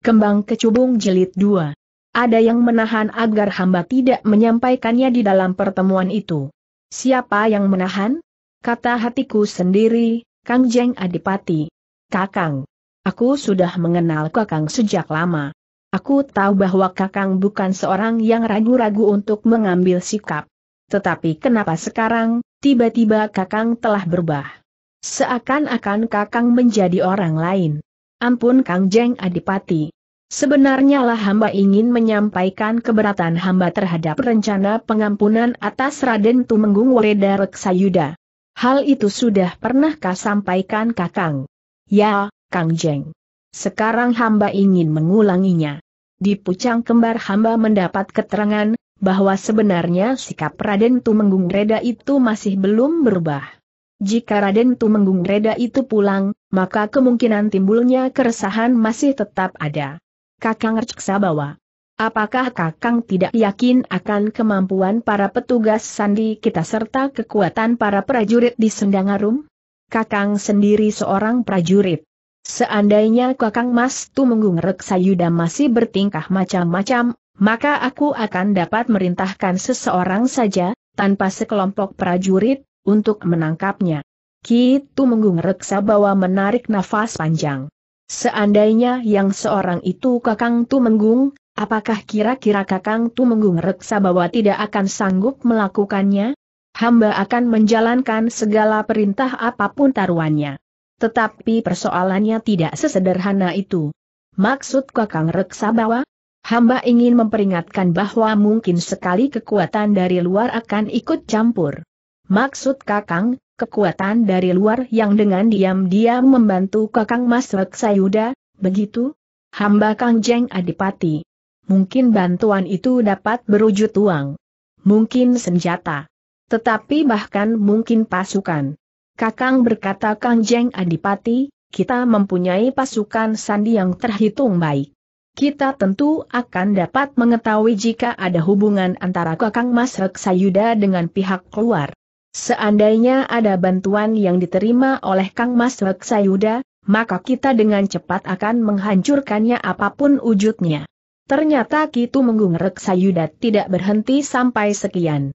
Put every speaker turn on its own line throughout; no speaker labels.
Kembang Kecubung Jelit 2. Ada yang menahan agar hamba tidak menyampaikannya di dalam pertemuan itu. Siapa yang menahan? Kata hatiku sendiri, Kang Jeng Adipati. Kakang. Aku sudah mengenal Kakang sejak lama. Aku tahu bahwa Kakang bukan seorang yang ragu-ragu untuk mengambil sikap. Tetapi kenapa sekarang, tiba-tiba Kakang telah berubah? Seakan-akan Kakang menjadi orang lain. Ampun Kang Jeng Adipati. Sebenarnya lah hamba ingin menyampaikan keberatan hamba terhadap rencana pengampunan atas Raden Tumenggung Wereda Reksayuda. Hal itu sudah pernahkah sampaikan Kakang? Ya, Kang Jeng. Sekarang hamba ingin mengulanginya. Di pucang kembar hamba mendapat keterangan, bahwa sebenarnya sikap Raden Tumenggung Reda itu masih belum berubah. Jika Raden Tumenggung Reda itu pulang, maka kemungkinan timbulnya keresahan masih tetap ada. Kakang Rceksa bawa. Apakah Kakang tidak yakin akan kemampuan para petugas sandi kita serta kekuatan para prajurit di Sendangarum? Kakang sendiri seorang prajurit. Seandainya Kakang Mas Tumenggung Reksayuda masih bertingkah macam-macam, maka aku akan dapat merintahkan seseorang saja, tanpa sekelompok prajurit, untuk menangkapnya. Kitu Menggung reksa bawa menarik nafas panjang. Seandainya yang seorang itu Kakang tu menggung, apakah kira-kira Kakang Tumenggung reksa bawa tidak akan sanggup melakukannya? Hamba akan menjalankan segala perintah apapun taruhannya. Tetapi persoalannya tidak sesederhana itu. Maksud Kakang reksa bahwa Hamba ingin memperingatkan bahwa mungkin sekali kekuatan dari luar akan ikut campur. Maksud Kakang, kekuatan dari luar yang dengan diam-diam membantu kakang Mas Sayuda, begitu? Hamba Kang Jeng Adipati. Mungkin bantuan itu dapat berwujud uang. Mungkin senjata. Tetapi bahkan mungkin pasukan. Kakang berkata Kang Jeng Adipati, kita mempunyai pasukan sandi yang terhitung baik kita tentu akan dapat mengetahui jika ada hubungan antara Kakang Masrek Sayuda dengan pihak keluar. Seandainya ada bantuan yang diterima oleh Kang Mas Sayuda, maka kita dengan cepat akan menghancurkannya apapun wujudnya. Ternyata Kitu Menggung Reksayuda tidak berhenti sampai sekian.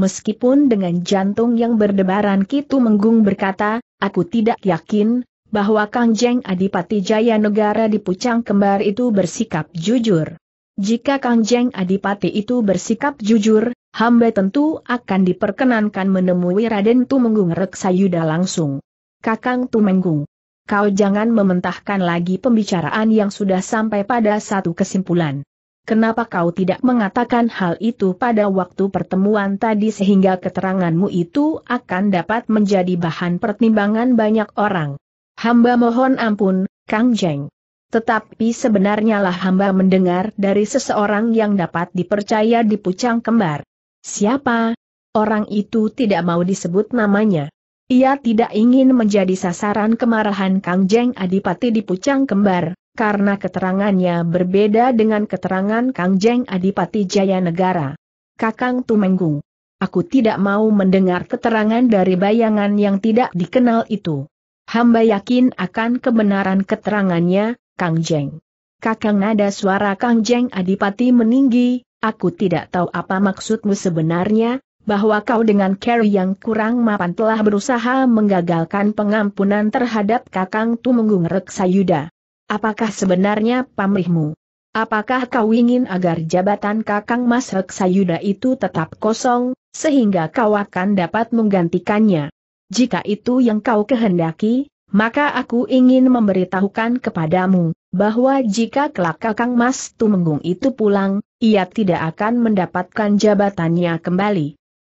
Meskipun dengan jantung yang berdebaran Kitu Menggung berkata, aku tidak yakin, bahwa Kang Jeng Adipati Jaya Negara di Pucang Kembar itu bersikap jujur. Jika Kang Jeng Adipati itu bersikap jujur, hamba tentu akan diperkenankan menemui Raden Tumenggung Reksayuda langsung. Kakang Tumenggung, kau jangan mementahkan lagi pembicaraan yang sudah sampai pada satu kesimpulan. Kenapa kau tidak mengatakan hal itu pada waktu pertemuan tadi sehingga keteranganmu itu akan dapat menjadi bahan pertimbangan banyak orang? Hamba mohon ampun, Kang Jeng. Tetapi sebenarnya lah hamba mendengar dari seseorang yang dapat dipercaya di Pucang Kembar. Siapa? Orang itu tidak mau disebut namanya. Ia tidak ingin menjadi sasaran kemarahan Kang Jeng Adipati di Pucang Kembar, karena keterangannya berbeda dengan keterangan Kang Jeng Adipati Jaya Negara. Kakang Tumenggung. Aku tidak mau mendengar keterangan dari bayangan yang tidak dikenal itu. Hamba yakin akan kebenaran keterangannya, Kang Jeng. Kakang nada suara Kang Jeng Adipati meninggi, Aku tidak tahu apa maksudmu sebenarnya, bahwa kau dengan Carrie yang kurang mapan telah berusaha menggagalkan pengampunan terhadap Kakang Tumenggung Reksayuda. Apakah sebenarnya pamrihmu? Apakah kau ingin agar jabatan Kakang Mas Reksayuda itu tetap kosong, sehingga kau akan dapat menggantikannya? Jika itu yang kau kehendaki, maka aku ingin memberitahukan kepadamu, bahwa jika kelak Kakang Mas Tumenggung itu pulang, ia tidak akan mendapatkan jabatannya kembali.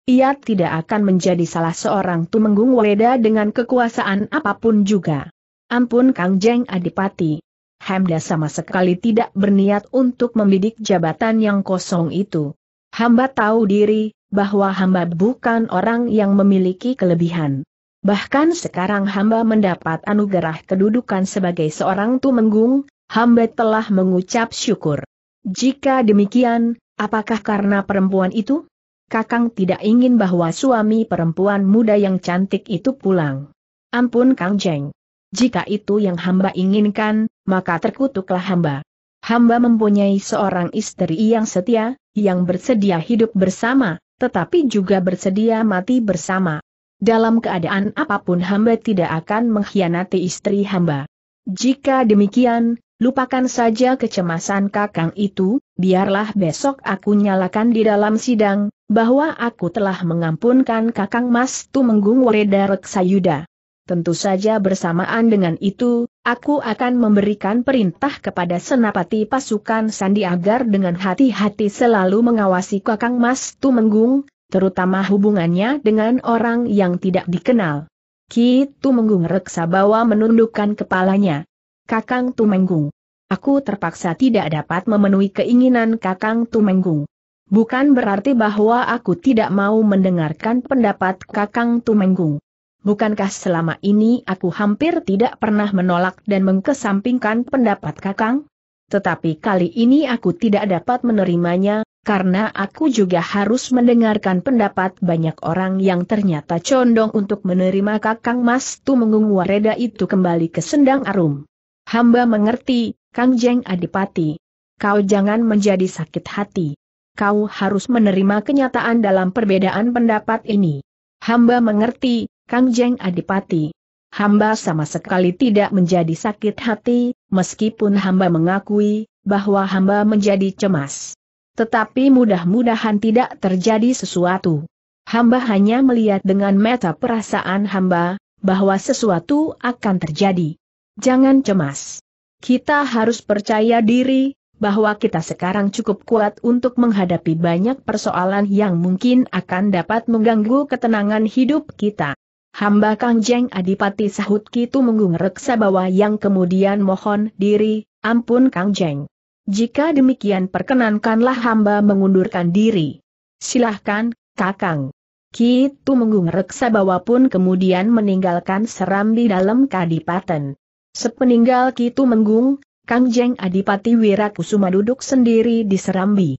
Ia tidak akan menjadi salah seorang Tumenggung Weda dengan kekuasaan apapun juga. Ampun Kang Jeng Adipati. Hamda sama sekali tidak berniat untuk membidik jabatan yang kosong itu. Hamba tahu diri, bahwa hamba bukan orang yang memiliki kelebihan. Bahkan sekarang hamba mendapat anugerah kedudukan sebagai seorang tumenggung, hamba telah mengucap syukur. Jika demikian, apakah karena perempuan itu? Kakang tidak ingin bahwa suami perempuan muda yang cantik itu pulang. Ampun Kang Jeng. Jika itu yang hamba inginkan, maka terkutuklah hamba. Hamba mempunyai seorang istri yang setia, yang bersedia hidup bersama, tetapi juga bersedia mati bersama. Dalam keadaan apapun hamba tidak akan mengkhianati istri hamba. Jika demikian, Lupakan saja kecemasan kakang itu, biarlah besok aku nyalakan di dalam sidang, bahwa aku telah mengampunkan kakang Mas Tumenggung Wareda Reksayuda. Tentu saja bersamaan dengan itu, aku akan memberikan perintah kepada senapati pasukan Sandi agar dengan hati-hati selalu mengawasi kakang Mas Tumenggung, terutama hubungannya dengan orang yang tidak dikenal. Ki Tumenggung Reksa bawa menundukkan kepalanya. Kakang Tumenggung. Aku terpaksa tidak dapat memenuhi keinginan Kakang Tumenggung. Bukan berarti bahwa aku tidak mau mendengarkan pendapat Kakang Tumenggung. Bukankah selama ini aku hampir tidak pernah menolak dan mengkesampingkan pendapat Kakang? Tetapi kali ini aku tidak dapat menerimanya, karena aku juga harus mendengarkan pendapat banyak orang yang ternyata condong untuk menerima kakang Mas Tumenggung Wareda itu kembali ke Sendang Arum. Hamba mengerti, Kangjeng Adipati. Kau jangan menjadi sakit hati. Kau harus menerima kenyataan dalam perbedaan pendapat ini. Hamba mengerti, Kangjeng Adipati. Hamba sama sekali tidak menjadi sakit hati, meskipun hamba mengakui bahwa hamba menjadi cemas. Tetapi mudah-mudahan tidak terjadi sesuatu. Hamba hanya melihat dengan mata perasaan hamba, bahwa sesuatu akan terjadi. Jangan cemas. Kita harus percaya diri, bahwa kita sekarang cukup kuat untuk menghadapi banyak persoalan yang mungkin akan dapat mengganggu ketenangan hidup kita. Hamba Kang Jeng Adipati Sahut Kitu Menggung Reksa yang kemudian mohon diri, ampun Kang Jeng. Jika demikian perkenankanlah hamba mengundurkan diri. Silahkan, Kakang. Kitu Menggung Reksa bawah pun kemudian meninggalkan serambi dalam kadipaten. Sepeninggal Kitu Menggung, Kang Jeng Adipati Wirakusuma duduk sendiri di Serambi.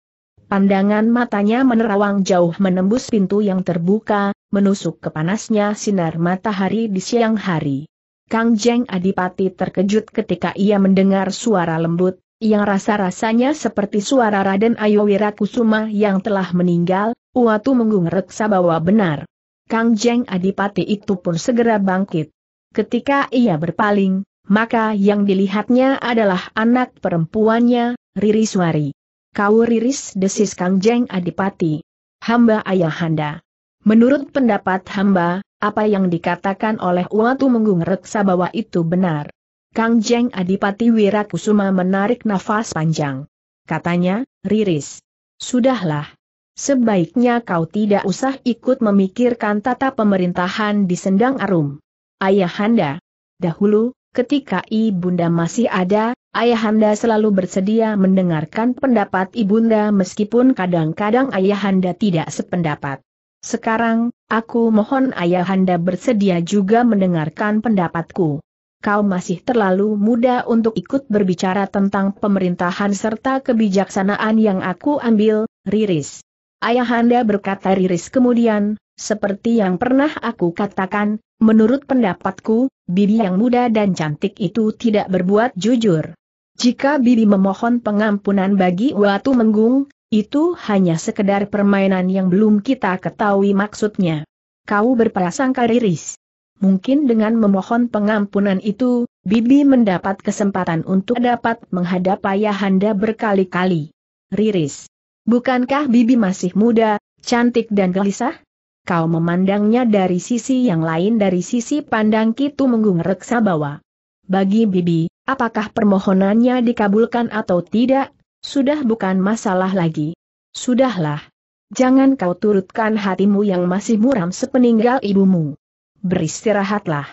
Pandangan matanya menerawang jauh menembus pintu yang terbuka, menusuk ke panasnya sinar matahari di siang hari. Kang Jeng Adipati terkejut ketika ia mendengar suara lembut, yang rasa-rasanya seperti suara Raden Ayu Wirakusuma yang telah meninggal, Uatu Menggung reksa bahwa benar. Kang Jeng Adipati itu pun segera bangkit. Ketika ia berpaling, maka yang dilihatnya adalah anak perempuannya, Ririswari. Kau Riris desis Kang Jeng Adipati. Hamba ayahanda. Menurut pendapat hamba, apa yang dikatakan oleh Watu Menggung Reksa bahwa itu benar. Kang Jeng Adipati Wirakusuma menarik nafas panjang. Katanya, Riris. Sudahlah. Sebaiknya kau tidak usah ikut memikirkan tata pemerintahan di Sendang Arum. Ayahanda. Dahulu, ketika ibunda masih ada, ayahanda selalu bersedia mendengarkan pendapat ibunda meskipun kadang-kadang ayahanda tidak sependapat. Sekarang, aku mohon ayahanda bersedia juga mendengarkan pendapatku. Kau masih terlalu muda untuk ikut berbicara tentang pemerintahan serta kebijaksanaan yang aku ambil, Riris. Ayahanda berkata Riris kemudian, seperti yang pernah aku katakan, Menurut pendapatku, bibi yang muda dan cantik itu tidak berbuat jujur. Jika bibi memohon pengampunan bagi Watu Menggung, itu hanya sekedar permainan yang belum kita ketahui maksudnya. Kau berprasangka riris. Mungkin dengan memohon pengampunan itu, Bibi mendapat kesempatan untuk dapat menghadap ayahanda berkali-kali. Riris. Bukankah Bibi masih muda, cantik dan gelisah? Kau memandangnya dari sisi yang lain dari sisi pandang Kitu Menggung Reksa Bawa. Bagi Bibi, apakah permohonannya dikabulkan atau tidak, sudah bukan masalah lagi. Sudahlah. Jangan kau turutkan hatimu yang masih muram sepeninggal ibumu. Beristirahatlah.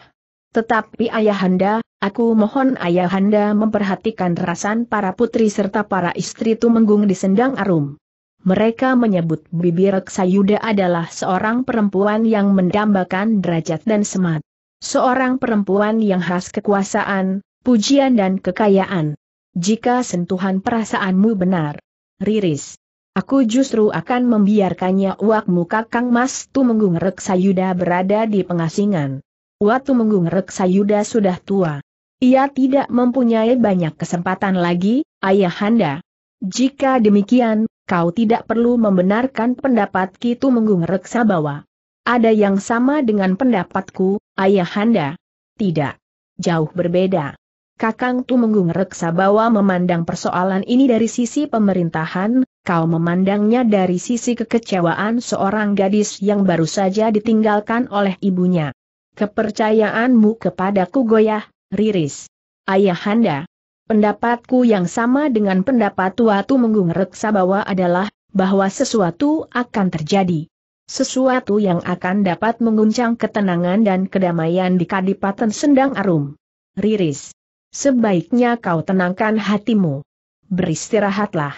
Tetapi ayahanda, aku mohon ayahanda memperhatikan rasan para putri serta para istri Tumenggung di Sendang Arum. Mereka menyebut Bibi Reksayuda adalah seorang perempuan yang mendambakan derajat dan semat. Seorang perempuan yang khas kekuasaan, pujian dan kekayaan. Jika sentuhan perasaanmu benar. Riris. Aku justru akan membiarkannya uak muka Kang Mas Tumenggung Reksayuda berada di pengasingan. Uak Tumenggung Reksayuda sudah tua. Ia tidak mempunyai banyak kesempatan lagi, ayahanda. Jika demikian, kau tidak perlu membenarkan pendapat Kitu Menggung Reksa bahwa ada yang sama dengan pendapatku, Ayahanda. Tidak. Jauh berbeda. Kakang tu Tumenggung Reksa bahwa memandang persoalan ini dari sisi pemerintahan, kau memandangnya dari sisi kekecewaan seorang gadis yang baru saja ditinggalkan oleh ibunya. Kepercayaanmu kepadaku goyah, Riris. Ayahanda, Pendapatku yang sama dengan pendapat Tuatu Menggung Reksa bahwa adalah, bahwa sesuatu akan terjadi. Sesuatu yang akan dapat menguncang ketenangan dan kedamaian di Kadipaten Sendang Arum. Riris. Sebaiknya kau tenangkan hatimu. Beristirahatlah.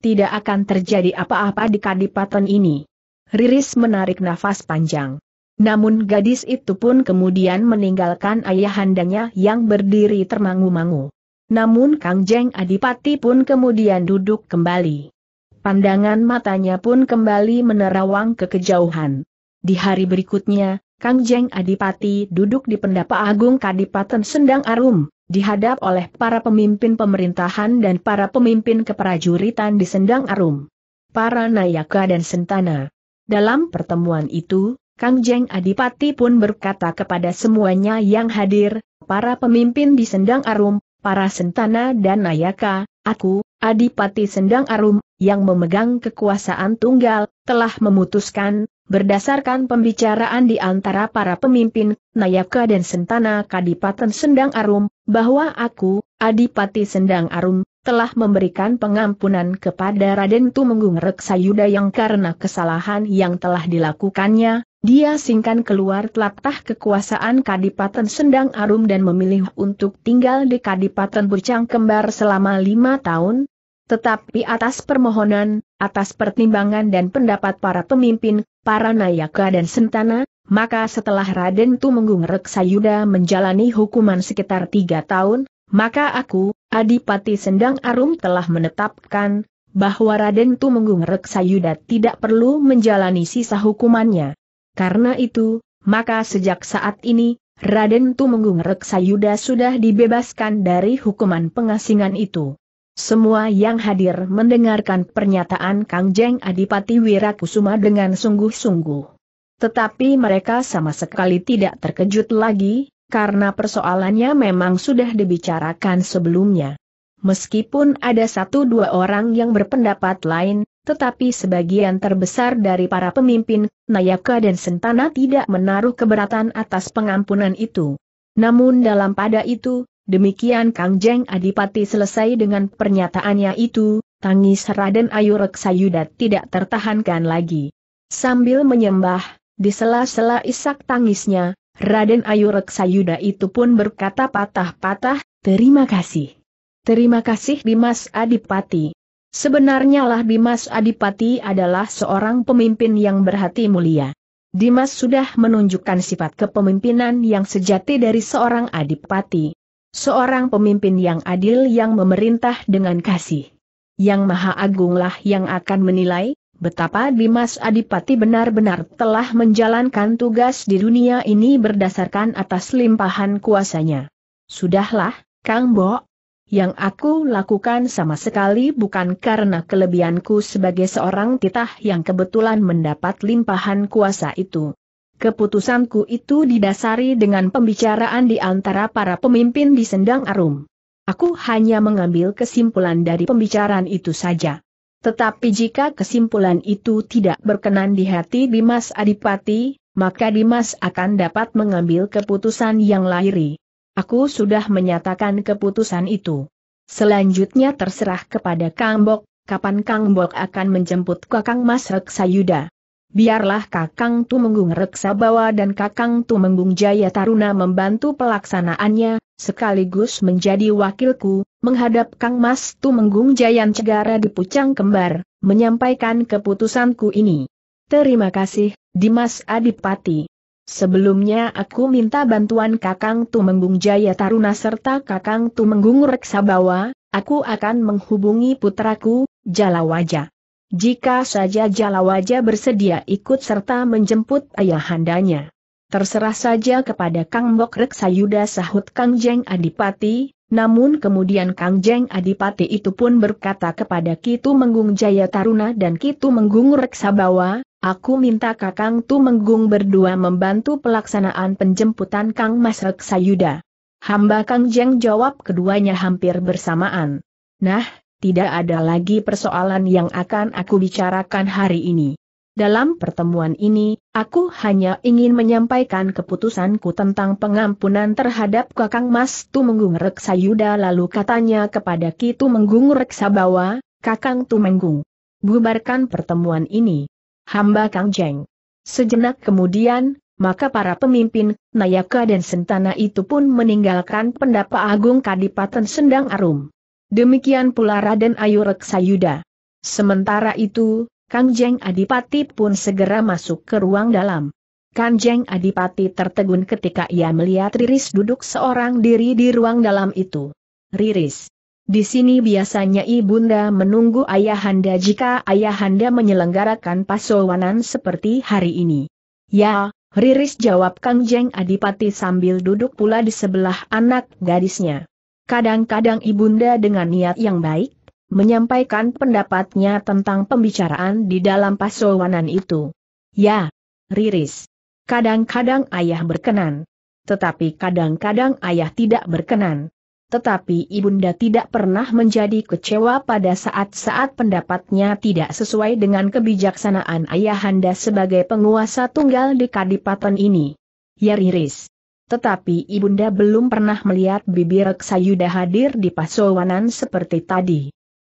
Tidak akan terjadi apa-apa di Kadipaten ini. Riris menarik nafas panjang. Namun gadis itu pun kemudian meninggalkan ayahandanya yang berdiri termangu-mangu. Namun Kang Jeng Adipati pun kemudian duduk kembali. Pandangan matanya pun kembali menerawang ke kejauhan. Di hari berikutnya, Kang Jeng Adipati duduk di pendapa agung Kadipaten Sendang Arum, dihadap oleh para pemimpin pemerintahan dan para pemimpin keprajuritan di Sendang Arum. Para Nayaka dan Sentana. Dalam pertemuan itu, Kang Jeng Adipati pun berkata kepada semuanya yang hadir, para pemimpin di Sendang Arum, para Sentana dan Nayaka, aku, Adipati Sendang Arum, yang memegang kekuasaan tunggal, telah memutuskan, berdasarkan pembicaraan di antara para pemimpin, Nayaka dan Sentana Kadipaten Sendang Arum, bahwa aku, Adipati Sendang Arum, telah memberikan pengampunan kepada Raden Tumenggung Reksayuda yang karena kesalahan yang telah dilakukannya, dia singkan keluar telapak kekuasaan Kadipaten Sendang Arum dan memilih untuk tinggal di Kadipaten Burcang Kembar selama lima tahun. Tetapi atas permohonan, atas pertimbangan dan pendapat para pemimpin, para nayaka dan sentana, maka setelah Raden Tumenggung Reksayuda menjalani hukuman sekitar tiga tahun, maka aku, Adipati Sendang Arum telah menetapkan, bahwa Raden Tumenggung Reksayuda tidak perlu menjalani sisa hukumannya. Karena itu, maka sejak saat ini, Raden Tumenggung Yuda sudah dibebaskan dari hukuman pengasingan itu. Semua yang hadir mendengarkan pernyataan Kang Jeng Adipati Wirakusuma dengan sungguh-sungguh. Tetapi mereka sama sekali tidak terkejut lagi, karena persoalannya memang sudah dibicarakan sebelumnya. Meskipun ada satu dua orang yang berpendapat lain, tetapi sebagian terbesar dari para pemimpin, Nayaka dan Sentana tidak menaruh keberatan atas pengampunan itu. Namun dalam pada itu, demikian Kang Jeng Adipati selesai dengan pernyataannya itu, tangis Raden Ayu Reksayuda tidak tertahankan lagi. Sambil menyembah, di sela-sela isak tangisnya, Raden Ayu Reksayuda itu pun berkata patah-patah, terima kasih. Terima kasih Dimas Adipati. Sebenarnya lah Dimas Adipati adalah seorang pemimpin yang berhati mulia. Dimas sudah menunjukkan sifat kepemimpinan yang sejati dari seorang adipati. Seorang pemimpin yang adil yang memerintah dengan kasih. Yang Maha Agunglah yang akan menilai, betapa Dimas Adipati benar-benar telah menjalankan tugas di dunia ini berdasarkan atas limpahan kuasanya. Sudahlah, Kang Bo, yang aku lakukan sama sekali bukan karena kelebihanku sebagai seorang titah yang kebetulan mendapat limpahan kuasa itu. Keputusanku itu didasari dengan pembicaraan di antara para pemimpin di Sendang Arum. Aku hanya mengambil kesimpulan dari pembicaraan itu saja. Tetapi jika kesimpulan itu tidak berkenan di hati Dimas Adipati, maka Dimas akan dapat mengambil keputusan yang lahiri. Aku sudah menyatakan keputusan itu. Selanjutnya terserah kepada Kang Bok, kapan Kang Bok akan menjemput Kakang Mas Reksa Yuda. Biarlah Kakang Tumenggung Reksa Bawa dan Kakang Tumenggung Jaya Taruna membantu pelaksanaannya, sekaligus menjadi wakilku, menghadap Kang Mas Tumenggung Jayan Cegara di Pucang Kembar, menyampaikan keputusanku ini. Terima kasih, Dimas Adipati. Sebelumnya aku minta bantuan Kakang Tumenggung Jaya Taruna serta Kakang Tumenggung Reksabawa, aku akan menghubungi putraku, Jalawaja. Jika saja Jalawaja bersedia ikut serta menjemput ayahandanya. Terserah saja kepada Kang Bok Reksayuda sahut Kang Jeng Adipati, namun kemudian Kang Jeng Adipati itu pun berkata kepada Kitu Menggung Jaya Taruna dan Kitu Menggung Reksabawa, Aku minta Kakang tu Menggung berdua membantu pelaksanaan penjemputan Kang Mas Sayuda. Hamba Kang Jeng jawab keduanya hampir bersamaan. Nah, tidak ada lagi persoalan yang akan aku bicarakan hari ini. Dalam pertemuan ini, aku hanya ingin menyampaikan keputusanku tentang pengampunan terhadap Kakang Mas tu Menggung Reksayuda lalu katanya kepada Ki Tumenggung Reksabawa, Kakang tu Menggung, bubarkan pertemuan ini hamba Kang Jeng. Sejenak kemudian, maka para pemimpin, Nayaka dan Sentana itu pun meninggalkan pendapa agung Kadipaten Sendang Arum. Demikian pula Raden Ayu Reksayuda. Sementara itu, Kang Kangjeng Adipati pun segera masuk ke ruang dalam. Kang Jeng Adipati tertegun ketika ia melihat Riris duduk seorang diri di ruang dalam itu. Riris, di sini biasanya ibunda menunggu ayahanda jika ayahanda menyelenggarakan pasowanan seperti hari ini. Ya, Riris jawab Kang Jeng Adipati sambil duduk pula di sebelah anak gadisnya. Kadang-kadang ibunda dengan niat yang baik, menyampaikan pendapatnya tentang pembicaraan di dalam pasowanan itu. Ya, Riris. Kadang-kadang ayah berkenan. Tetapi kadang-kadang ayah tidak berkenan. Tetapi Ibunda tidak pernah menjadi kecewa pada saat-saat pendapatnya tidak sesuai dengan kebijaksanaan ayahanda sebagai penguasa tunggal di kadipaten ini. Yariris. Tetapi Ibunda belum pernah melihat bibir Raksayuda hadir di pasowanan seperti tadi.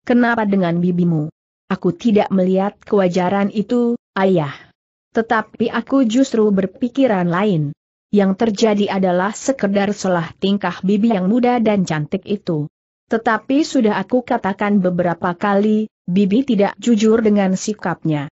Kenapa dengan bibimu? Aku tidak melihat kewajaran itu, ayah. Tetapi aku justru berpikiran lain yang terjadi adalah sekedar salah tingkah bibi yang muda dan cantik itu. Tetapi sudah aku katakan beberapa kali, bibi tidak jujur dengan sikapnya.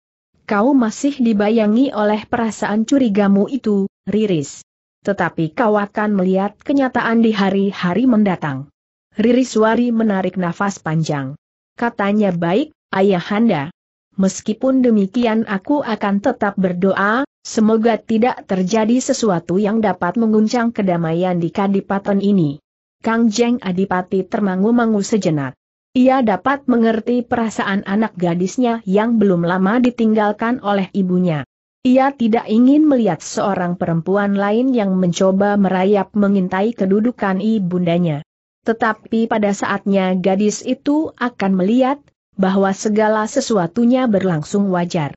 Kau masih dibayangi oleh perasaan curigamu itu, Riris. Tetapi kau akan melihat kenyataan di hari-hari mendatang. Riris Ririswari menarik nafas panjang. Katanya baik, ayahanda. Meskipun demikian aku akan tetap berdoa, Semoga tidak terjadi sesuatu yang dapat mengguncang kedamaian di kadipaten ini. Kang Jeng Adipati termangu-mangu sejenak. Ia dapat mengerti perasaan anak gadisnya yang belum lama ditinggalkan oleh ibunya. Ia tidak ingin melihat seorang perempuan lain yang mencoba merayap mengintai kedudukan ibundanya. Tetapi pada saatnya gadis itu akan melihat bahwa segala sesuatunya berlangsung wajar.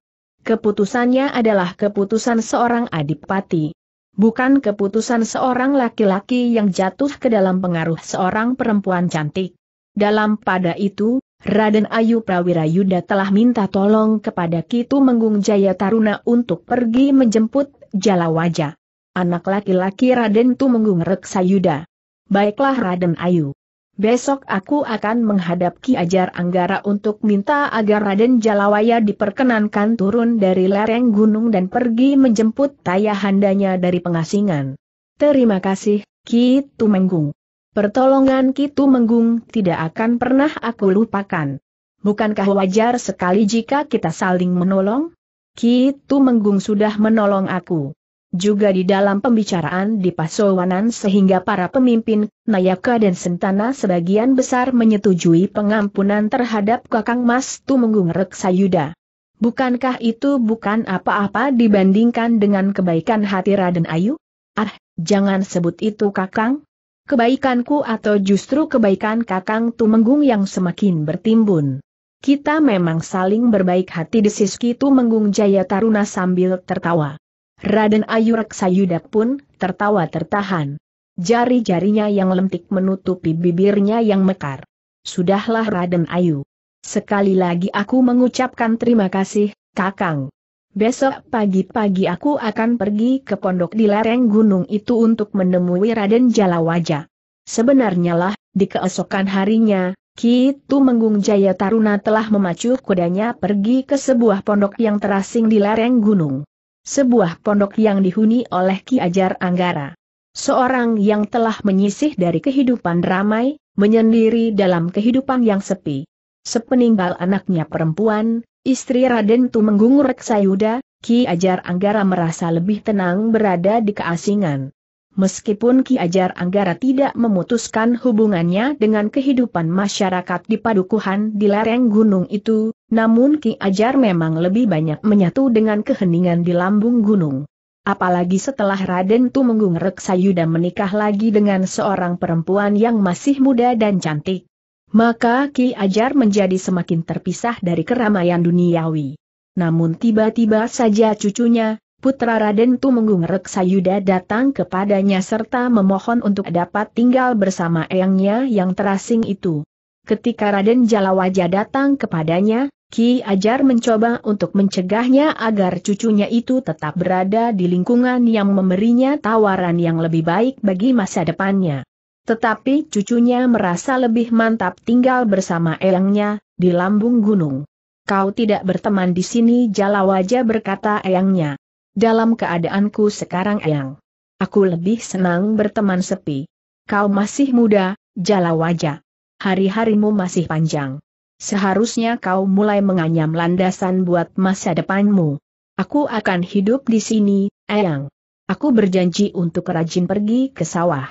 Keputusannya adalah keputusan seorang adipati. Bukan keputusan seorang laki-laki yang jatuh ke dalam pengaruh seorang perempuan cantik. Dalam pada itu, Raden Ayu Prawirayuda telah minta tolong kepada Kitu Menggung Jaya Taruna untuk pergi menjemput Jalawaja. Anak laki-laki Raden Tumenggung Yuda. Baiklah Raden Ayu. Besok aku akan menghadap Ki Ajar Anggara untuk minta agar Raden Jalawaya diperkenankan turun dari lereng gunung dan pergi menjemput tayahandanya dari pengasingan. Terima kasih, Ki Tumenggung. Pertolongan Ki Tumenggung tidak akan pernah aku lupakan. Bukankah wajar sekali jika kita saling menolong? Ki Tumenggung sudah menolong aku juga di dalam pembicaraan di Pasowanan sehingga para pemimpin, Nayaka dan Sentana sebagian besar menyetujui pengampunan terhadap Kakang Mas Tumenggung Reksayuda. Bukankah itu bukan apa-apa dibandingkan dengan kebaikan hati Raden Ayu? Ah, jangan sebut itu Kakang. Kebaikanku atau justru kebaikan Kakang Tumenggung yang semakin bertimbun. Kita memang saling berbaik hati di Siski Tumenggung Jaya Taruna sambil tertawa. Raden Ayu Raksayuda pun tertawa tertahan. Jari-jarinya yang lentik menutupi bibirnya yang mekar. Sudahlah Raden Ayu. Sekali lagi aku mengucapkan terima kasih, Kakang. Besok pagi-pagi aku akan pergi ke pondok di lereng gunung itu untuk menemui Raden Jalawaja. Sebenarnya lah, di keesokan harinya, Kitu Menggung Jaya Taruna telah memacu kudanya pergi ke sebuah pondok yang terasing di lereng gunung sebuah pondok yang dihuni oleh Ki Ajar Anggara. Seorang yang telah menyisih dari kehidupan ramai, menyendiri dalam kehidupan yang sepi. Sepeninggal anaknya perempuan, istri Raden Tumenggung Reksayuda, Ki Ajar Anggara merasa lebih tenang berada di keasingan. Meskipun Ki Ajar Anggara tidak memutuskan hubungannya dengan kehidupan masyarakat di padukuhan di lereng gunung itu, namun Ki Ajar memang lebih banyak menyatu dengan keheningan di lambung gunung. Apalagi setelah Raden Tumenggung Reksayuda menikah lagi dengan seorang perempuan yang masih muda dan cantik. Maka Ki Ajar menjadi semakin terpisah dari keramaian duniawi. Namun tiba-tiba saja cucunya, putra Raden Tumenggung Reksayuda datang kepadanya serta memohon untuk dapat tinggal bersama eyangnya yang terasing itu. Ketika Raden Jalawaja datang kepadanya, Ki Ajar mencoba untuk mencegahnya agar cucunya itu tetap berada di lingkungan yang memberinya tawaran yang lebih baik bagi masa depannya. Tetapi cucunya merasa lebih mantap tinggal bersama eyangnya, di lambung gunung. Kau tidak berteman di sini jala wajah berkata eyangnya. Dalam keadaanku sekarang eyang. Aku lebih senang berteman sepi. Kau masih muda, jala wajah. Hari-harimu masih panjang. Seharusnya kau mulai menganyam landasan buat masa depanmu. Aku akan hidup di sini, Eyang. Aku berjanji untuk rajin pergi ke sawah.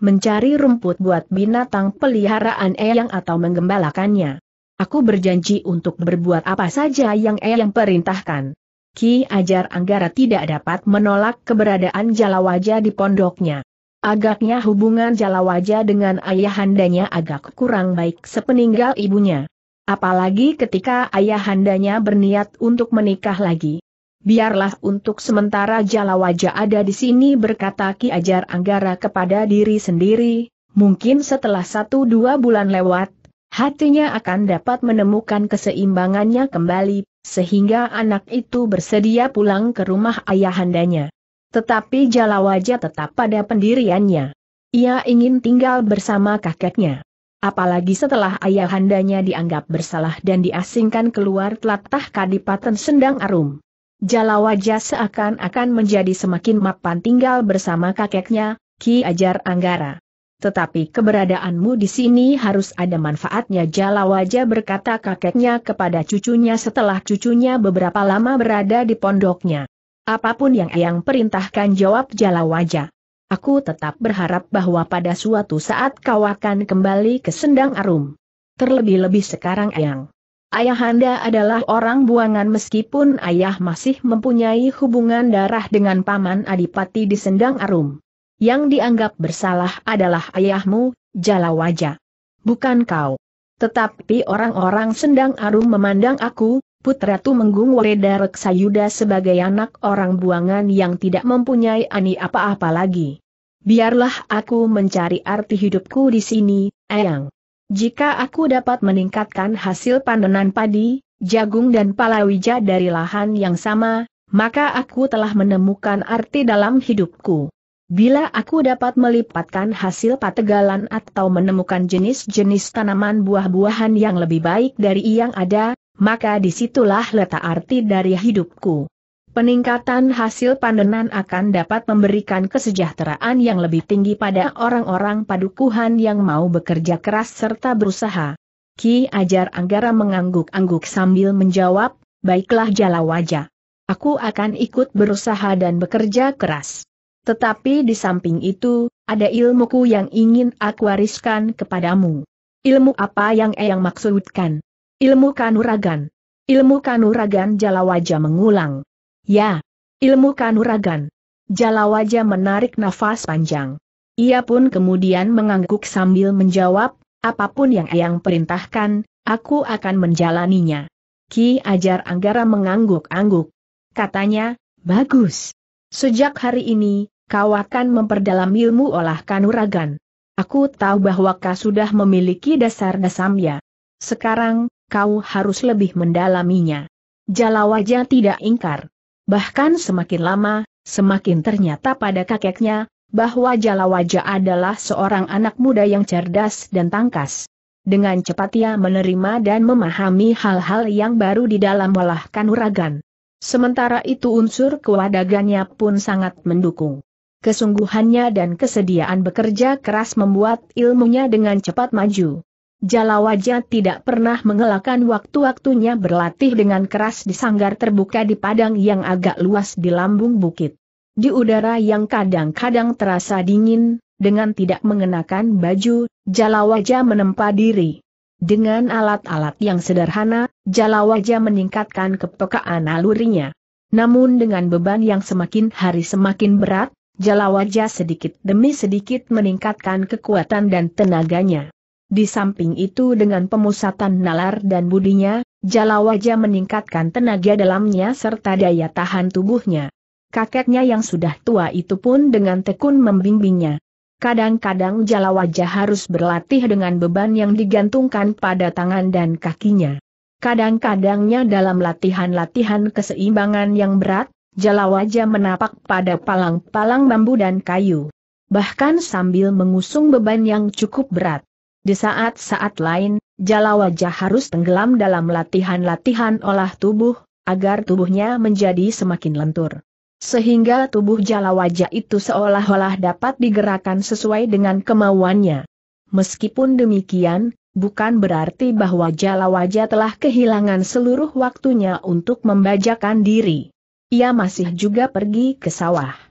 Mencari rumput buat binatang peliharaan Eyang atau menggembalakannya. Aku berjanji untuk berbuat apa saja yang Eyang perintahkan. Ki Ajar Anggara tidak dapat menolak keberadaan Jalawaja di pondoknya. Agaknya hubungan Jalawaja dengan ayahandanya agak kurang baik sepeninggal ibunya. Apalagi ketika ayahandanya berniat untuk menikah lagi. Biarlah untuk sementara jala wajah ada di sini berkata Ki Ajar Anggara kepada diri sendiri, mungkin setelah satu dua bulan lewat, hatinya akan dapat menemukan keseimbangannya kembali, sehingga anak itu bersedia pulang ke rumah ayahandanya. Tetapi jala wajah tetap pada pendiriannya. Ia ingin tinggal bersama kakeknya. Apalagi setelah ayahandanya dianggap bersalah dan diasingkan keluar telatah Kadipaten Sendang Arum. Jala wajah seakan-akan menjadi semakin mapan tinggal bersama kakeknya, Ki Ajar Anggara. Tetapi keberadaanmu di sini harus ada manfaatnya Jala wajah berkata kakeknya kepada cucunya setelah cucunya beberapa lama berada di pondoknya. Apapun yang ayang perintahkan jawab Jala wajah. Aku tetap berharap bahwa pada suatu saat kau akan kembali ke Sendang Arum. Terlebih-lebih sekarang Eyang. Ayahanda adalah orang buangan meskipun ayah masih mempunyai hubungan darah dengan paman Adipati di Sendang Arum. Yang dianggap bersalah adalah ayahmu, Jalawaja. Bukan kau. Tetapi orang-orang Sendang Arum memandang aku, Putra Menggung Wereda Reksayuda sebagai anak orang buangan yang tidak mempunyai ani apa-apa lagi. Biarlah aku mencari arti hidupku di sini, Eyang. Jika aku dapat meningkatkan hasil panenan padi, jagung dan palawija dari lahan yang sama, maka aku telah menemukan arti dalam hidupku. Bila aku dapat melipatkan hasil pategalan atau menemukan jenis-jenis tanaman buah-buahan yang lebih baik dari yang ada, maka disitulah letak arti dari hidupku. Peningkatan hasil pandenan akan dapat memberikan kesejahteraan yang lebih tinggi pada orang-orang padukuhan yang mau bekerja keras serta berusaha. Ki Ajar Anggara mengangguk-angguk sambil menjawab, baiklah jala wajah. Aku akan ikut berusaha dan bekerja keras. Tetapi di samping itu, ada ilmuku yang ingin aku wariskan kepadamu. Ilmu apa yang Eyang maksudkan? Ilmu kanuragan. Ilmu kanuragan Jalawaja mengulang. Ya, ilmu kanuragan. Jalawaja menarik nafas panjang. Ia pun kemudian mengangguk sambil menjawab, apapun yang Eyang perintahkan, aku akan menjalaninya. Ki Ajar Anggara mengangguk-angguk. Katanya, bagus. Sejak hari ini, kau akan memperdalam ilmu olah kanuragan. Aku tahu bahwa kau sudah memiliki dasar dasamya. Sekarang, kau harus lebih mendalaminya. Jalawaja tidak ingkar. Bahkan semakin lama, semakin ternyata pada kakeknya, bahwa Jalawaja adalah seorang anak muda yang cerdas dan tangkas. Dengan cepat ia menerima dan memahami hal-hal yang baru di dalam olah kanuragan. Sementara itu unsur kewadagannya pun sangat mendukung. Kesungguhannya dan kesediaan bekerja keras membuat ilmunya dengan cepat maju. Jalawaja tidak pernah mengelakkan waktu-waktunya berlatih dengan keras di sanggar terbuka di padang yang agak luas di lambung bukit. Di udara yang kadang-kadang terasa dingin, dengan tidak mengenakan baju, Jalawaja menempa diri. Dengan alat-alat yang sederhana, Jalawaja meningkatkan kepekaan alurnya. Namun dengan beban yang semakin hari semakin berat, Jalawaja sedikit demi sedikit meningkatkan kekuatan dan tenaganya. Di samping itu dengan pemusatan nalar dan budinya, Jalawaja meningkatkan tenaga dalamnya serta daya tahan tubuhnya. Kakeknya yang sudah tua itu pun dengan tekun membimbingnya. Kadang-kadang Jalawaja harus berlatih dengan beban yang digantungkan pada tangan dan kakinya. Kadang-kadangnya dalam latihan-latihan keseimbangan yang berat, Jalawaja menapak pada palang-palang bambu dan kayu. Bahkan sambil mengusung beban yang cukup berat. Di saat-saat lain, jala wajah harus tenggelam dalam latihan-latihan olah tubuh, agar tubuhnya menjadi semakin lentur. Sehingga tubuh jala wajah itu seolah-olah dapat digerakkan sesuai dengan kemauannya. Meskipun demikian, bukan berarti bahwa jala wajah telah kehilangan seluruh waktunya untuk membajakan diri. Ia masih juga pergi ke sawah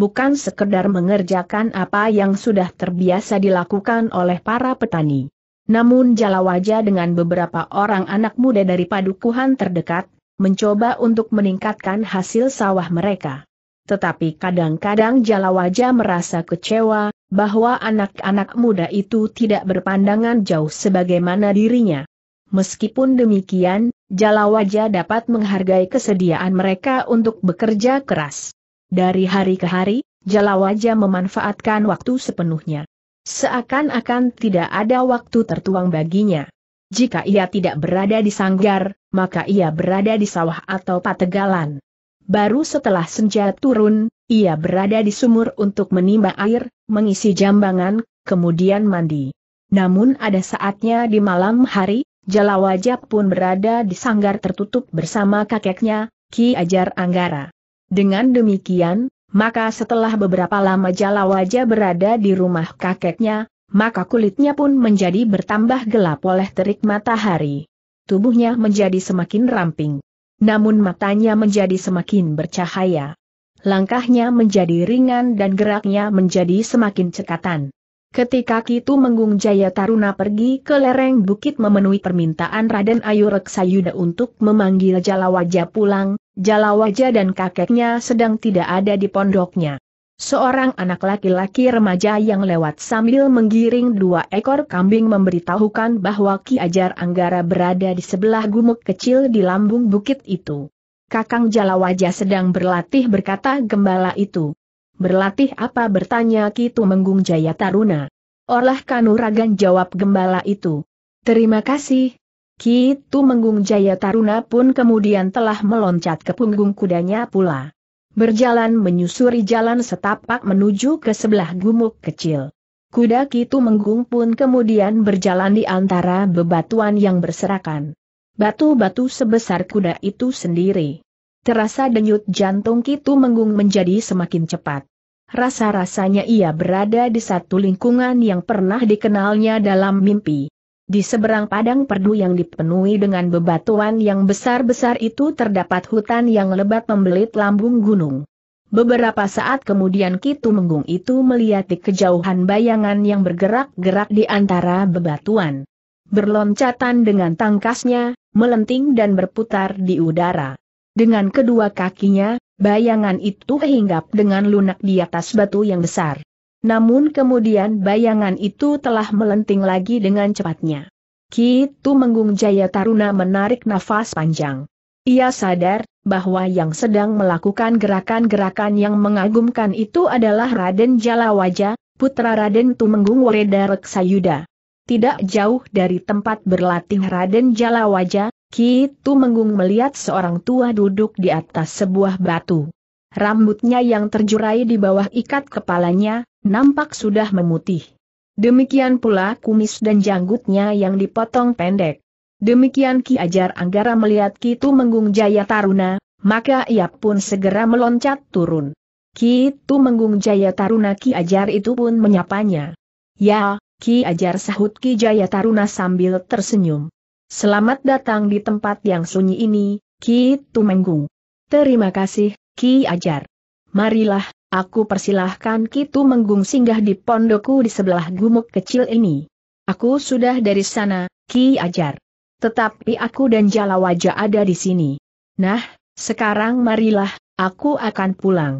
bukan sekedar mengerjakan apa yang sudah terbiasa dilakukan oleh para petani. Namun Jalawaja dengan beberapa orang anak muda dari padukuhan terdekat, mencoba untuk meningkatkan hasil sawah mereka. Tetapi kadang-kadang Jalawaja merasa kecewa, bahwa anak-anak muda itu tidak berpandangan jauh sebagaimana dirinya. Meskipun demikian, Jalawaja dapat menghargai kesediaan mereka untuk bekerja keras. Dari hari ke hari, Jalawaja memanfaatkan waktu sepenuhnya. Seakan-akan tidak ada waktu tertuang baginya. Jika ia tidak berada di sanggar, maka ia berada di sawah atau pategalan. Baru setelah senja turun, ia berada di sumur untuk menimba air, mengisi jambangan, kemudian mandi. Namun ada saatnya di malam hari, Jalawaja pun berada di sanggar tertutup bersama kakeknya, Ki Ajar Anggara. Dengan demikian, maka setelah beberapa lama Jalawaja berada di rumah kakeknya, maka kulitnya pun menjadi bertambah gelap oleh terik matahari. Tubuhnya menjadi semakin ramping. Namun matanya menjadi semakin bercahaya. Langkahnya menjadi ringan dan geraknya menjadi semakin cekatan. Ketika Kitu Menggung Jaya Taruna pergi ke lereng bukit memenuhi permintaan Raden Ayu Reksayuda untuk memanggil Jalawaja pulang, Jalawaja dan kakeknya sedang tidak ada di pondoknya. Seorang anak laki-laki remaja yang lewat sambil menggiring dua ekor kambing memberitahukan bahwa Ki Ajar Anggara berada di sebelah gumuk kecil di lambung bukit itu. Kakang Jalawaja sedang berlatih berkata gembala itu. Berlatih apa bertanya Ki Tumenggung Jaya Taruna. Orlah kanuragan jawab gembala itu. Terima kasih, Ki Menggung Jaya Taruna pun kemudian telah meloncat ke punggung kudanya pula. Berjalan menyusuri jalan setapak menuju ke sebelah gumuk kecil. Kuda Ki Menggung pun kemudian berjalan di antara bebatuan yang berserakan. Batu-batu sebesar kuda itu sendiri. Terasa denyut jantung Ki Menggung menjadi semakin cepat rasa-rasanya ia berada di satu lingkungan yang pernah dikenalnya dalam mimpi. Di seberang padang perdu yang dipenuhi dengan bebatuan yang besar-besar itu terdapat hutan yang lebat membelit lambung gunung. Beberapa saat kemudian Kitu Menggung itu melihat di kejauhan bayangan yang bergerak-gerak di antara bebatuan. Berloncatan dengan tangkasnya, melenting dan berputar di udara. Dengan kedua kakinya, bayangan itu hinggap dengan lunak di atas batu yang besar. Namun kemudian bayangan itu telah melenting lagi dengan cepatnya. Kitu Menggung Jaya Taruna menarik nafas panjang. Ia sadar, bahwa yang sedang melakukan gerakan-gerakan yang mengagumkan itu adalah Raden Jalawaja, putra Raden Tumenggung Wereda Reksayuda. Tidak jauh dari tempat berlatih Raden Jalawaja, Ki gitu Menggung melihat seorang tua duduk di atas sebuah batu. Rambutnya yang terjurai di bawah ikat kepalanya, Nampak sudah memutih. Demikian pula kumis dan janggutnya yang dipotong pendek. Demikian Ki Ajar Anggara melihat Ki Menggung Jaya Taruna, maka ia pun segera meloncat turun. Ki Menggung Jaya Taruna Ki Ajar itu pun menyapanya. Ya, Ki Ajar sahut Ki Jaya Taruna sambil tersenyum. Selamat datang di tempat yang sunyi ini, Ki Tumenggung. Terima kasih, Ki Ajar. Marilah, Aku persilahkan Kitu Menggung singgah di pondokku di sebelah gumuk kecil ini. Aku sudah dari sana, Ki Ajar. Tetapi aku dan Jalawaja ada di sini. Nah, sekarang marilah, aku akan pulang.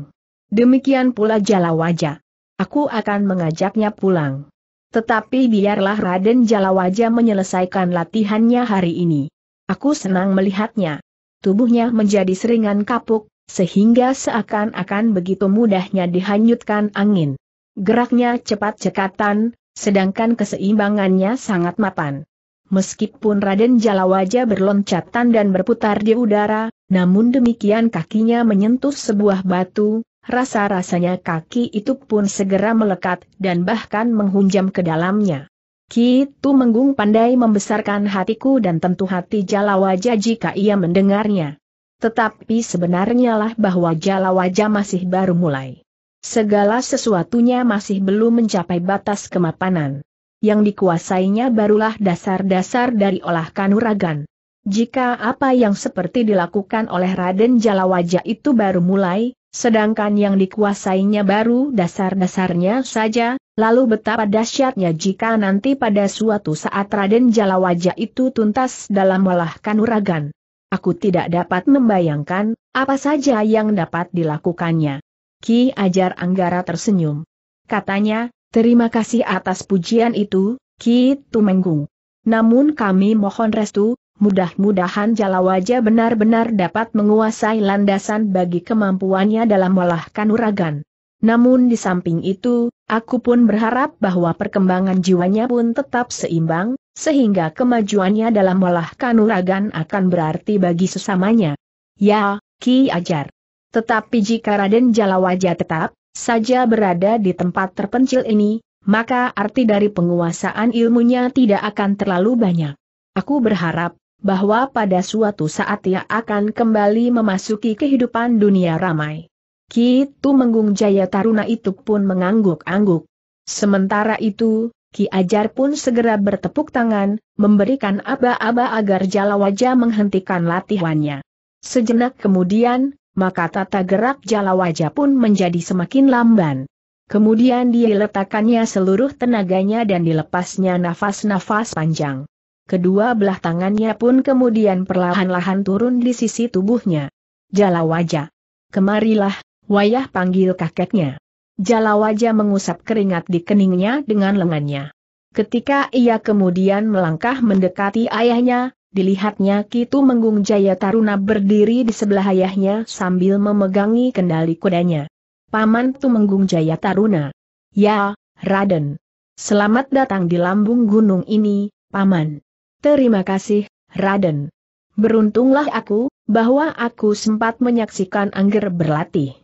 Demikian pula Jalawaja. Aku akan mengajaknya pulang. Tetapi biarlah Raden Jalawaja menyelesaikan latihannya hari ini. Aku senang melihatnya. Tubuhnya menjadi seringan kapuk, sehingga seakan-akan begitu mudahnya dihanyutkan angin. Geraknya cepat cekatan, sedangkan keseimbangannya sangat mapan. Meskipun Raden Jalawaja berloncatan dan berputar di udara, namun demikian kakinya menyentuh sebuah batu, rasa-rasanya kaki itu pun segera melekat dan bahkan menghunjam ke dalamnya. Kitu Menggung pandai membesarkan hatiku dan tentu hati Jalawaja jika ia mendengarnya. Tetapi sebenarnya lah bahwa jala wajah masih baru mulai. Segala sesuatunya masih belum mencapai batas kemapanan. Yang dikuasainya barulah dasar-dasar dari olah kanuragan. Jika apa yang seperti dilakukan oleh Raden Jalawaja itu baru mulai, sedangkan yang dikuasainya baru dasar-dasarnya saja, lalu betapa dahsyatnya jika nanti pada suatu saat Raden Jalawaja itu tuntas dalam olah kanuragan. Aku tidak dapat membayangkan, apa saja yang dapat dilakukannya. Ki Ajar Anggara tersenyum. Katanya, terima kasih atas pujian itu, Ki Tumenggung. Namun kami mohon restu, mudah-mudahan Jalawaja benar-benar dapat menguasai landasan bagi kemampuannya dalam olah kanuragan. Namun di samping itu, aku pun berharap bahwa perkembangan jiwanya pun tetap seimbang, sehingga kemajuannya dalam olah kanuragan akan berarti bagi sesamanya. Ya, Ki Ajar. Tetapi jika Raden Jalawaja tetap saja berada di tempat terpencil ini, maka arti dari penguasaan ilmunya tidak akan terlalu banyak. Aku berharap bahwa pada suatu saat ia akan kembali memasuki kehidupan dunia ramai. Ki Menggung Jaya Taruna itu pun mengangguk-angguk. Sementara itu, Ki Ajar pun segera bertepuk tangan, memberikan aba-aba agar Jala Jalawaja menghentikan latihannya. Sejenak kemudian, maka tata gerak Jala Jalawaja pun menjadi semakin lamban. Kemudian dia letakkannya seluruh tenaganya dan dilepasnya nafas-nafas panjang. Kedua belah tangannya pun kemudian perlahan-lahan turun di sisi tubuhnya. Jala Jalawaja. Kemarilah, Wayah panggil kakeknya. Jalawaja mengusap keringat di keningnya dengan lengannya. Ketika ia kemudian melangkah mendekati ayahnya, dilihatnya Kitu Menggung Jaya Taruna berdiri di sebelah ayahnya sambil memegangi kendali kudanya. Paman Tumenggung Jaya Taruna. Ya, Raden. Selamat datang di lambung gunung ini, Paman. Terima kasih, Raden. Beruntunglah aku, bahwa aku sempat menyaksikan Angger berlatih.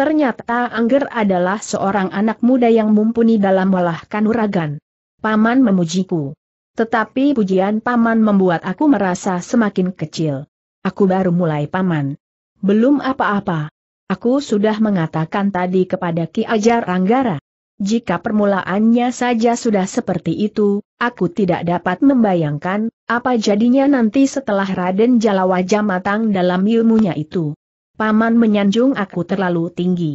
Ternyata Angger adalah seorang anak muda yang mumpuni dalam olah kanuragan. Paman memujiku. Tetapi pujian paman membuat aku merasa semakin kecil. Aku baru mulai paman. Belum apa-apa. Aku sudah mengatakan tadi kepada Ki Ajar Anggara. Jika permulaannya saja sudah seperti itu, aku tidak dapat membayangkan, apa jadinya nanti setelah Raden Jalawaja matang dalam ilmunya itu. Paman menyanjung aku terlalu tinggi.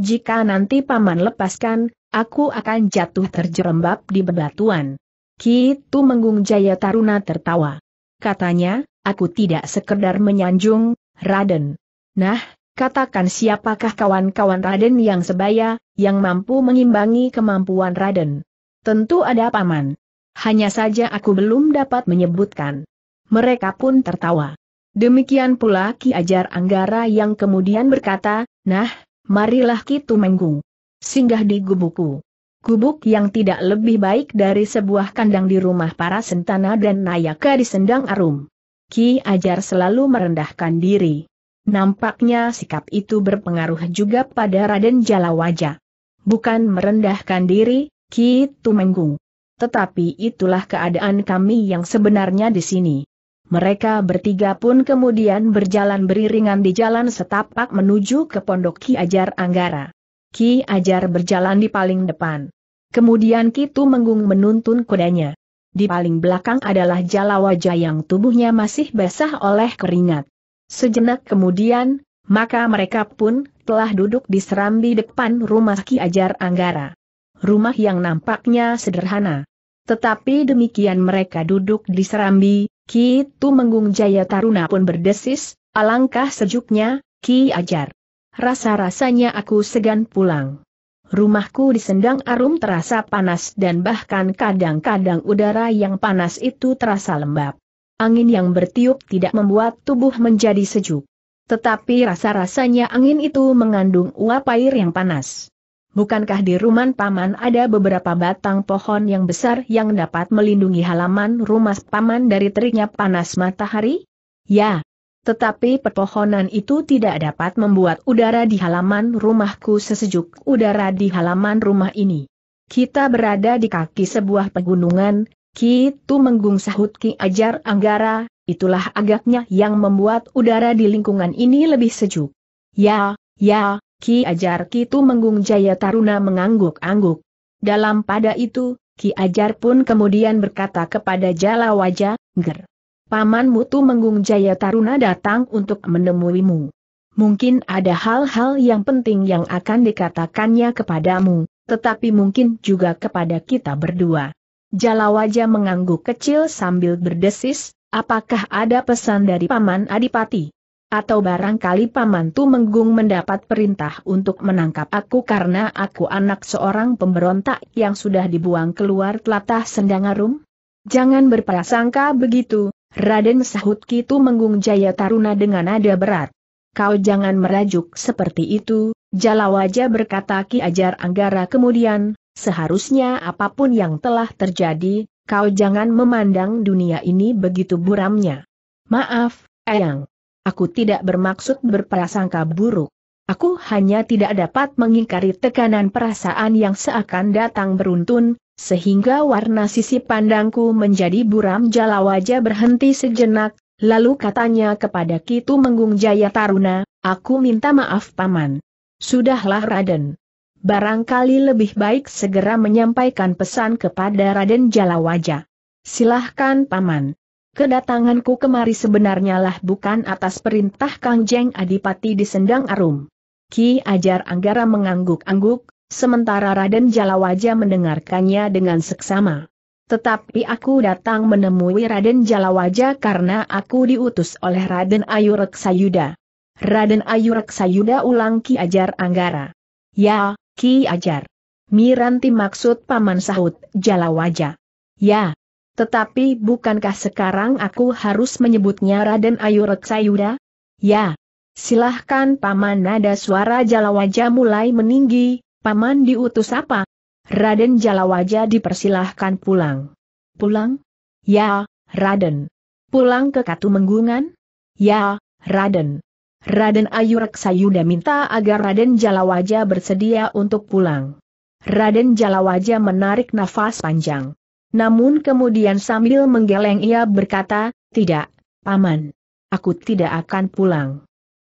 Jika nanti Paman lepaskan, aku akan jatuh terjerembab di bebatuan. Kitu Menggung Jaya Taruna tertawa. Katanya, aku tidak sekedar menyanjung, Raden. Nah, katakan siapakah kawan-kawan Raden yang sebaya, yang mampu mengimbangi kemampuan Raden. Tentu ada Paman. Hanya saja aku belum dapat menyebutkan. Mereka pun tertawa. Demikian pula Ki Ajar Anggara yang kemudian berkata, nah, marilah kita Menggung. Singgah di gubukku. Gubuk yang tidak lebih baik dari sebuah kandang di rumah para sentana dan nayaka di Sendang Arum. Ki Ajar selalu merendahkan diri. Nampaknya sikap itu berpengaruh juga pada Raden Jalawaja. Bukan merendahkan diri, Ki Tumenggung. Tetapi itulah keadaan kami yang sebenarnya di sini. Mereka bertiga pun kemudian berjalan beriringan di jalan setapak menuju ke pondok Ki Ajar Anggara. Ki Ajar berjalan di paling depan. Kemudian Kitu Menggung menuntun kudanya. Di paling belakang adalah Jalawaja yang tubuhnya masih basah oleh keringat. Sejenak kemudian, maka mereka pun telah duduk di serambi depan rumah Ki Ajar Anggara. Rumah yang nampaknya sederhana. Tetapi demikian mereka duduk di serambi, Ki Menggung Jaya Taruna pun berdesis, alangkah sejuknya, Ki Ajar. Rasa-rasanya aku segan pulang. Rumahku di Sendang arum terasa panas dan bahkan kadang-kadang udara yang panas itu terasa lembab. Angin yang bertiup tidak membuat tubuh menjadi sejuk. Tetapi rasa-rasanya angin itu mengandung uap air yang panas. Bukankah di rumah paman ada beberapa batang pohon yang besar yang dapat melindungi halaman rumah paman dari teriknya panas matahari? Ya. Tetapi pepohonan itu tidak dapat membuat udara di halaman rumahku sesejuk udara di halaman rumah ini. Kita berada di kaki sebuah pegunungan, Kitu Menggung Sahut Ki Ajar Anggara, itulah agaknya yang membuat udara di lingkungan ini lebih sejuk. Ya, ya, Ki Ajar Kitu Menggung Jaya Taruna mengangguk-angguk. Dalam pada itu, Ki Ajar pun kemudian berkata kepada Jala Jalawaja, Ger. Paman Mutu Menggung Jaya Taruna datang untuk menemuimu. Mungkin ada hal-hal yang penting yang akan dikatakannya kepadamu, tetapi mungkin juga kepada kita berdua. Jala Jalawaja mengangguk kecil sambil berdesis, apakah ada pesan dari Paman Adipati? Atau barangkali pamantu menggung mendapat perintah untuk menangkap aku karena aku anak seorang pemberontak yang sudah dibuang keluar telatah Sendangarum? Jangan berprasangka begitu, Raden sahut Kitu menggung Jaya Taruna dengan nada berat. Kau jangan merajuk seperti itu, Jalawaja berkata Ki Ajar Anggara kemudian, seharusnya apapun yang telah terjadi, kau jangan memandang dunia ini begitu buramnya. Maaf, Eyang. Aku tidak bermaksud berprasangka buruk. Aku hanya tidak dapat mengingkari tekanan perasaan yang seakan datang beruntun, sehingga warna sisi pandangku menjadi buram jalawaja berhenti sejenak, lalu katanya kepada Kitu Menggung Jaya Taruna, aku minta maaf paman. Sudahlah Raden. Barangkali lebih baik segera menyampaikan pesan kepada Raden Jalawaja. Silahkan paman. Kedatanganku kemari sebenarnya lah bukan atas perintah Kang Jeng Adipati di Sendang Arum. Ki Ajar Anggara mengangguk-angguk, sementara Raden Jalawaja mendengarkannya dengan seksama. Tetapi aku datang menemui Raden Jalawaja karena aku diutus oleh Raden Ayu Reksayuda. Raden Ayu Reksayuda ulang Ki Ajar Anggara. Ya, Ki Ajar. Miranti maksud paman sahut Jalawaja. Ya, tetapi bukankah sekarang aku harus menyebutnya Raden Ayu Sayuda? Ya. Silahkan Paman nada suara Jalawaja mulai meninggi, Paman diutus apa? Raden Jalawaja dipersilahkan pulang. Pulang? Ya, Raden. Pulang ke Katu Menggungan? Ya, Raden. Raden Ayu Sayuda minta agar Raden Jalawaja bersedia untuk pulang. Raden Jalawaja menarik nafas panjang. Namun kemudian sambil menggeleng ia berkata, tidak, paman. Aku tidak akan pulang.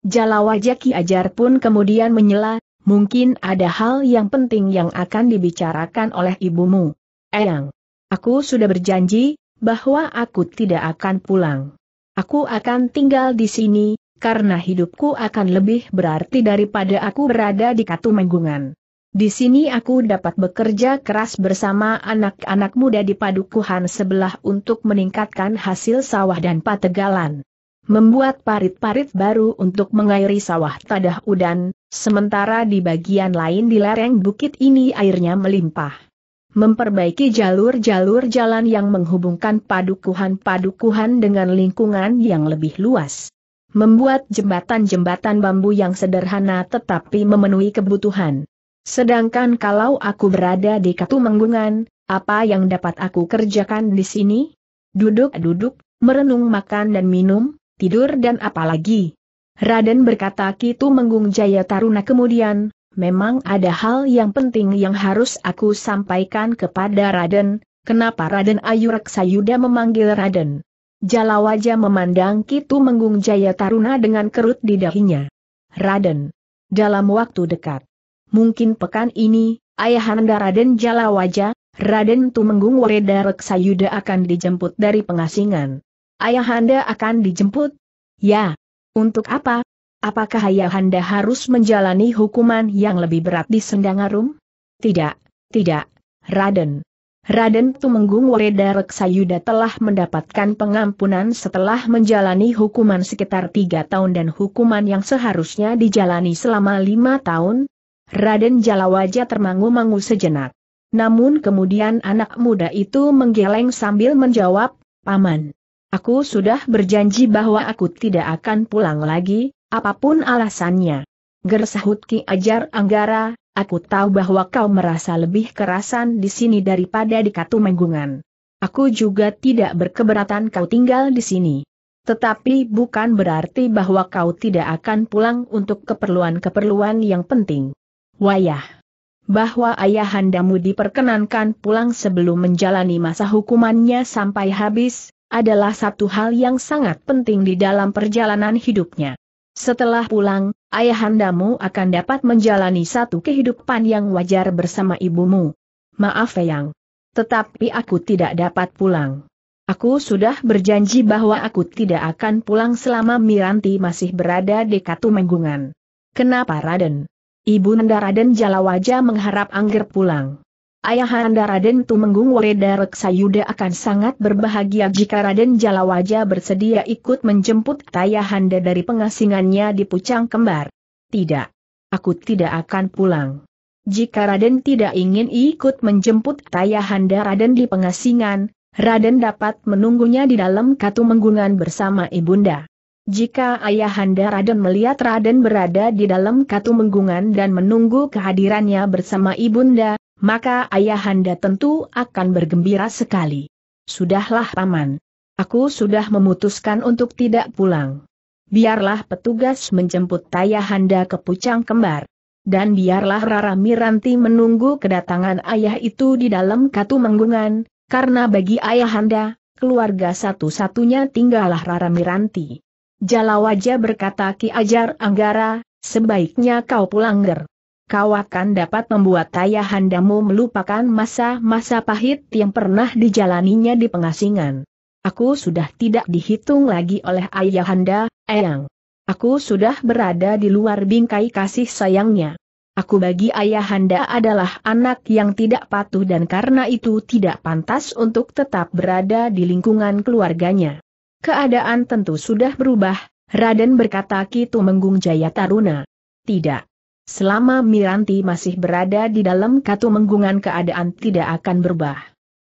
jalawajaki Ajar pun kemudian menyela, mungkin ada hal yang penting yang akan dibicarakan oleh ibumu. Eyang, aku sudah berjanji, bahwa aku tidak akan pulang. Aku akan tinggal di sini, karena hidupku akan lebih berarti daripada aku berada di Katumenggungan. Di sini aku dapat bekerja keras bersama anak-anak muda di padukuhan sebelah untuk meningkatkan hasil sawah dan pategalan. Membuat parit-parit baru untuk mengairi sawah tadah udan, sementara di bagian lain di lereng bukit ini airnya melimpah. Memperbaiki jalur-jalur jalan yang menghubungkan padukuhan-padukuhan dengan lingkungan yang lebih luas. Membuat jembatan-jembatan bambu yang sederhana tetapi memenuhi kebutuhan Sedangkan kalau aku berada di Katumenggungan, apa yang dapat aku kerjakan di sini? Duduk-duduk, merenung makan dan minum, tidur dan apalagi. Raden berkata Kitu Menggung Jaya Taruna kemudian, memang ada hal yang penting yang harus aku sampaikan kepada Raden, kenapa Raden Ayu Raksayuda memanggil Raden. Jalawaja memandang Kitu Menggung Jaya Taruna dengan kerut di dahinya. Raden. Dalam waktu dekat mungkin pekan ini, Ayahanda Raden Jalawaja, Raden Tumenggung Wareda Reksayuda akan dijemput dari pengasingan. Ayahanda akan dijemput? Ya. Untuk apa? Apakah Ayahanda harus menjalani hukuman yang lebih berat di Sendangarum? Tidak, tidak, Raden. Raden Tumenggung Wareda Reksayuda telah mendapatkan pengampunan setelah menjalani hukuman sekitar tiga tahun dan hukuman yang seharusnya dijalani selama lima tahun, Raden Jalawaja termangu-mangu sejenak. Namun kemudian anak muda itu menggeleng sambil menjawab, Paman, aku sudah berjanji bahwa aku tidak akan pulang lagi, apapun alasannya. Gersahut Ki Ajar Anggara, aku tahu bahwa kau merasa lebih kerasan di sini daripada di katu Menggungan. Aku juga tidak berkeberatan kau tinggal di sini. Tetapi bukan berarti bahwa kau tidak akan pulang untuk keperluan-keperluan yang penting. Wayah. Bahwa ayahandamu diperkenankan pulang sebelum menjalani masa hukumannya sampai habis, adalah satu hal yang sangat penting di dalam perjalanan hidupnya. Setelah pulang, ayahandamu akan dapat menjalani satu kehidupan yang wajar bersama ibumu. Maaf Eyang. Tetapi aku tidak dapat pulang. Aku sudah berjanji bahwa aku tidak akan pulang selama Miranti masih berada di Katumenggungan. Kenapa Raden? Ibu Nanda Raden Jalawaja mengharap Angger pulang. Ayah Raden Tumenggung Wereda Reksayuda akan sangat berbahagia jika Raden Jalawaja bersedia ikut menjemput Tayahanda dari pengasingannya di Pucang Kembar. Tidak. Aku tidak akan pulang. Jika Raden tidak ingin ikut menjemput Tayahanda Raden di pengasingan, Raden dapat menunggunya di dalam menggungan bersama Ibunda. Jika Ayahanda Raden melihat Raden berada di dalam katu menggungan dan menunggu kehadirannya bersama Ibunda, maka Ayahanda tentu akan bergembira sekali. Sudahlah Paman. Aku sudah memutuskan untuk tidak pulang. Biarlah petugas menjemput Ayahanda ke Pucang Kembar. Dan biarlah Rara Miranti menunggu kedatangan ayah itu di dalam katu menggungan, karena bagi Ayahanda, keluarga satu-satunya tinggallah Rara Miranti. Jalawaja berkata Ki Ajar Anggara, sebaiknya kau pulang ger. Kau akan dapat membuat handamu melupakan masa-masa pahit yang pernah dijalaninya di pengasingan. Aku sudah tidak dihitung lagi oleh ayah ayahanda, Eyang. Aku sudah berada di luar bingkai kasih sayangnya. Aku bagi ayah ayahanda adalah anak yang tidak patuh dan karena itu tidak pantas untuk tetap berada di lingkungan keluarganya. Keadaan tentu sudah berubah, Raden berkata Kitu Menggung Jaya Taruna. Tidak. Selama Miranti masih berada di dalam Katu Menggungan keadaan tidak akan berubah.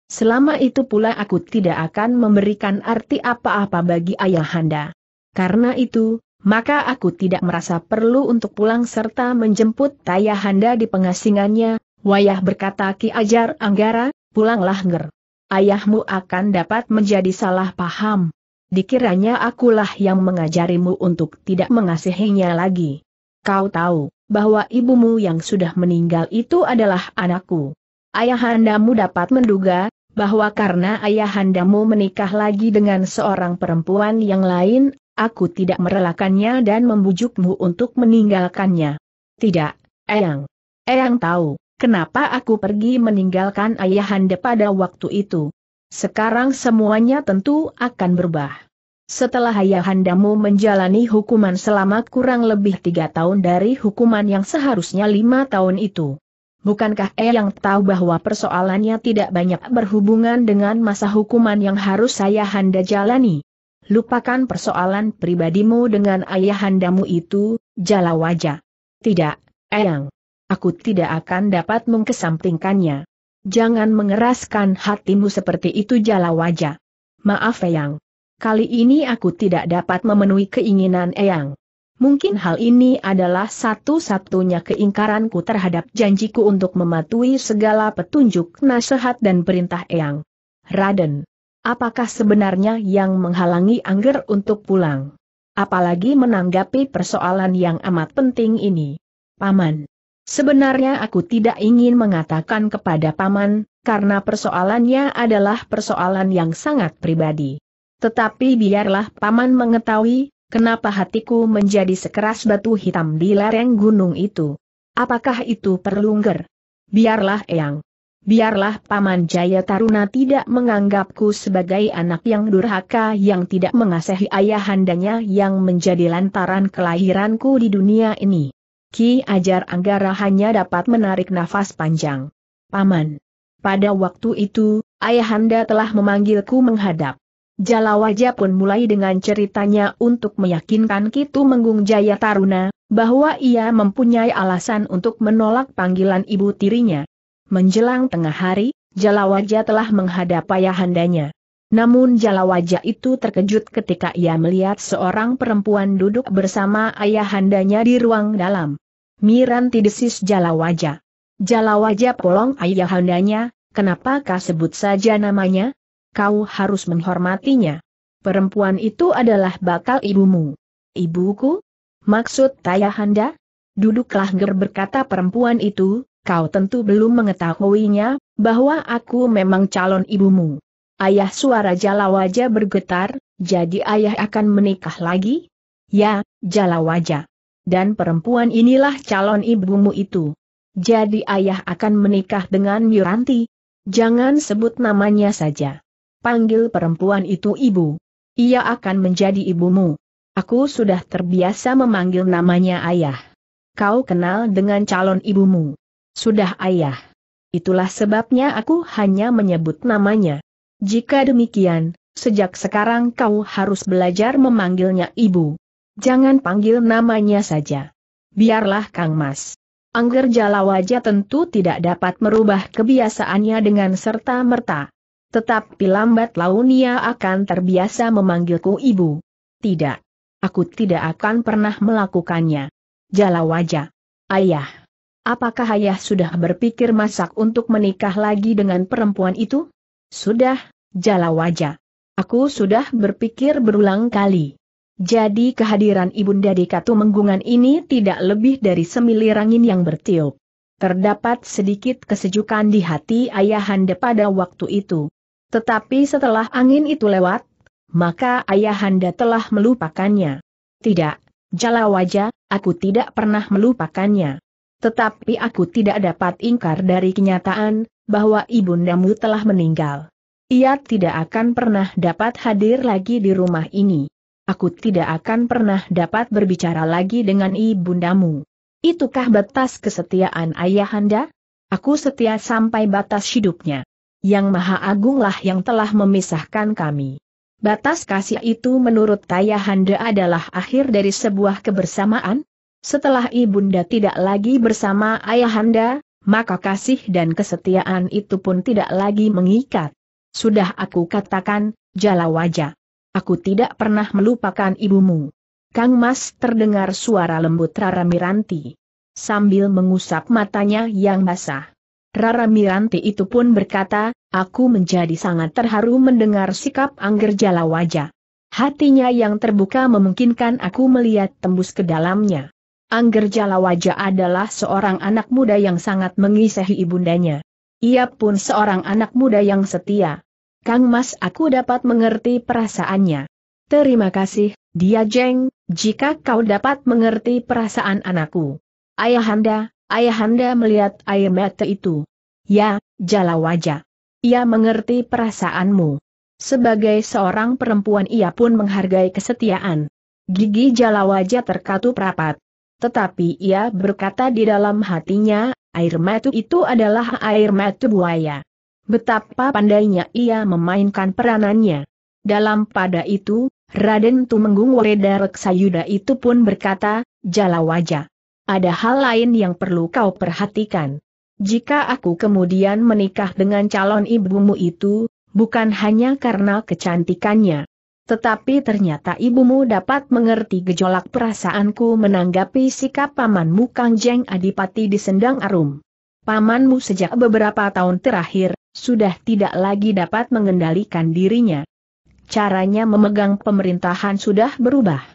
Selama itu pula aku tidak akan memberikan arti apa-apa bagi ayahanda. Karena itu, maka aku tidak merasa perlu untuk pulang serta menjemput Handa di pengasingannya, wayah berkata Ki Ajar Anggara, pulanglah nger. Ayahmu akan dapat menjadi salah paham dikiranya akulah yang mengajarimu untuk tidak mengasihinya lagi. Kau tahu, bahwa ibumu yang sudah meninggal itu adalah anakku. Ayahandamu dapat menduga, bahwa karena ayahandamu menikah lagi dengan seorang perempuan yang lain, aku tidak merelakannya dan membujukmu untuk meninggalkannya. Tidak, Eyang. Eyang tahu, kenapa aku pergi meninggalkan ayahanda pada waktu itu. Sekarang semuanya tentu akan berubah. Setelah ayahandamu menjalani hukuman selama kurang lebih tiga tahun dari hukuman yang seharusnya lima tahun itu. Bukankah E yang tahu bahwa persoalannya tidak banyak berhubungan dengan masa hukuman yang harus saya handa jalani? Lupakan persoalan pribadimu dengan ayahandamu itu, jala wajah. Tidak, Eyang. Aku tidak akan dapat mengkesampingkannya. Jangan mengeraskan hatimu seperti itu jala wajah. Maaf Eyang. Kali ini aku tidak dapat memenuhi keinginan Eyang. Mungkin hal ini adalah satu-satunya keingkaranku terhadap janjiku untuk mematuhi segala petunjuk nasihat dan perintah Eyang. Raden, apakah sebenarnya yang menghalangi Angger untuk pulang? Apalagi menanggapi persoalan yang amat penting ini. Paman, Sebenarnya aku tidak ingin mengatakan kepada Paman, karena persoalannya adalah persoalan yang sangat pribadi. Tetapi biarlah Paman mengetahui, kenapa hatiku menjadi sekeras batu hitam di lereng gunung itu. Apakah itu perlu Biarlah Eyang. Biarlah Paman Jaya Taruna tidak menganggapku sebagai anak yang durhaka yang tidak mengasihi ayahandanya yang menjadi lantaran kelahiranku di dunia ini. Ki Ajar Anggara hanya dapat menarik nafas panjang. Paman. Pada waktu itu, ayahanda telah memanggilku menghadap. Jalawaja pun mulai dengan ceritanya untuk meyakinkan Kitu Menggung Jaya Taruna, bahwa ia mempunyai alasan untuk menolak panggilan ibu tirinya. Menjelang tengah hari, Jalawaja telah menghadap ayahandanya. Namun jala wajah itu terkejut ketika ia melihat seorang perempuan duduk bersama ayahandanya di ruang dalam. Miranti desis Jala wajah polong ayahandanya, kenapa kau sebut saja namanya? Kau harus menghormatinya. Perempuan itu adalah bakal ibumu. Ibuku? Maksud ayahanda? Duduklah ger berkata perempuan itu, kau tentu belum mengetahuinya, bahwa aku memang calon ibumu. Ayah suara Jalawaja bergetar, jadi ayah akan menikah lagi? Ya, Jalawaja. Dan perempuan inilah calon ibumu itu. Jadi ayah akan menikah dengan Miranti. Jangan sebut namanya saja. Panggil perempuan itu ibu. Ia akan menjadi ibumu. Aku sudah terbiasa memanggil namanya ayah. Kau kenal dengan calon ibumu. Sudah ayah. Itulah sebabnya aku hanya menyebut namanya. Jika demikian, sejak sekarang kau harus belajar memanggilnya ibu. Jangan panggil namanya saja. Biarlah Kang Mas. Angger Jalawaja tentu tidak dapat merubah kebiasaannya dengan serta-merta. Tetapi lambat laun ia akan terbiasa memanggilku ibu. Tidak. Aku tidak akan pernah melakukannya. Jalawaja. Ayah. Apakah ayah sudah berpikir masak untuk menikah lagi dengan perempuan itu? Sudah, jala wajah. Aku sudah berpikir berulang kali. Jadi kehadiran Ibunda katu Menggungan ini tidak lebih dari semilir angin yang bertiup. Terdapat sedikit kesejukan di hati Ayahanda pada waktu itu. Tetapi setelah angin itu lewat, maka Ayahanda telah melupakannya. Tidak, jala wajah, aku tidak pernah melupakannya. Tetapi aku tidak dapat ingkar dari kenyataan, bahwa ibundamu telah meninggal. Ia tidak akan pernah dapat hadir lagi di rumah ini. Aku tidak akan pernah dapat berbicara lagi dengan ibundamu. Itukah batas kesetiaan ayahanda? Aku setia sampai batas hidupnya. Yang Maha Agunglah yang telah memisahkan kami. Batas kasih itu menurut ayahanda adalah akhir dari sebuah kebersamaan? Setelah ibunda tidak lagi bersama ayahanda, maka kasih dan kesetiaan itu pun tidak lagi mengikat. Sudah aku katakan, jala wajah. Aku tidak pernah melupakan ibumu. Kang Mas terdengar suara lembut Rara Miranti. Sambil mengusap matanya yang basah. Rara Miranti itu pun berkata, aku menjadi sangat terharu mendengar sikap Angger Jalawaja. Hatinya yang terbuka memungkinkan aku melihat tembus ke dalamnya. Angger Jalawaja adalah seorang anak muda yang sangat mengisahi ibundanya. Ia pun seorang anak muda yang setia. Kang Mas aku dapat mengerti perasaannya. Terima kasih, dia Jeng, jika kau dapat mengerti perasaan anakku. Ayahanda, ayahanda melihat air mata itu. Ya, Jalawaja. Ia mengerti perasaanmu. Sebagai seorang perempuan ia pun menghargai kesetiaan. Gigi Jalawaja terkatup rapat. Tetapi ia berkata di dalam hatinya, air matu itu adalah air matu buaya. Betapa pandainya ia memainkan peranannya. Dalam pada itu, Raden Tumenggung Wereda Reksayuda itu pun berkata, jala wajah. Ada hal lain yang perlu kau perhatikan. Jika aku kemudian menikah dengan calon ibumu itu, bukan hanya karena kecantikannya, tetapi ternyata ibumu dapat mengerti gejolak perasaanku menanggapi sikap pamanmu Kang Jeng Adipati di Sendang Arum. Pamanmu sejak beberapa tahun terakhir, sudah tidak lagi dapat mengendalikan dirinya. Caranya memegang pemerintahan sudah berubah.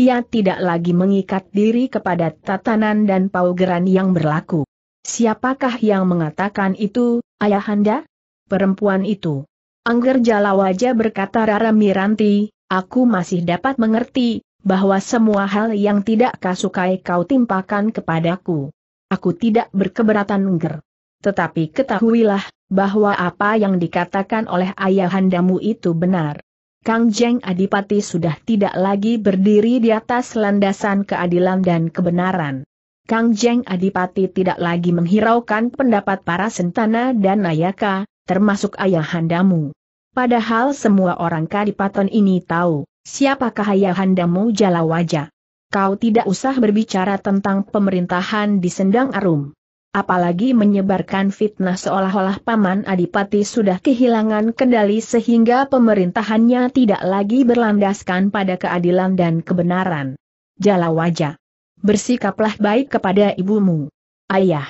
Ia tidak lagi mengikat diri kepada tatanan dan paugeran yang berlaku. Siapakah yang mengatakan itu, ayahanda? Perempuan itu. Angger Jalawaja berkata Rara Miranti, aku masih dapat mengerti, bahwa semua hal yang tidak kau kau timpakan kepadaku. Aku tidak berkeberatan Angger. Tetapi ketahuilah, bahwa apa yang dikatakan oleh ayahandamu itu benar. Kang Jeng Adipati sudah tidak lagi berdiri di atas landasan keadilan dan kebenaran. Kang Jeng Adipati tidak lagi menghiraukan pendapat para sentana dan ayaka, termasuk ayahandamu. Padahal semua orang kadipaton ini tahu, siapakah Ayahandamu wajah. Kau tidak usah berbicara tentang pemerintahan di Sendang Arum. Apalagi menyebarkan fitnah seolah-olah Paman Adipati sudah kehilangan kendali sehingga pemerintahannya tidak lagi berlandaskan pada keadilan dan kebenaran. Jala wajah. Bersikaplah baik kepada ibumu. Ayah.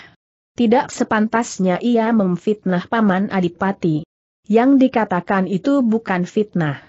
Tidak sepantasnya ia memfitnah Paman Adipati. Yang dikatakan itu bukan fitnah.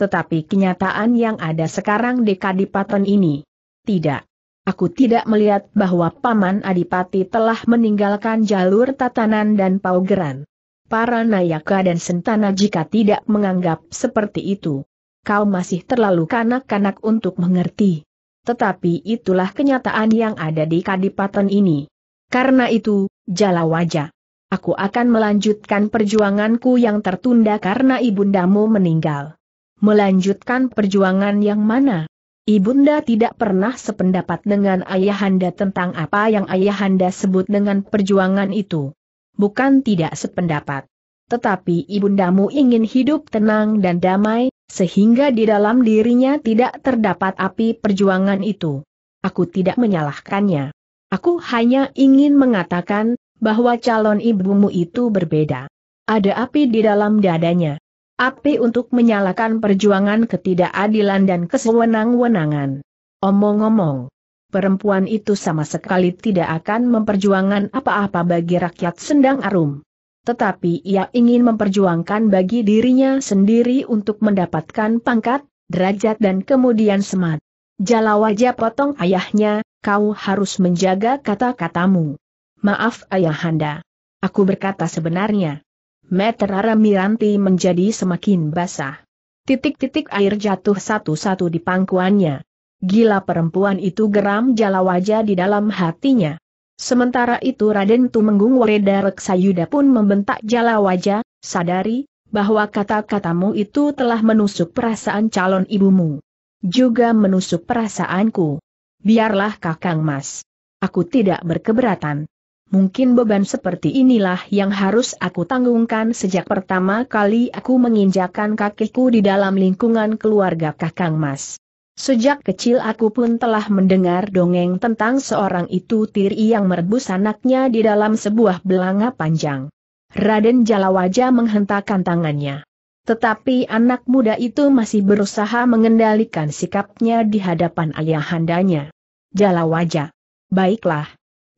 Tetapi kenyataan yang ada sekarang di Kadipaten ini. Tidak. Aku tidak melihat bahwa Paman Adipati telah meninggalkan jalur tatanan dan paugeran. Para Nayaka dan Sentana jika tidak menganggap seperti itu. Kau masih terlalu kanak-kanak untuk mengerti. Tetapi itulah kenyataan yang ada di Kadipaten ini. Karena itu, jala wajah. Aku akan melanjutkan perjuanganku yang tertunda karena ibundamu meninggal. Melanjutkan perjuangan yang mana? Ibunda tidak pernah sependapat dengan ayahanda tentang apa yang ayahanda sebut dengan perjuangan itu. Bukan tidak sependapat. Tetapi ibundamu ingin hidup tenang dan damai, sehingga di dalam dirinya tidak terdapat api perjuangan itu. Aku tidak menyalahkannya. Aku hanya ingin mengatakan, bahwa calon ibumu itu berbeda. Ada api di dalam dadanya. Api untuk menyalakan perjuangan ketidakadilan dan kesewenang-wenangan. Omong-omong, perempuan itu sama sekali tidak akan memperjuangkan apa-apa bagi rakyat Sendang Arum. Tetapi ia ingin memperjuangkan bagi dirinya sendiri untuk mendapatkan pangkat, derajat dan kemudian semat. Jalawaja potong ayahnya, kau harus menjaga kata-katamu. Maaf ayahanda. Aku berkata sebenarnya. Meterara Miranti menjadi semakin basah. Titik-titik air jatuh satu-satu di pangkuannya. Gila perempuan itu geram jala wajah di dalam hatinya. Sementara itu Raden Tumenggung Wareda Reksayuda pun membentak jala wajah, sadari, bahwa kata-katamu itu telah menusuk perasaan calon ibumu. Juga menusuk perasaanku. Biarlah kakang mas. Aku tidak berkeberatan. Mungkin beban seperti inilah yang harus aku tanggungkan sejak pertama kali aku menginjakan kakiku di dalam lingkungan keluarga Kakang Mas. Sejak kecil aku pun telah mendengar dongeng tentang seorang itu tiri yang merebus anaknya di dalam sebuah belanga panjang. Raden Jalawaja menghentakkan tangannya. Tetapi anak muda itu masih berusaha mengendalikan sikapnya di hadapan ayahandanya. Jalawaja. Baiklah,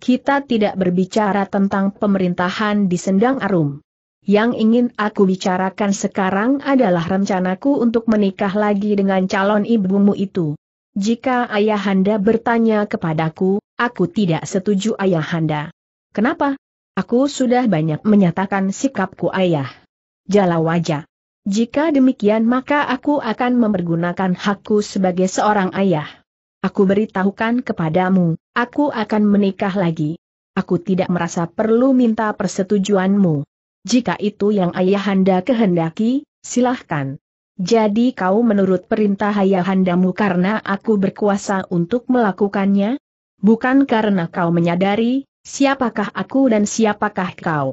kita tidak berbicara tentang pemerintahan di Sendang Arum. Yang ingin aku bicarakan sekarang adalah rencanaku untuk menikah lagi dengan calon ibumu itu. Jika ayahanda bertanya kepadaku, aku tidak setuju ayahanda. Kenapa? Aku sudah banyak menyatakan sikapku ayah. wajah. Jika demikian maka aku akan mempergunakan hakku sebagai seorang ayah. Aku beritahukan kepadamu, aku akan menikah lagi. Aku tidak merasa perlu minta persetujuanmu. Jika itu yang ayahanda kehendaki, silahkan. Jadi kau menurut perintah ayahandamu karena aku berkuasa untuk melakukannya? Bukan karena kau menyadari, siapakah aku dan siapakah kau.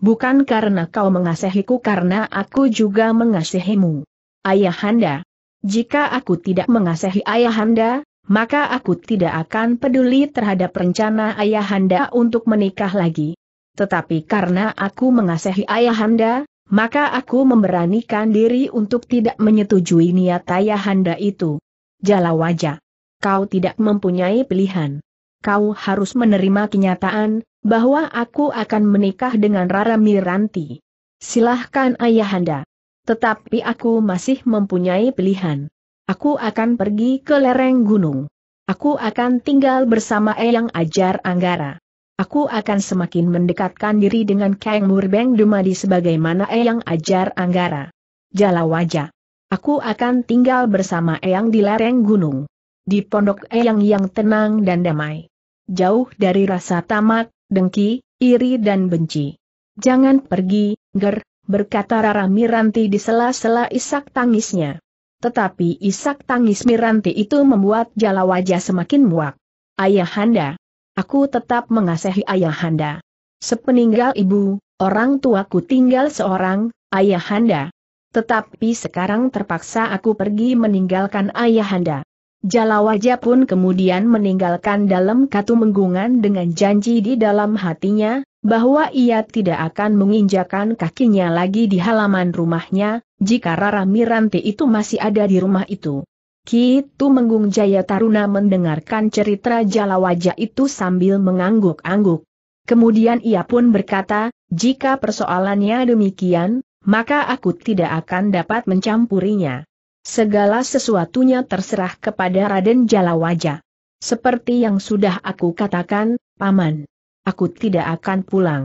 Bukan karena kau mengasihiku karena aku juga mengasihimu. Ayahanda, jika aku tidak mengasihi ayahanda, maka aku tidak akan peduli terhadap rencana ayahanda untuk menikah lagi. Tetapi karena aku mengasihi ayahanda, maka aku memberanikan diri untuk tidak menyetujui niat ayahanda itu. Jala wajah. kau tidak mempunyai pilihan. Kau harus menerima kenyataan bahwa aku akan menikah dengan Rara Miranti. Silahkan ayahanda. Tetapi aku masih mempunyai pilihan. Aku akan pergi ke lereng gunung. Aku akan tinggal bersama Eyang Ajar Anggara. Aku akan semakin mendekatkan diri dengan Kang Murbeng Dumadi sebagaimana Eyang Ajar Anggara. Jala wajah. Aku akan tinggal bersama Eyang di lereng gunung. Di pondok Eyang yang tenang dan damai. Jauh dari rasa tamak, dengki, iri dan benci. Jangan pergi, Ger, berkata Rara Miranti di sela-sela isak tangisnya. Tetapi isak tangis Miranti itu membuat jala wajah semakin muak. Ayahanda. Aku tetap mengasihi ayahanda. Sepeninggal ibu, orang tuaku tinggal seorang, ayahanda. Tetapi sekarang terpaksa aku pergi meninggalkan ayahanda. wajah pun kemudian meninggalkan dalam katu menggungan dengan janji di dalam hatinya, bahwa ia tidak akan menginjakan kakinya lagi di halaman rumahnya, jika Rara Miranti itu masih ada di rumah itu. Kitu Menggung Jaya Taruna mendengarkan cerita Jalawaja itu sambil mengangguk-angguk. Kemudian ia pun berkata, jika persoalannya demikian, maka aku tidak akan dapat mencampurinya. Segala sesuatunya terserah kepada Raden Jalawaja. Seperti yang sudah aku katakan, Paman aku tidak akan pulang.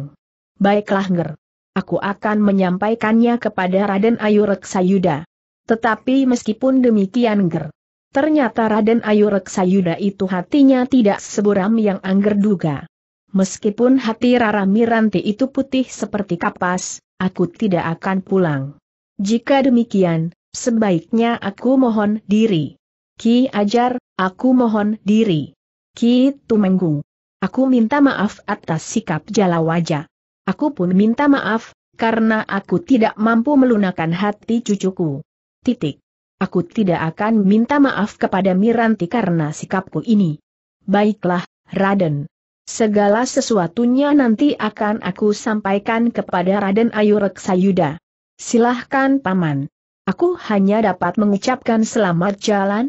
Baiklah Nger. Aku akan menyampaikannya kepada Raden Ayu Reksayuda. Tetapi meskipun demikian Nger. Ternyata Raden Ayu Reksayuda itu hatinya tidak seburam yang Angger duga. Meskipun hati Rara Miranti itu putih seperti kapas, aku tidak akan pulang. Jika demikian, sebaiknya aku mohon diri. Ki Ajar, aku mohon diri. Ki Tumenggung. Aku minta maaf atas sikap jala wajah. Aku pun minta maaf, karena aku tidak mampu melunakan hati cucuku. Titik. Aku tidak akan minta maaf kepada Miranti karena sikapku ini. Baiklah, Raden. Segala sesuatunya nanti akan aku sampaikan kepada Raden Ayu Reksayuda. Silahkan Paman. Aku hanya dapat mengucapkan selamat jalan.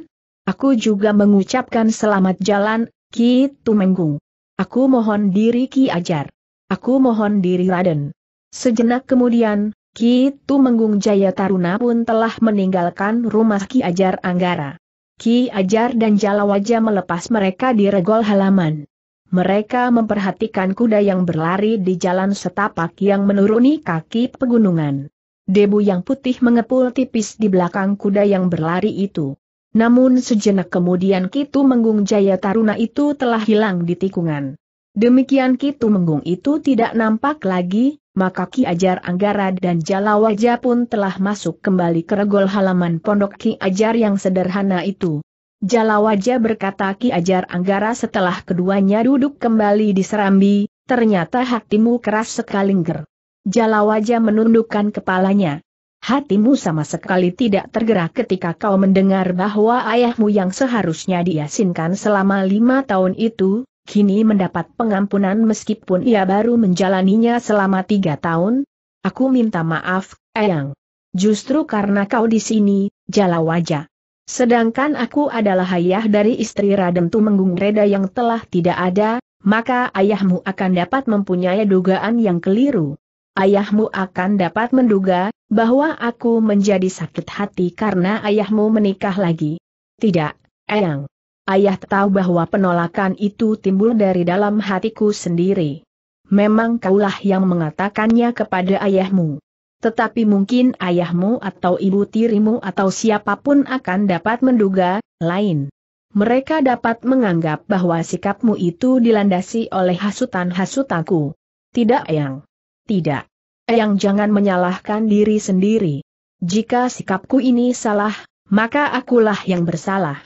Aku juga mengucapkan selamat jalan, Ki Tumenggung. Aku mohon diri Ki Ajar. Aku mohon diri Raden. Sejenak kemudian, Ki Tumenggung Jaya Taruna pun telah meninggalkan rumah Ki Ajar Anggara. Ki Ajar dan Jalawaja melepas mereka di regol halaman. Mereka memperhatikan kuda yang berlari di jalan setapak yang menuruni kaki pegunungan. Debu yang putih mengepul tipis di belakang kuda yang berlari itu. Namun sejenak kemudian Kitu Menggung Jaya Taruna itu telah hilang di tikungan. Demikian Kitu Menggung itu tidak nampak lagi, maka Ki Ajar Anggara dan Jalawaja pun telah masuk kembali ke regol halaman pondok Ki Ajar yang sederhana itu. Jalawaja berkata Ki Ajar Anggara setelah keduanya duduk kembali di serambi, ternyata hatimu keras sekali ngger. Jalawaja menundukkan kepalanya hatimu sama sekali tidak tergerak ketika kau mendengar bahwa ayahmu yang seharusnya diasinkan selama lima tahun itu, kini mendapat pengampunan meskipun ia baru menjalaninya selama tiga tahun? Aku minta maaf, Eyang. Justru karena kau di sini, jala wajah. Sedangkan aku adalah ayah dari istri Raden Tumenggung Reda yang telah tidak ada, maka ayahmu akan dapat mempunyai dugaan yang keliru ayahmu akan dapat menduga bahwa aku menjadi sakit hati karena ayahmu menikah lagi. Tidak, Eyang. Ayah tahu bahwa penolakan itu timbul dari dalam hatiku sendiri. Memang kaulah yang mengatakannya kepada ayahmu. Tetapi mungkin ayahmu atau ibu tirimu atau siapapun akan dapat menduga, lain. Mereka dapat menganggap bahwa sikapmu itu dilandasi oleh hasutan-hasutanku. Tidak Eyang. Tidak. Eyang jangan menyalahkan diri sendiri. Jika sikapku ini salah, maka akulah yang bersalah.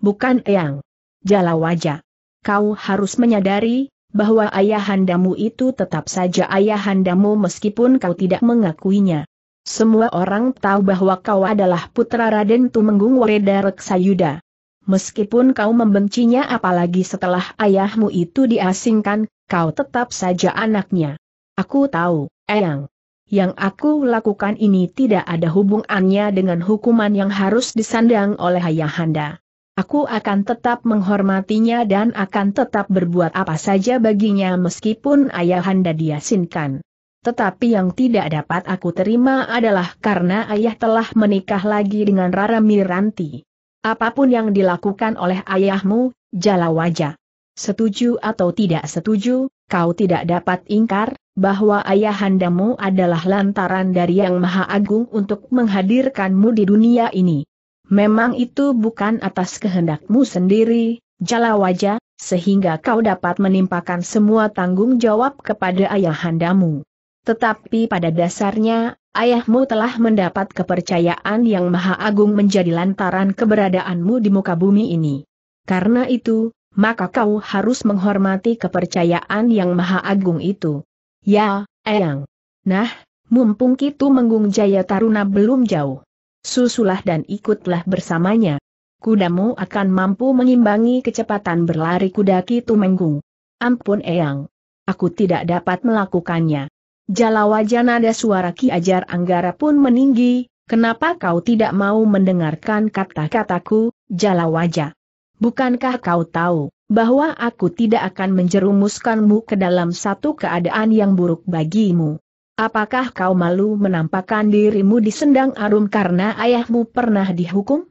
Bukan Eyang. wajah. Kau harus menyadari, bahwa ayahandamu itu tetap saja ayahandamu meskipun kau tidak mengakuinya. Semua orang tahu bahwa kau adalah putra Raden Tumenggung Wereda Reksayuda. Meskipun kau membencinya apalagi setelah ayahmu itu diasingkan, kau tetap saja anaknya. Aku tahu, Eyang. Yang aku lakukan ini tidak ada hubungannya dengan hukuman yang harus disandang oleh Ayahanda. Aku akan tetap menghormatinya dan akan tetap berbuat apa saja baginya meskipun Ayahanda diasinkan. Tetapi yang tidak dapat aku terima adalah karena ayah telah menikah lagi dengan Rara Miranti. Apapun yang dilakukan oleh ayahmu, jala wajah. Setuju atau tidak setuju, kau tidak dapat ingkar, bahwa ayahandamu adalah lantaran dari Yang Maha Agung untuk menghadirkanmu di dunia ini. Memang itu bukan atas kehendakmu sendiri, wajah, sehingga kau dapat menimpakan semua tanggung jawab kepada ayahandamu. Tetapi pada dasarnya, ayahmu telah mendapat kepercayaan yang maha agung menjadi lantaran keberadaanmu di muka bumi ini. Karena itu, maka kau harus menghormati kepercayaan yang maha agung itu. Ya, Eyang. Nah, mumpung Kitu Menggung Jaya Taruna belum jauh. Susulah dan ikutlah bersamanya. Kudamu akan mampu mengimbangi kecepatan berlari kuda Kitu Menggung. Ampun Eyang. Aku tidak dapat melakukannya. Jala wajah nada suara Ki Ajar Anggara pun meninggi, kenapa kau tidak mau mendengarkan kata-kataku, jala wajah? Bukankah kau tahu, bahwa aku tidak akan menjerumuskanmu ke dalam satu keadaan yang buruk bagimu. Apakah kau malu menampakkan dirimu di sendang arum karena ayahmu pernah dihukum?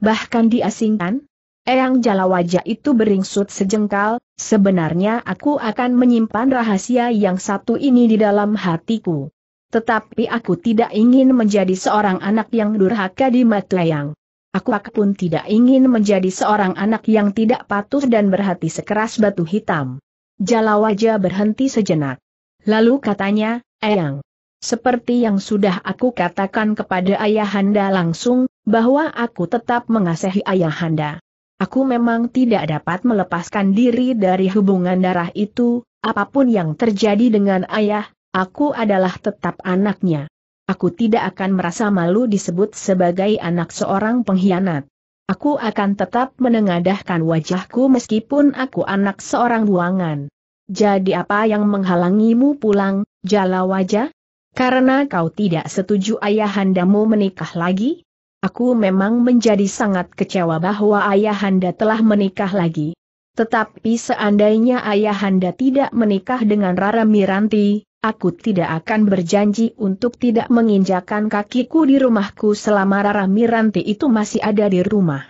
Bahkan diasingkan? Eyang wajah itu beringsut sejengkal, sebenarnya aku akan menyimpan rahasia yang satu ini di dalam hatiku. Tetapi aku tidak ingin menjadi seorang anak yang durhaka di Eyang. Aku pun tidak ingin menjadi seorang anak yang tidak patuh dan berhati sekeras batu hitam. Jalawaja berhenti sejenak. Lalu katanya, Eyang. Seperti yang sudah aku katakan kepada ayahanda langsung, bahwa aku tetap mengasihi ayahanda. Aku memang tidak dapat melepaskan diri dari hubungan darah itu, apapun yang terjadi dengan ayah, aku adalah tetap anaknya. Aku tidak akan merasa malu disebut sebagai anak seorang pengkhianat. Aku akan tetap menengadahkan wajahku meskipun aku anak seorang buangan. Jadi apa yang menghalangimu pulang, jala wajah? Karena kau tidak setuju ayahandamu menikah lagi? Aku memang menjadi sangat kecewa bahwa ayahanda telah menikah lagi. Tetapi seandainya ayahanda tidak menikah dengan Rara Miranti, Aku tidak akan berjanji untuk tidak menginjakan kakiku di rumahku selama Rara Miranti itu masih ada di rumah.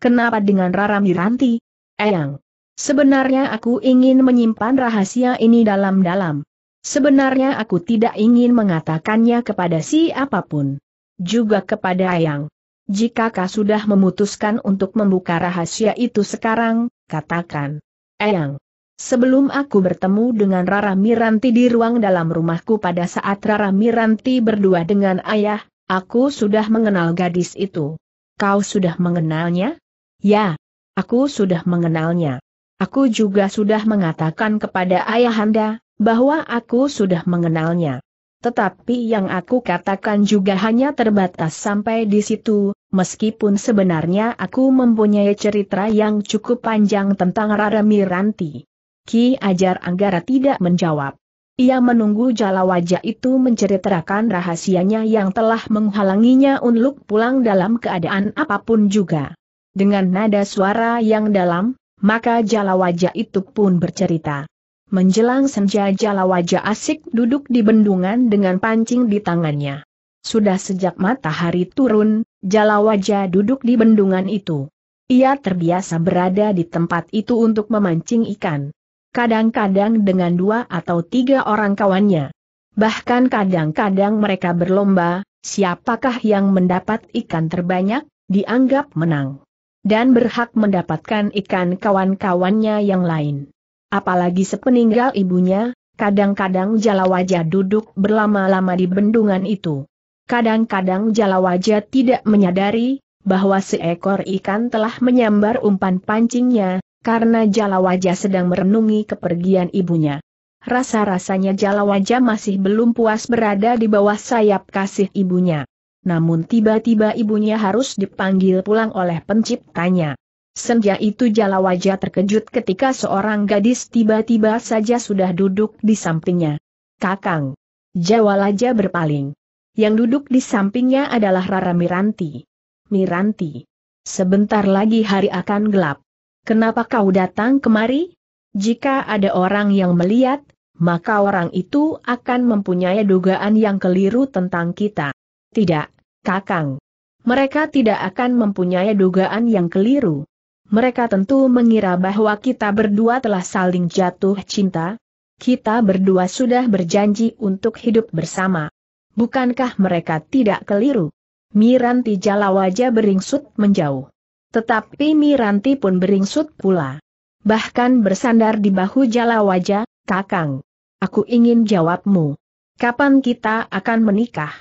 Kenapa dengan Rara Miranti? Eyang. Sebenarnya aku ingin menyimpan rahasia ini dalam-dalam. Sebenarnya aku tidak ingin mengatakannya kepada siapapun. Juga kepada Eyang. Jika kau sudah memutuskan untuk membuka rahasia itu sekarang, katakan. Eyang. Sebelum aku bertemu dengan Rara Miranti di ruang dalam rumahku pada saat Rara Miranti berdua dengan ayah, aku sudah mengenal gadis itu. Kau sudah mengenalnya? Ya, aku sudah mengenalnya. Aku juga sudah mengatakan kepada ayahanda, bahwa aku sudah mengenalnya. Tetapi yang aku katakan juga hanya terbatas sampai di situ, meskipun sebenarnya aku mempunyai cerita yang cukup panjang tentang Rara Miranti. Ki Ajar Anggara tidak menjawab. Ia menunggu jala wajah itu menceritakan rahasianya yang telah menghalanginya untuk pulang dalam keadaan apapun juga. Dengan nada suara yang dalam, maka jala wajah itu pun bercerita. Menjelang senja jala wajah asik duduk di bendungan dengan pancing di tangannya. Sudah sejak matahari turun, jala wajah duduk di bendungan itu. Ia terbiasa berada di tempat itu untuk memancing ikan kadang-kadang dengan dua atau tiga orang kawannya. Bahkan kadang-kadang mereka berlomba, siapakah yang mendapat ikan terbanyak, dianggap menang. Dan berhak mendapatkan ikan kawan-kawannya yang lain. Apalagi sepeninggal ibunya, kadang-kadang Jalawaja duduk berlama-lama di bendungan itu. Kadang-kadang Jalawaja tidak menyadari bahwa seekor ikan telah menyambar umpan pancingnya, karena Jalawaja sedang merenungi kepergian ibunya. Rasa-rasanya wajah masih belum puas berada di bawah sayap kasih ibunya. Namun tiba-tiba ibunya harus dipanggil pulang oleh penciptanya. Senja itu wajah terkejut ketika seorang gadis tiba-tiba saja sudah duduk di sampingnya. Kakang. Wajah berpaling. Yang duduk di sampingnya adalah Rara Miranti. Miranti. Sebentar lagi hari akan gelap. Kenapa kau datang kemari? Jika ada orang yang melihat, maka orang itu akan mempunyai dugaan yang keliru tentang kita. Tidak, Kakang. Mereka tidak akan mempunyai dugaan yang keliru. Mereka tentu mengira bahwa kita berdua telah saling jatuh cinta. Kita berdua sudah berjanji untuk hidup bersama. Bukankah mereka tidak keliru? Miranti Jalawaja beringsut menjauh. Tetapi Miranti pun beringsut pula. Bahkan bersandar di bahu jala wajah, Kakang. Aku ingin jawabmu. Kapan kita akan menikah?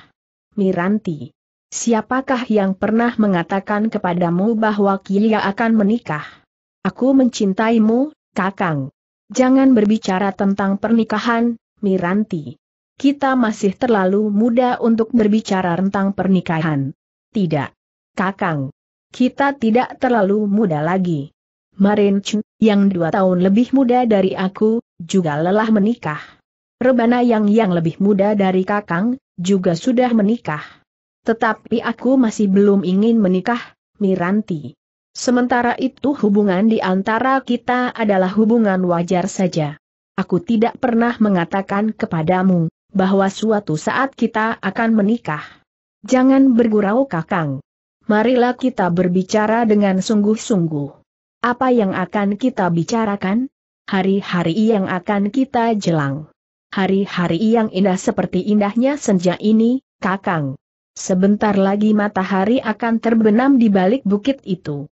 Miranti. Siapakah yang pernah mengatakan kepadamu bahwa Kilia akan menikah? Aku mencintaimu, Kakang. Jangan berbicara tentang pernikahan, Miranti. Kita masih terlalu muda untuk berbicara tentang pernikahan. Tidak. Kakang, kita tidak terlalu muda lagi. Marin Chu, yang dua tahun lebih muda dari aku, juga lelah menikah. Rebana yang yang lebih muda dari Kakang, juga sudah menikah. Tetapi aku masih belum ingin menikah, Miranti. Sementara itu hubungan di antara kita adalah hubungan wajar saja. Aku tidak pernah mengatakan kepadamu, bahwa suatu saat kita akan menikah. Jangan bergurau kakang marilah kita berbicara dengan sungguh-sungguh. Apa yang akan kita bicarakan? Hari-hari yang akan kita jelang. Hari-hari yang indah seperti indahnya senja ini, Kakang. Sebentar lagi matahari akan terbenam di balik bukit itu.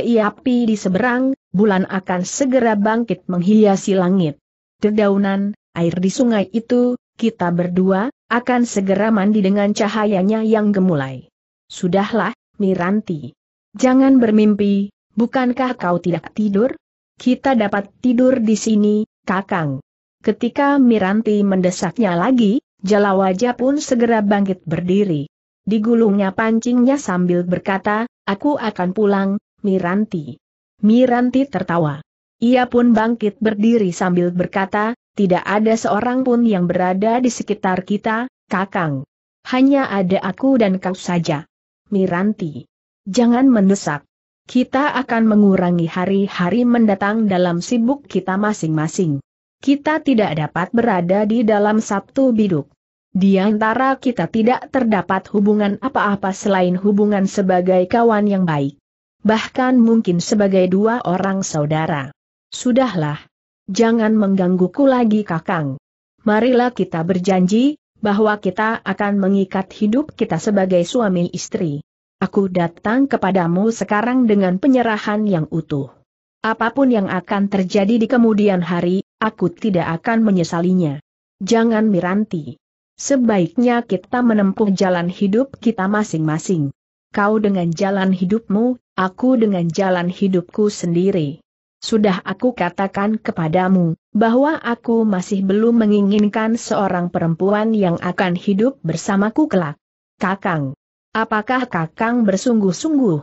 api di seberang, bulan akan segera bangkit menghiasi langit. Dedaunan, air di sungai itu, kita berdua, akan segera mandi dengan cahayanya yang gemulai. Sudahlah, Miranti. Jangan bermimpi, bukankah kau tidak tidur? Kita dapat tidur di sini, Kakang. Ketika Miranti mendesaknya lagi, Jalawaja pun segera bangkit berdiri. Digulungnya pancingnya sambil berkata, aku akan pulang, Miranti. Miranti tertawa. Ia pun bangkit berdiri sambil berkata, tidak ada seorang pun yang berada di sekitar kita, Kakang. Hanya ada aku dan kau saja. Miranti. Jangan mendesak. Kita akan mengurangi hari-hari mendatang dalam sibuk kita masing-masing. Kita tidak dapat berada di dalam Sabtu biduk. Di antara kita tidak terdapat hubungan apa-apa selain hubungan sebagai kawan yang baik. Bahkan mungkin sebagai dua orang saudara. Sudahlah. Jangan menggangguku lagi kakang. Marilah kita berjanji, bahwa kita akan mengikat hidup kita sebagai suami istri. Aku datang kepadamu sekarang dengan penyerahan yang utuh. Apapun yang akan terjadi di kemudian hari, aku tidak akan menyesalinya. Jangan miranti. Sebaiknya kita menempuh jalan hidup kita masing-masing. Kau dengan jalan hidupmu, aku dengan jalan hidupku sendiri. Sudah aku katakan kepadamu, bahwa aku masih belum menginginkan seorang perempuan yang akan hidup bersamaku kelak. Kakang. Apakah Kakang bersungguh-sungguh?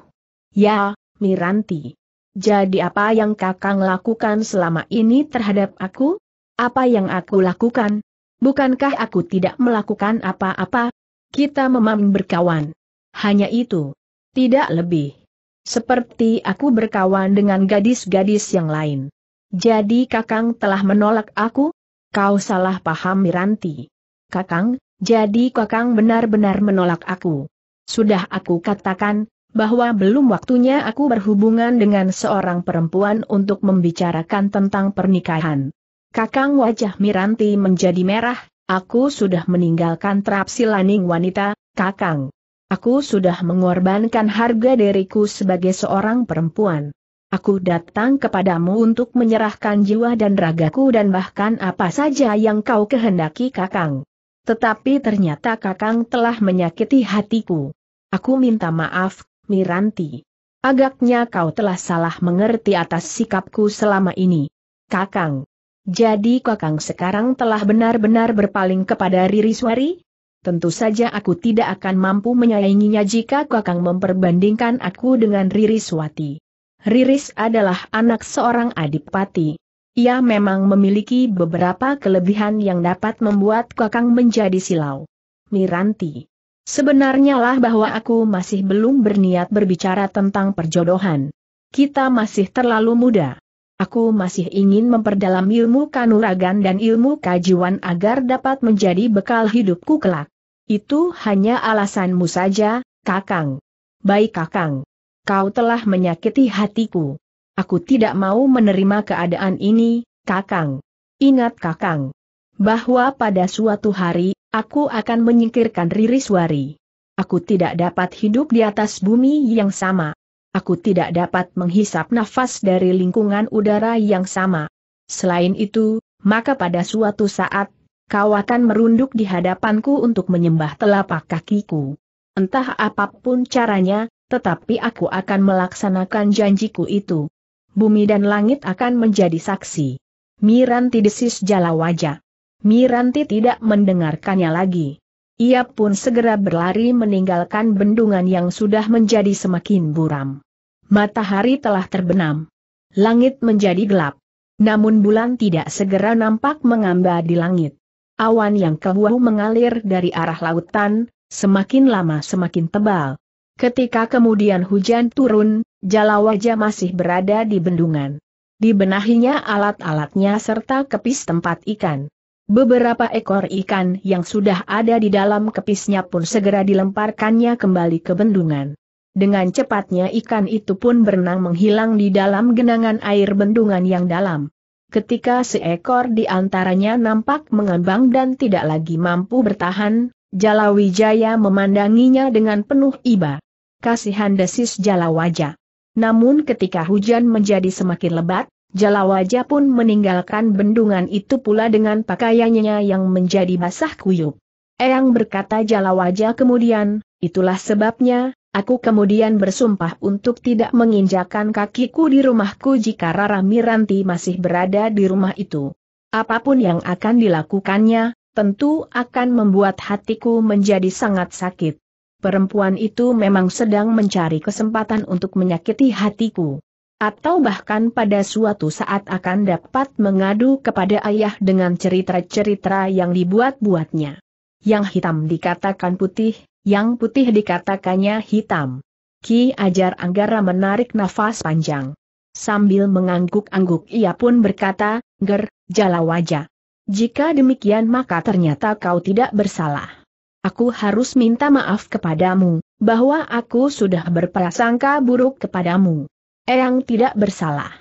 Ya, Miranti. Jadi apa yang Kakang lakukan selama ini terhadap aku? Apa yang aku lakukan? Bukankah aku tidak melakukan apa-apa? Kita memang berkawan. Hanya itu. Tidak lebih. Seperti aku berkawan dengan gadis-gadis yang lain. Jadi Kakang telah menolak aku? Kau salah paham Miranti. Kakang, jadi Kakang benar-benar menolak aku. Sudah aku katakan, bahwa belum waktunya aku berhubungan dengan seorang perempuan untuk membicarakan tentang pernikahan. Kakang wajah Miranti menjadi merah, aku sudah meninggalkan laning wanita, Kakang. Aku sudah mengorbankan harga diriku sebagai seorang perempuan. Aku datang kepadamu untuk menyerahkan jiwa dan ragaku dan bahkan apa saja yang kau kehendaki kakang. Tetapi ternyata kakang telah menyakiti hatiku. Aku minta maaf, Miranti. Agaknya kau telah salah mengerti atas sikapku selama ini. Kakang. Jadi kakang sekarang telah benar-benar berpaling kepada Ririswari? tentu saja aku tidak akan mampu menyayanginya jika Kakang memperbandingkan aku dengan Ririswati. Riris adalah anak seorang adipati. Ia memang memiliki beberapa kelebihan yang dapat membuat Kakang menjadi silau. Miranti. Sebenarnya lah bahwa aku masih belum berniat berbicara tentang perjodohan. Kita masih terlalu muda. Aku masih ingin memperdalam ilmu kanuragan dan ilmu kajiwan agar dapat menjadi bekal hidupku kelak. Itu hanya alasanmu saja, Kakang. Baik Kakang. Kau telah menyakiti hatiku. Aku tidak mau menerima keadaan ini, Kakang. Ingat Kakang. Bahwa pada suatu hari, aku akan menyingkirkan Ririswari. Aku tidak dapat hidup di atas bumi yang sama. Aku tidak dapat menghisap nafas dari lingkungan udara yang sama. Selain itu, maka pada suatu saat Kawakan merunduk di hadapanku untuk menyembah telapak kakiku. Entah apapun caranya, tetapi aku akan melaksanakan janjiku itu. Bumi dan langit akan menjadi saksi. Miranti desis jala wajah. Miranti tidak mendengarkannya lagi. Ia pun segera berlari meninggalkan bendungan yang sudah menjadi semakin buram. Matahari telah terbenam. Langit menjadi gelap. Namun bulan tidak segera nampak mengamba di langit. Awan yang kehuau mengalir dari arah lautan, semakin lama semakin tebal. Ketika kemudian hujan turun, jala wajah masih berada di bendungan. Dibenahinya alat-alatnya serta kepis tempat ikan. Beberapa ekor ikan yang sudah ada di dalam kepisnya pun segera dilemparkannya kembali ke bendungan. Dengan cepatnya ikan itu pun berenang menghilang di dalam genangan air bendungan yang dalam. Ketika seekor di antaranya nampak mengambang dan tidak lagi mampu bertahan, Jalawijaya memandanginya dengan penuh iba. Kasihan desis Jalawaja. Namun ketika hujan menjadi semakin lebat, Jalawaja pun meninggalkan bendungan itu pula dengan pakaiannya yang menjadi basah kuyup. Eyang berkata Jalawaja kemudian, itulah sebabnya, Aku kemudian bersumpah untuk tidak menginjakan kakiku di rumahku jika Rara Miranti masih berada di rumah itu. Apapun yang akan dilakukannya, tentu akan membuat hatiku menjadi sangat sakit. Perempuan itu memang sedang mencari kesempatan untuk menyakiti hatiku. Atau bahkan pada suatu saat akan dapat mengadu kepada ayah dengan cerita-cerita yang dibuat-buatnya. Yang hitam dikatakan putih, yang putih dikatakannya hitam. Ki Ajar Anggara menarik nafas panjang. Sambil mengangguk-angguk ia pun berkata, Ger, jala wajah. Jika demikian maka ternyata kau tidak bersalah. Aku harus minta maaf kepadamu, bahwa aku sudah berprasangka buruk kepadamu. Eyang tidak bersalah.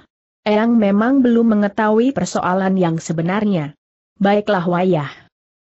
Eyang memang belum mengetahui persoalan yang sebenarnya. Baiklah wayah.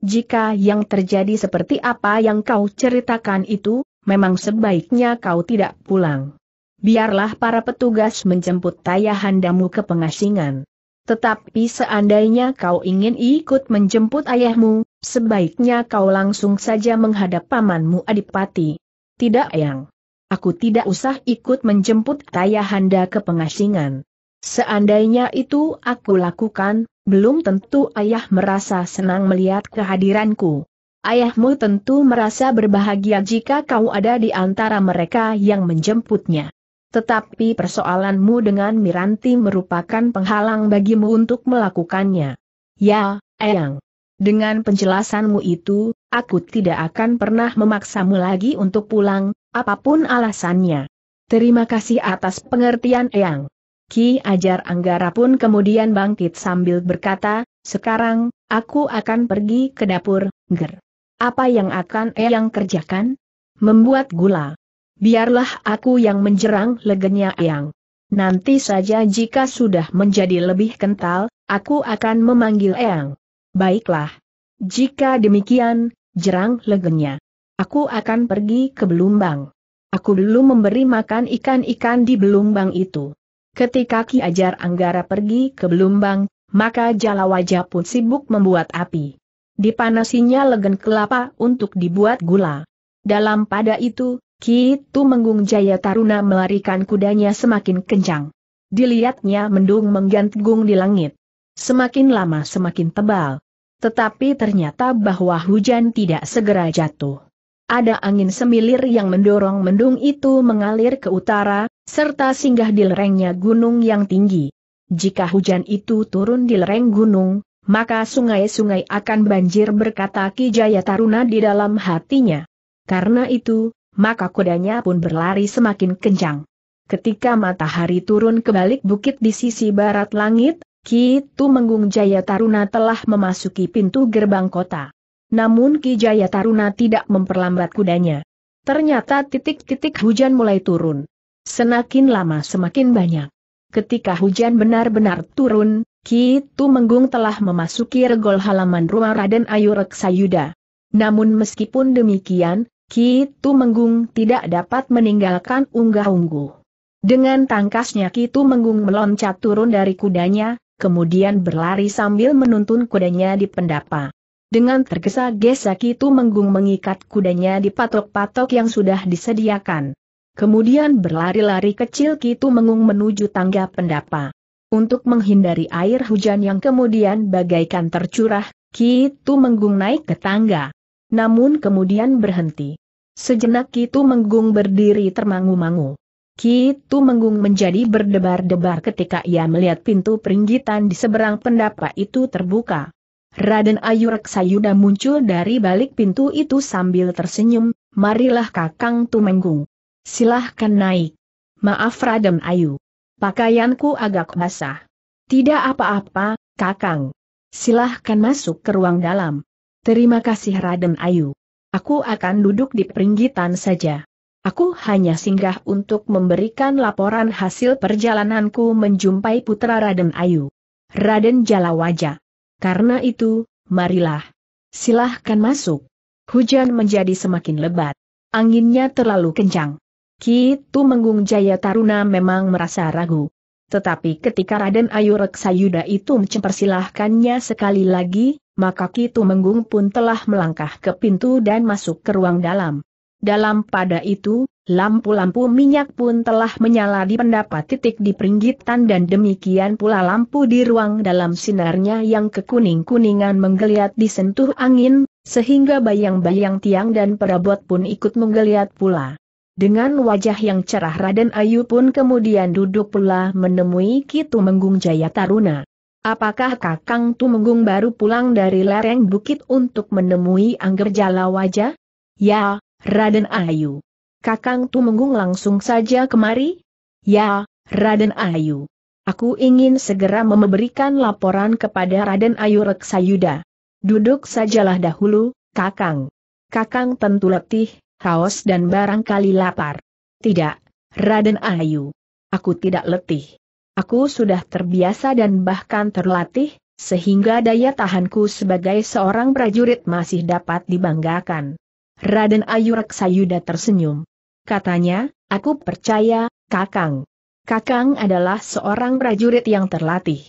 Jika yang terjadi seperti apa yang kau ceritakan itu, memang sebaiknya kau tidak pulang. Biarlah para petugas menjemput tayahandamu ke pengasingan. Tetapi seandainya kau ingin ikut menjemput ayahmu, sebaiknya kau langsung saja menghadap pamanmu Adipati. Tidak yang. Aku tidak usah ikut menjemput tayahanda ke pengasingan. Seandainya itu aku lakukan, belum tentu ayah merasa senang melihat kehadiranku. Ayahmu tentu merasa berbahagia jika kau ada di antara mereka yang menjemputnya. Tetapi persoalanmu dengan Miranti merupakan penghalang bagimu untuk melakukannya. Ya, Eyang. Dengan penjelasanmu itu, aku tidak akan pernah memaksamu lagi untuk pulang, apapun alasannya. Terima kasih atas pengertian Eyang. Ki Ajar Anggara pun kemudian bangkit sambil berkata, sekarang, aku akan pergi ke dapur, ger. Apa yang akan Eyang kerjakan? Membuat gula. Biarlah aku yang menjerang legenya Eyang. Nanti saja jika sudah menjadi lebih kental, aku akan memanggil Eyang. Baiklah. Jika demikian, jerang legenya. Aku akan pergi ke Belumbang. Aku belum memberi makan ikan-ikan di Belumbang itu. Ketika Ki Ajar Anggara pergi ke Belumbang, maka Jala Wajah pun sibuk membuat api. Dipanasinya legen kelapa untuk dibuat gula. Dalam pada itu, Ki Tumenggung Jaya Taruna melarikan kudanya semakin kencang. Dilihatnya mendung menggantung di langit. Semakin lama semakin tebal. Tetapi ternyata bahwa hujan tidak segera jatuh ada angin semilir yang mendorong mendung itu mengalir ke utara, serta singgah di lerengnya gunung yang tinggi. Jika hujan itu turun di lereng gunung, maka sungai-sungai akan banjir berkata Ki Kijaya Taruna di dalam hatinya. Karena itu, maka kudanya pun berlari semakin kencang. Ketika matahari turun ke balik bukit di sisi barat langit, Ki Tumenggung Jaya Taruna telah memasuki pintu gerbang kota. Namun Ki Jaya Taruna tidak memperlambat kudanya. Ternyata titik-titik hujan mulai turun. Senakin lama semakin banyak. Ketika hujan benar-benar turun, Ki Tumenggung telah memasuki regol halaman rumah Raden Ayu Reksayuda. Namun meskipun demikian, Ki Tumenggung tidak dapat meninggalkan unggah-ungguh. Dengan tangkasnya Ki Tumenggung meloncat turun dari kudanya, kemudian berlari sambil menuntun kudanya di pendapa. Dengan tergesa-gesa Kitu Menggung mengikat kudanya di patok-patok yang sudah disediakan. Kemudian berlari-lari kecil Kitu Mengung menuju tangga pendapa. Untuk menghindari air hujan yang kemudian bagaikan tercurah, Kitu Menggung naik ke tangga. Namun kemudian berhenti. Sejenak Kitu Menggung berdiri termangu-mangu. Kitu Menggung menjadi berdebar-debar ketika ia melihat pintu peringgitan di seberang pendapa itu terbuka. Raden Ayu Reksayuda muncul dari balik pintu itu sambil tersenyum, marilah Kakang Tumenggung. Silahkan naik. Maaf Raden Ayu. Pakaianku agak basah. Tidak apa-apa, Kakang. Silahkan masuk ke ruang dalam. Terima kasih Raden Ayu. Aku akan duduk di peringgitan saja. Aku hanya singgah untuk memberikan laporan hasil perjalananku menjumpai putra Raden Ayu. Raden Jalawaja. Karena itu, marilah. Silahkan masuk. Hujan menjadi semakin lebat. Anginnya terlalu kencang. Kitu Menggung Jaya Taruna memang merasa ragu. Tetapi ketika Raden Ayu Reksayuda itu mempersilahkannya sekali lagi, maka Kitu Menggung pun telah melangkah ke pintu dan masuk ke ruang dalam. Dalam pada itu, lampu-lampu minyak pun telah menyala di pendapat titik di peringgitan dan demikian pula lampu di ruang dalam sinarnya yang kekuning-kuningan menggeliat disentuh angin, sehingga bayang-bayang tiang dan perabot pun ikut menggeliat pula. Dengan wajah yang cerah Raden Ayu pun kemudian duduk pula menemui Kitu Menggung Jaya Taruna. Apakah Kakang Tu Menggung baru pulang dari lereng bukit untuk menemui Angger Jalawaja? Ya, Raden Ayu. Kakang Tumenggung langsung saja kemari? Ya, Raden Ayu. Aku ingin segera memberikan laporan kepada Raden Ayu Reksayuda. Duduk sajalah dahulu, Kakang. Kakang tentu letih, haus dan barangkali lapar. Tidak, Raden Ayu. Aku tidak letih. Aku sudah terbiasa dan bahkan terlatih, sehingga daya tahanku sebagai seorang prajurit masih dapat dibanggakan. Raden Ayu Raksayuda tersenyum. Katanya, aku percaya, Kakang. Kakang adalah seorang prajurit yang terlatih.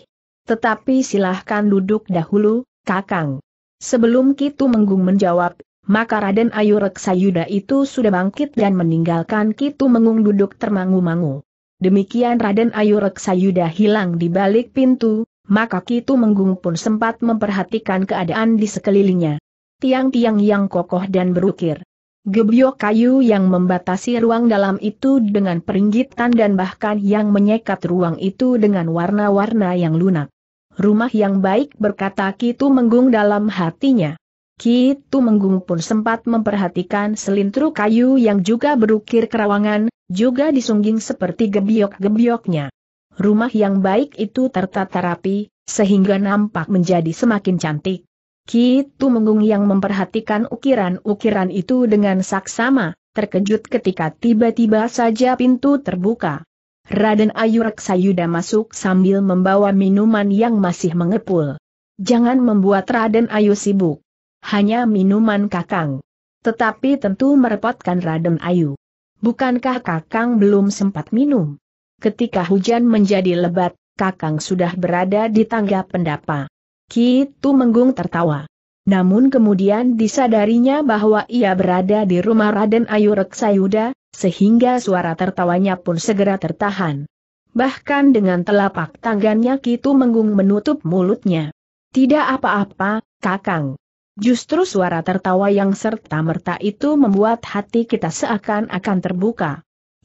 Tetapi silahkan duduk dahulu, Kakang. Sebelum Kitu Menggung menjawab, maka Raden Ayu Raksayuda itu sudah bangkit dan meninggalkan Kitu Mengung duduk termangu-mangu. Demikian Raden Ayu Raksayuda hilang di balik pintu, maka Kitu Menggung pun sempat memperhatikan keadaan di sekelilingnya tiang-tiang yang kokoh dan berukir. Gebyok kayu yang membatasi ruang dalam itu dengan peringgitan dan bahkan yang menyekat ruang itu dengan warna-warna yang lunak. Rumah yang baik berkata Kitu Menggung dalam hatinya. Kitu Menggung pun sempat memperhatikan selintru kayu yang juga berukir kerawangan, juga disungging seperti gebyok-gebyoknya. Rumah yang baik itu tertata rapi, sehingga nampak menjadi semakin cantik. Ki Tumenggung yang memperhatikan ukiran-ukiran itu dengan saksama, terkejut ketika tiba-tiba saja pintu terbuka. Raden Ayu Raksayuda masuk sambil membawa minuman yang masih mengepul. Jangan membuat Raden Ayu sibuk. Hanya minuman kakang. Tetapi tentu merepotkan Raden Ayu. Bukankah kakang belum sempat minum? Ketika hujan menjadi lebat, kakang sudah berada di tangga pendapa. Ki menggung tertawa. Namun kemudian disadarinya bahwa ia berada di rumah Raden Ayu Reksayuda, sehingga suara tertawanya pun segera tertahan. Bahkan dengan telapak tangannya Kitu Menggung menutup mulutnya. Tidak apa-apa, Kakang. Justru suara tertawa yang serta-merta itu membuat hati kita seakan-akan terbuka.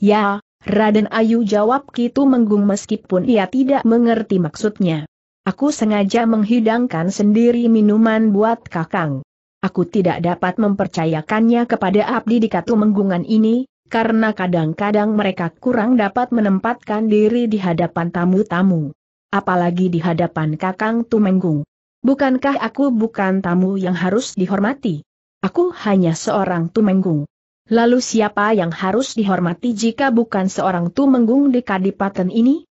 Ya, Raden Ayu jawab Kitu Menggung meskipun ia tidak mengerti maksudnya. Aku sengaja menghidangkan sendiri minuman buat kakang. Aku tidak dapat mempercayakannya kepada abdi di katu menggungan ini, karena kadang-kadang mereka kurang dapat menempatkan diri di hadapan tamu-tamu. Apalagi di hadapan kakang Tumenggung. Bukankah aku bukan tamu yang harus dihormati? Aku hanya seorang Tumenggung. Lalu siapa yang harus dihormati jika bukan seorang Tumenggung di Kadipaten ini?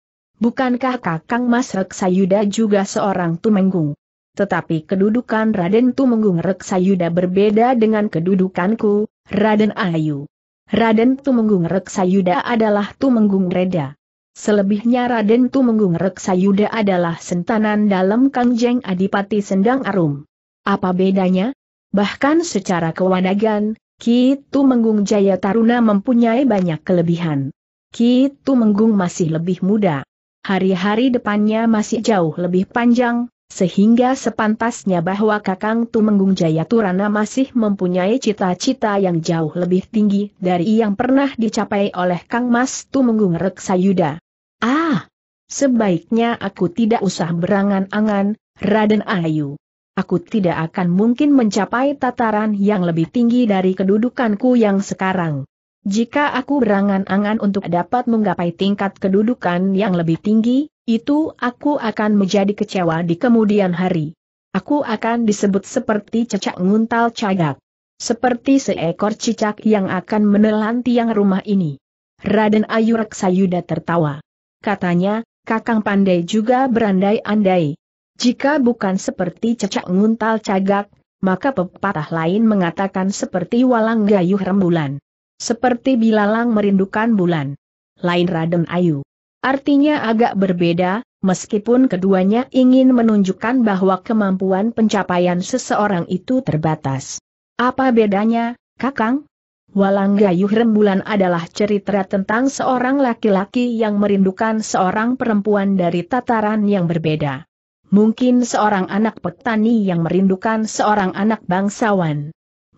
Bukankah Kakang Mas Reksayuda juga seorang Tumenggung? Tetapi kedudukan Raden Tumenggung Reksayuda berbeda dengan kedudukanku, Raden Ayu. Raden Tumenggung Reksayuda adalah Tumenggung Reda. Selebihnya Raden Tumenggung Reksayuda adalah sentanan dalam Kangjeng Adipati Sendang Arum. Apa bedanya? Bahkan secara kewanagan, Ki Tumenggung Jaya Taruna mempunyai banyak kelebihan. Ki Tumenggung masih lebih muda hari-hari depannya masih jauh lebih panjang, sehingga sepantasnya bahwa Kakang Tumenggung Jayaturana masih mempunyai cita-cita yang jauh lebih tinggi dari yang pernah dicapai oleh Kang Mas Tumenggung Reksayuda. Ah! Sebaiknya aku tidak usah berangan-angan, Raden Ayu. Aku tidak akan mungkin mencapai tataran yang lebih tinggi dari kedudukanku yang sekarang. Jika aku berangan-angan untuk dapat menggapai tingkat kedudukan yang lebih tinggi, itu aku akan menjadi kecewa di kemudian hari. Aku akan disebut seperti cecak nguntal cagak. Seperti seekor cicak yang akan menelan tiang rumah ini. Raden Ayu Raksayuda tertawa. Katanya, Kakang Pandai juga berandai-andai. Jika bukan seperti cecak nguntal cagak, maka pepatah lain mengatakan seperti walang gayuh rembulan. Seperti bilalang merindukan bulan. Lain Raden Ayu. Artinya agak berbeda, meskipun keduanya ingin menunjukkan bahwa kemampuan pencapaian seseorang itu terbatas. Apa bedanya, Kakang? Walang Gayuh Rembulan adalah cerita tentang seorang laki-laki yang merindukan seorang perempuan dari tataran yang berbeda. Mungkin seorang anak petani yang merindukan seorang anak bangsawan.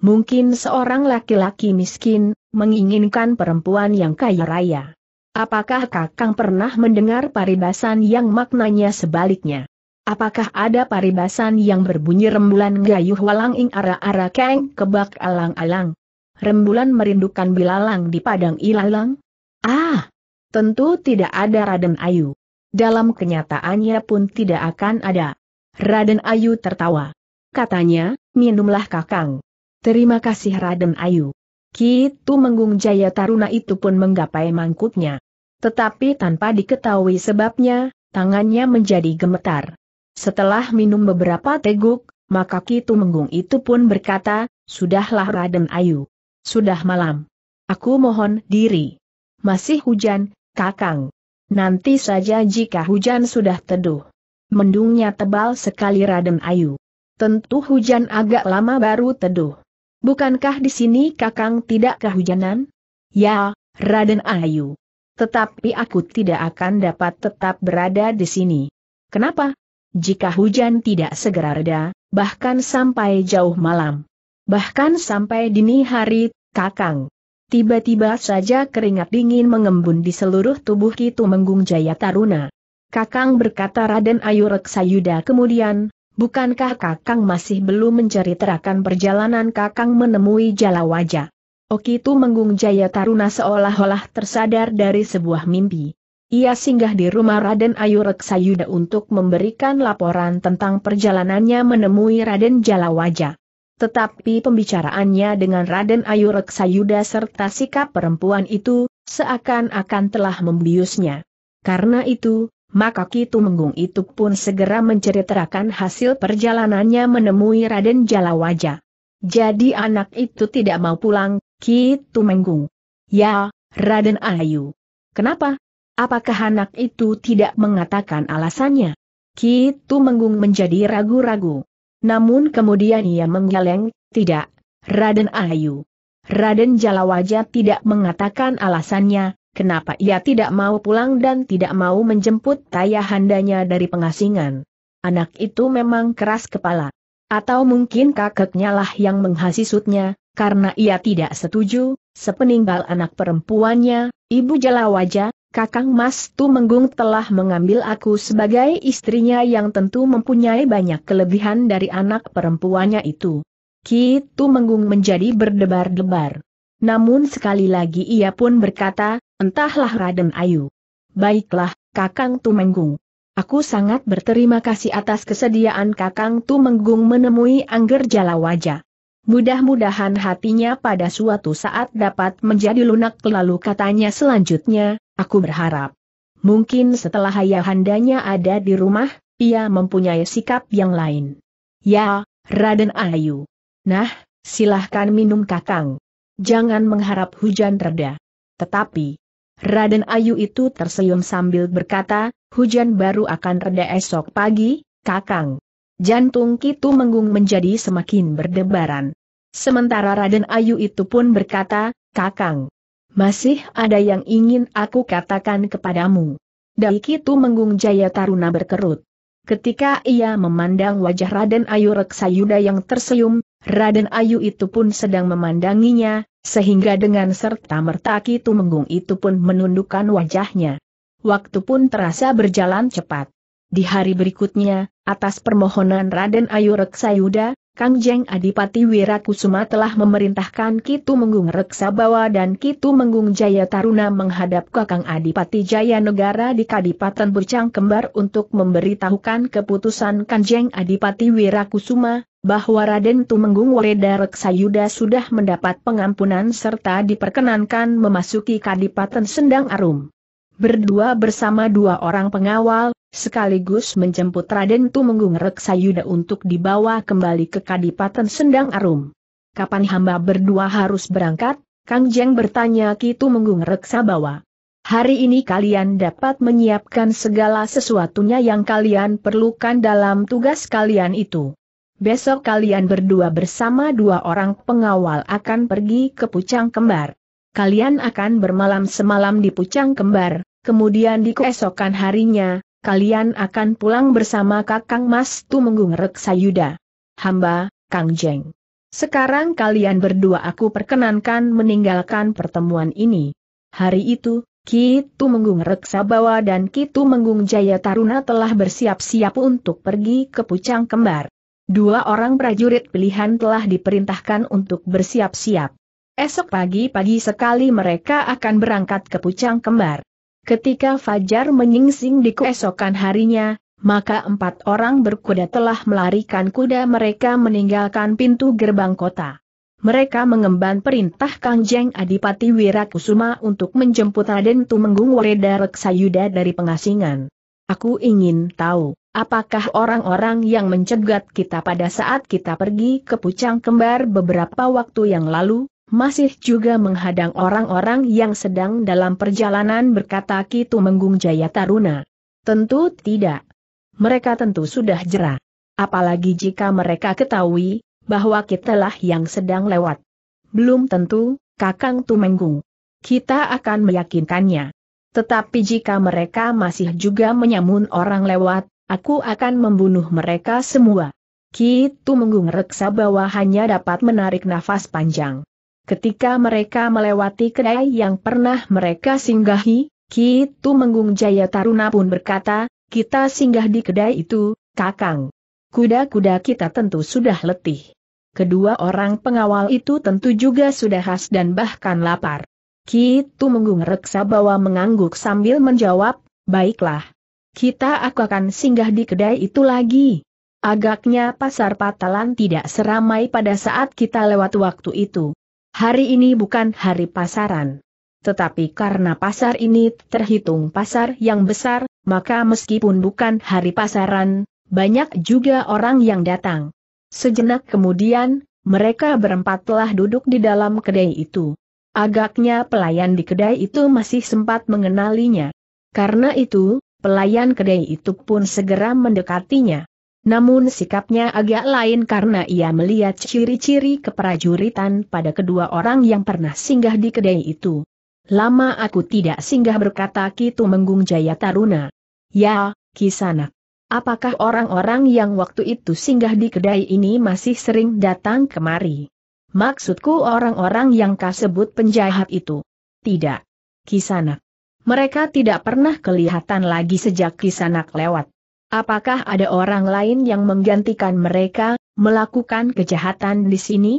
Mungkin seorang laki-laki miskin, menginginkan perempuan yang kaya raya. Apakah Kakang pernah mendengar paribasan yang maknanya sebaliknya? Apakah ada paribasan yang berbunyi rembulan gayuh walang ing ara-ara keng kebak alang-alang? Rembulan merindukan bilalang di padang ilalang? Ah! Tentu tidak ada Raden Ayu. Dalam kenyataannya pun tidak akan ada. Raden Ayu tertawa. Katanya, minumlah kakang. Terima kasih Raden Ayu. Kitu Menggung Jaya Taruna itu pun menggapai mangkuknya. Tetapi tanpa diketahui sebabnya, tangannya menjadi gemetar. Setelah minum beberapa teguk, maka Kitu Menggung itu pun berkata, Sudahlah Raden Ayu. Sudah malam. Aku mohon diri. Masih hujan, Kakang. Nanti saja jika hujan sudah teduh. Mendungnya tebal sekali Raden Ayu. Tentu hujan agak lama baru teduh. Bukankah di sini Kakang tidak kehujanan? Ya, Raden Ayu. Tetapi aku tidak akan dapat tetap berada di sini. Kenapa? Jika hujan tidak segera reda, bahkan sampai jauh malam. Bahkan sampai dini hari, Kakang. Tiba-tiba saja keringat dingin mengembun di seluruh tubuh Kitu Menggung Jaya Taruna. Kakang berkata Raden Ayu Reksayuda kemudian, Bukankah Kakang masih belum mencari terakan perjalanan Kakang menemui Jalawaja? Okitu Menggung Jaya Taruna seolah-olah tersadar dari sebuah mimpi. Ia singgah di rumah Raden Ayu Reksayuda untuk memberikan laporan tentang perjalanannya menemui Raden Jalawaja. Tetapi pembicaraannya dengan Raden Ayu Reksayuda serta sikap perempuan itu, seakan-akan telah membiusnya. Karena itu, maka Kitu Menggung itu pun segera menceritakan hasil perjalanannya menemui Raden Jalawaja. Jadi anak itu tidak mau pulang, Kitu Menggung. Ya, Raden Ayu. Kenapa? Apakah anak itu tidak mengatakan alasannya? Kitu Menggung menjadi ragu-ragu. Namun kemudian ia menggeleng, tidak, Raden Ayu. Raden Jalawaja tidak mengatakan alasannya, kenapa ia tidak mau pulang dan tidak mau menjemput ayahandanya dari pengasingan. Anak itu memang keras kepala. Atau mungkin kakeknya lah yang menghasisutnya, karena ia tidak setuju, sepeninggal anak perempuannya, Ibu jelawaja, Kakang Mas tu menggung telah mengambil aku sebagai istrinya yang tentu mempunyai banyak kelebihan dari anak perempuannya itu. Ki menggung menjadi berdebar-debar. Namun sekali lagi ia pun berkata, Entahlah Raden Ayu. Baiklah, Kakang Tumenggung. Aku sangat berterima kasih atas kesediaan Kakang Tumenggung menemui Angger Jalawaja. Mudah-mudahan hatinya pada suatu saat dapat menjadi lunak lalu katanya selanjutnya, aku berharap. Mungkin setelah ayahandanya ada di rumah, ia mempunyai sikap yang lain. Ya, Raden Ayu. Nah, silahkan minum kakang. Jangan mengharap hujan reda. Tetapi, Raden Ayu itu tersenyum sambil berkata, hujan baru akan reda esok pagi, kakang. Jantung Kitu Menggung menjadi semakin berdebaran. Sementara Raden Ayu itu pun berkata, kakang. Masih ada yang ingin aku katakan kepadamu. Dari Kitu Menggung Jaya Taruna berkerut. Ketika ia memandang wajah Raden Ayu Reksayuda yang tersenyum, Raden Ayu itu pun sedang memandanginya, sehingga dengan serta-merta Kitu Menggung itu pun menundukkan wajahnya. Waktu pun terasa berjalan cepat. Di hari berikutnya, atas permohonan Raden Ayu Reksayuda, Kang Adipati Wirakusuma telah memerintahkan Kitu Menggung Reksabawa dan Kitu Menggung Jaya Taruna menghadap Kakang Adipati Jaya Negara di Kadipaten Bercang Kembar untuk memberitahukan keputusan Kanjeng Adipati Wirakusuma, bahwa Raden Tumenggung Wereda Reksayuda sudah mendapat pengampunan serta diperkenankan memasuki Kadipaten Sendang Arum. Berdua bersama dua orang pengawal, sekaligus menjemput Raden Tumenggung Reksayuda untuk dibawa kembali ke Kadipaten Sendang Arum. Kapan hamba berdua harus berangkat? Kang Jeng bertanya Ki Tumenggung Reksa bawa. Hari ini kalian dapat menyiapkan segala sesuatunya yang kalian perlukan dalam tugas kalian itu besok kalian berdua bersama dua orang pengawal akan pergi ke Pucang Kembar. Kalian akan bermalam semalam di Pucang Kembar, kemudian di keesokan harinya, kalian akan pulang bersama Kakang Mas Tumenggung Reksayuda. Hamba, Kang Jeng. Sekarang kalian berdua aku perkenankan meninggalkan pertemuan ini. Hari itu, Kitu Menggung Bawa dan Kitu Menggung Jaya Taruna telah bersiap-siap untuk pergi ke Pucang Kembar. Dua orang prajurit pilihan telah diperintahkan untuk bersiap-siap. Esok pagi-pagi sekali mereka akan berangkat ke Pucang Kembar. Ketika Fajar menyingsing di keesokan harinya, maka empat orang berkuda telah melarikan kuda mereka meninggalkan pintu gerbang kota. Mereka mengemban perintah Kangjeng Adipati Wirakusuma untuk menjemput Raden Tumenggung Wereda Reksayuda dari pengasingan. Aku ingin tahu, apakah orang-orang yang mencegat kita pada saat kita pergi ke Pucang Kembar beberapa waktu yang lalu, masih juga menghadang orang-orang yang sedang dalam perjalanan berkata Kitu Menggung Jaya Taruna? Tentu tidak. Mereka tentu sudah jera. Apalagi jika mereka ketahui, bahwa kitalah yang sedang lewat. Belum tentu, Kakang Tumenggung. Kita akan meyakinkannya. Tetapi jika mereka masih juga menyamun orang lewat, aku akan membunuh mereka semua. Kitu Menggung reksa bahwa hanya dapat menarik nafas panjang. Ketika mereka melewati kedai yang pernah mereka singgahi, Kitu Menggung Jaya Taruna pun berkata, kita singgah di kedai itu, Kakang. Kuda-kuda kita tentu sudah letih. Kedua orang pengawal itu tentu juga sudah khas dan bahkan lapar. Kitu reksa bawa mengangguk sambil menjawab, baiklah. Kita aku akan singgah di kedai itu lagi. Agaknya pasar patalan tidak seramai pada saat kita lewat waktu itu. Hari ini bukan hari pasaran. Tetapi karena pasar ini terhitung pasar yang besar, maka meskipun bukan hari pasaran, banyak juga orang yang datang. Sejenak kemudian, mereka berempat telah duduk di dalam kedai itu. Agaknya pelayan di kedai itu masih sempat mengenalinya. Karena itu, pelayan kedai itu pun segera mendekatinya. Namun sikapnya agak lain karena ia melihat ciri-ciri keprajuritan pada kedua orang yang pernah singgah di kedai itu. Lama aku tidak singgah berkata Kitu Menggung Jaya Taruna. Ya, Kisanak. Apakah orang-orang yang waktu itu singgah di kedai ini masih sering datang kemari? Maksudku orang-orang yang kasebut penjahat itu. Tidak. Kisanak. Mereka tidak pernah kelihatan lagi sejak Kisanak lewat. Apakah ada orang lain yang menggantikan mereka, melakukan kejahatan di sini?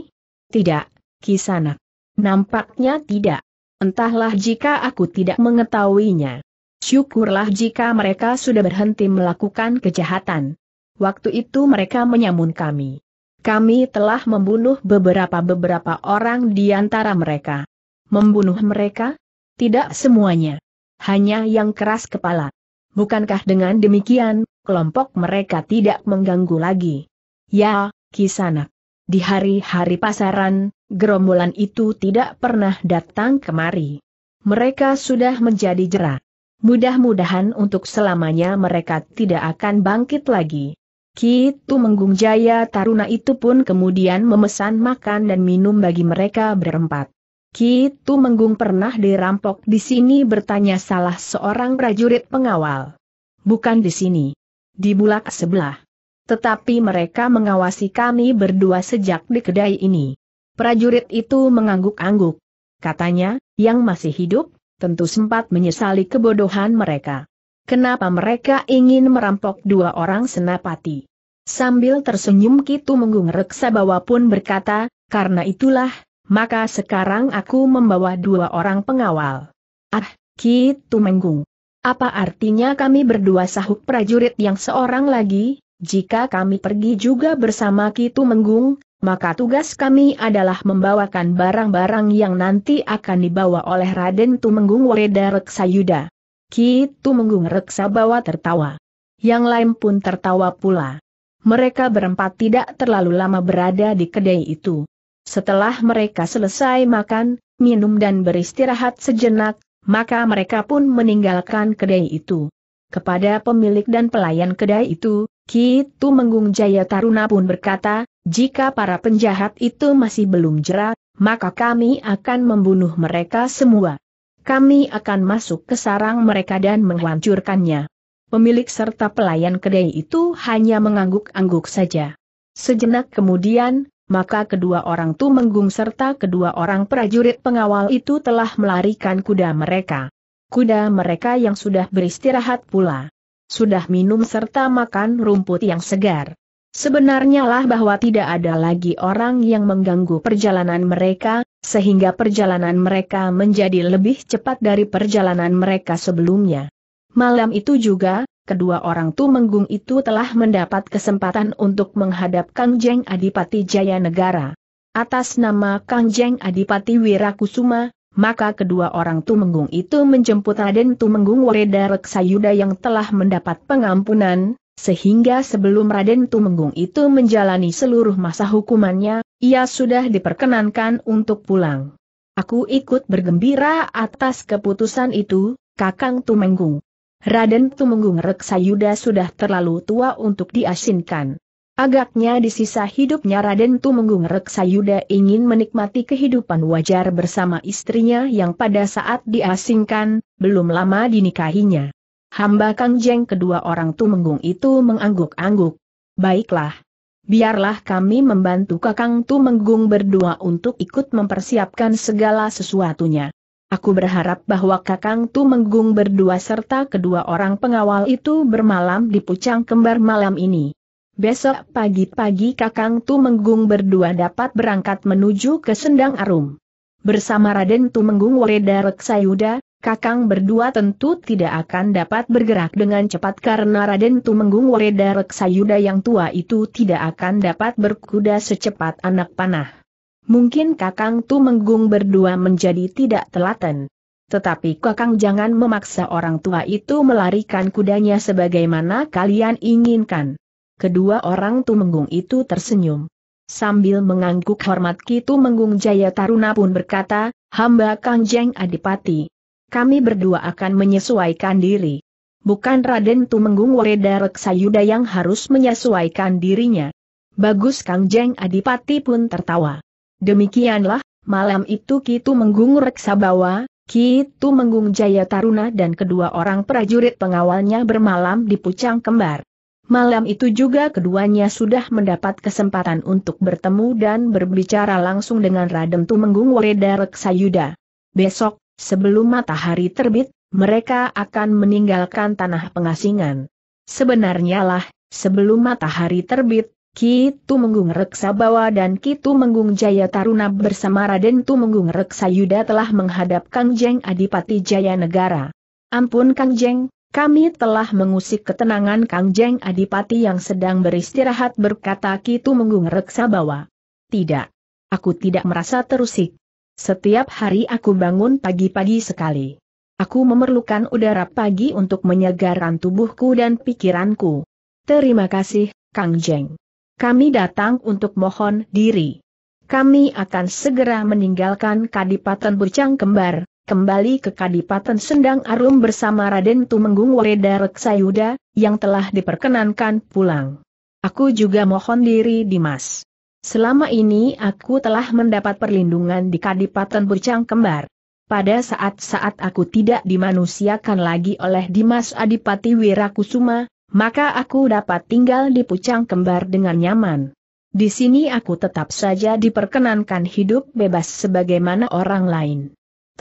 Tidak, Kisanak. Nampaknya tidak. Entahlah jika aku tidak mengetahuinya. Syukurlah jika mereka sudah berhenti melakukan kejahatan. Waktu itu mereka menyamun kami. Kami telah membunuh beberapa-beberapa orang di antara mereka. Membunuh mereka? Tidak semuanya. Hanya yang keras kepala. Bukankah dengan demikian, kelompok mereka tidak mengganggu lagi? Ya, Kisanak. Di hari-hari pasaran, gerombolan itu tidak pernah datang kemari. Mereka sudah menjadi jerak. Mudah-mudahan untuk selamanya mereka tidak akan bangkit lagi. Ki Tumenggung Jaya Taruna itu pun kemudian memesan makan dan minum bagi mereka berempat. Ki menggung pernah dirampok di sini bertanya salah seorang prajurit pengawal. Bukan di sini. Di bulak sebelah. Tetapi mereka mengawasi kami berdua sejak di kedai ini. Prajurit itu mengangguk-angguk. Katanya, yang masih hidup, tentu sempat menyesali kebodohan mereka kenapa mereka ingin merampok dua orang senapati. Sambil tersenyum Kitu Menggung Reksabawa pun berkata, karena itulah, maka sekarang aku membawa dua orang pengawal. Ah, Kitu Menggung. Apa artinya kami berdua sahuk prajurit yang seorang lagi, jika kami pergi juga bersama Kitu Menggung, maka tugas kami adalah membawakan barang-barang yang nanti akan dibawa oleh Raden Tumenggung Wereda Yuda. Ki menggung Reksa bawa tertawa. Yang lain pun tertawa pula. Mereka berempat tidak terlalu lama berada di kedai itu. Setelah mereka selesai makan, minum dan beristirahat sejenak, maka mereka pun meninggalkan kedai itu. Kepada pemilik dan pelayan kedai itu, Ki Menggung Jaya Taruna pun berkata, jika para penjahat itu masih belum jerat, maka kami akan membunuh mereka semua kami akan masuk ke sarang mereka dan menghancurkannya. Pemilik serta pelayan kedai itu hanya mengangguk-angguk saja. Sejenak kemudian, maka kedua orang tu menggung serta kedua orang prajurit pengawal itu telah melarikan kuda mereka. Kuda mereka yang sudah beristirahat pula. Sudah minum serta makan rumput yang segar. Sebenarnya lah bahwa tidak ada lagi orang yang mengganggu perjalanan mereka, sehingga perjalanan mereka menjadi lebih cepat dari perjalanan mereka sebelumnya. Malam itu juga, kedua orang Tumenggung itu telah mendapat kesempatan untuk menghadap Kang Jeng Adipati Jaya Negara. Atas nama Kang Jeng Adipati Wirakusuma, maka kedua orang Tumenggung itu menjemput Raden Tumenggung Wereda Reksayuda yang telah mendapat pengampunan, sehingga sebelum Raden Tumenggung itu menjalani seluruh masa hukumannya, ia sudah diperkenankan untuk pulang. Aku ikut bergembira atas keputusan itu, Kakang Tumenggung. Raden Tumenggung Reksayuda sudah terlalu tua untuk diasinkan. Agaknya di sisa hidupnya Raden Tumenggung Reksayuda ingin menikmati kehidupan wajar bersama istrinya yang pada saat diasingkan, belum lama dinikahinya. Hamba Kang Jeng kedua orang Tumenggung itu mengangguk-angguk. Baiklah. Biarlah kami membantu Kakang Tumenggung berdua untuk ikut mempersiapkan segala sesuatunya. Aku berharap bahwa Kakang Tumenggung berdua serta kedua orang pengawal itu bermalam di Pucang Kembar malam ini. Besok pagi-pagi Kakang Tumenggung berdua dapat berangkat menuju ke Sendang Arum. Bersama Raden Tumenggung Wereda Reksayuda, Kakang berdua tentu tidak akan dapat bergerak dengan cepat karena Raden Tumenggung Wareda Reksayuda yang tua itu tidak akan dapat berkuda secepat anak panah. Mungkin Kakang Tumenggung berdua menjadi tidak telaten. Tetapi Kakang jangan memaksa orang tua itu melarikan kudanya sebagaimana kalian inginkan. Kedua orang Tumenggung itu tersenyum. Sambil mengangguk hormat Ki Tumenggung Jaya Taruna pun berkata, hamba Kangjeng Adipati kami berdua akan menyesuaikan diri. Bukan Raden Tumenggung Wereda Reksayuda yang harus menyesuaikan dirinya. Bagus Kang Jeng Adipati pun tertawa. Demikianlah, malam itu Kitu Menggung Reksabawa, Kitu Menggung Jaya Taruna dan kedua orang prajurit pengawalnya bermalam di Pucang Kembar. Malam itu juga keduanya sudah mendapat kesempatan untuk bertemu dan berbicara langsung dengan Raden Tumenggung Wereda Reksayuda. Besok, Sebelum matahari terbit, mereka akan meninggalkan tanah pengasingan. Sebenarnya lah, sebelum matahari terbit, Ki Tumenggung Reksabawa dan Ki Tumenggung Jaya Taruna bersama Raden Tumenggung Reksayuda telah menghadap Kang Jeng Adipati Jaya Negara. Ampun Kang Jeng, kami telah mengusik ketenangan Kang Jeng Adipati yang sedang beristirahat berkata Ki Tumenggung Reksabawa. Tidak. Aku tidak merasa terusik. Setiap hari aku bangun pagi-pagi sekali. Aku memerlukan udara pagi untuk menyegarkan tubuhku dan pikiranku. Terima kasih, Kang Jeng. Kami datang untuk mohon diri. Kami akan segera meninggalkan Kadipaten Burcang Kembar, kembali ke Kadipaten Sendang Arum bersama Raden Tumenggung Wareda Reksayuda, yang telah diperkenankan pulang. Aku juga mohon diri Dimas. Selama ini aku telah mendapat perlindungan di Kadipaten Burcang Kembar. Pada saat-saat aku tidak dimanusiakan lagi oleh Dimas Adipati Wirakusuma, maka aku dapat tinggal di Pucang Kembar dengan nyaman. Di sini aku tetap saja diperkenankan hidup bebas sebagaimana orang lain.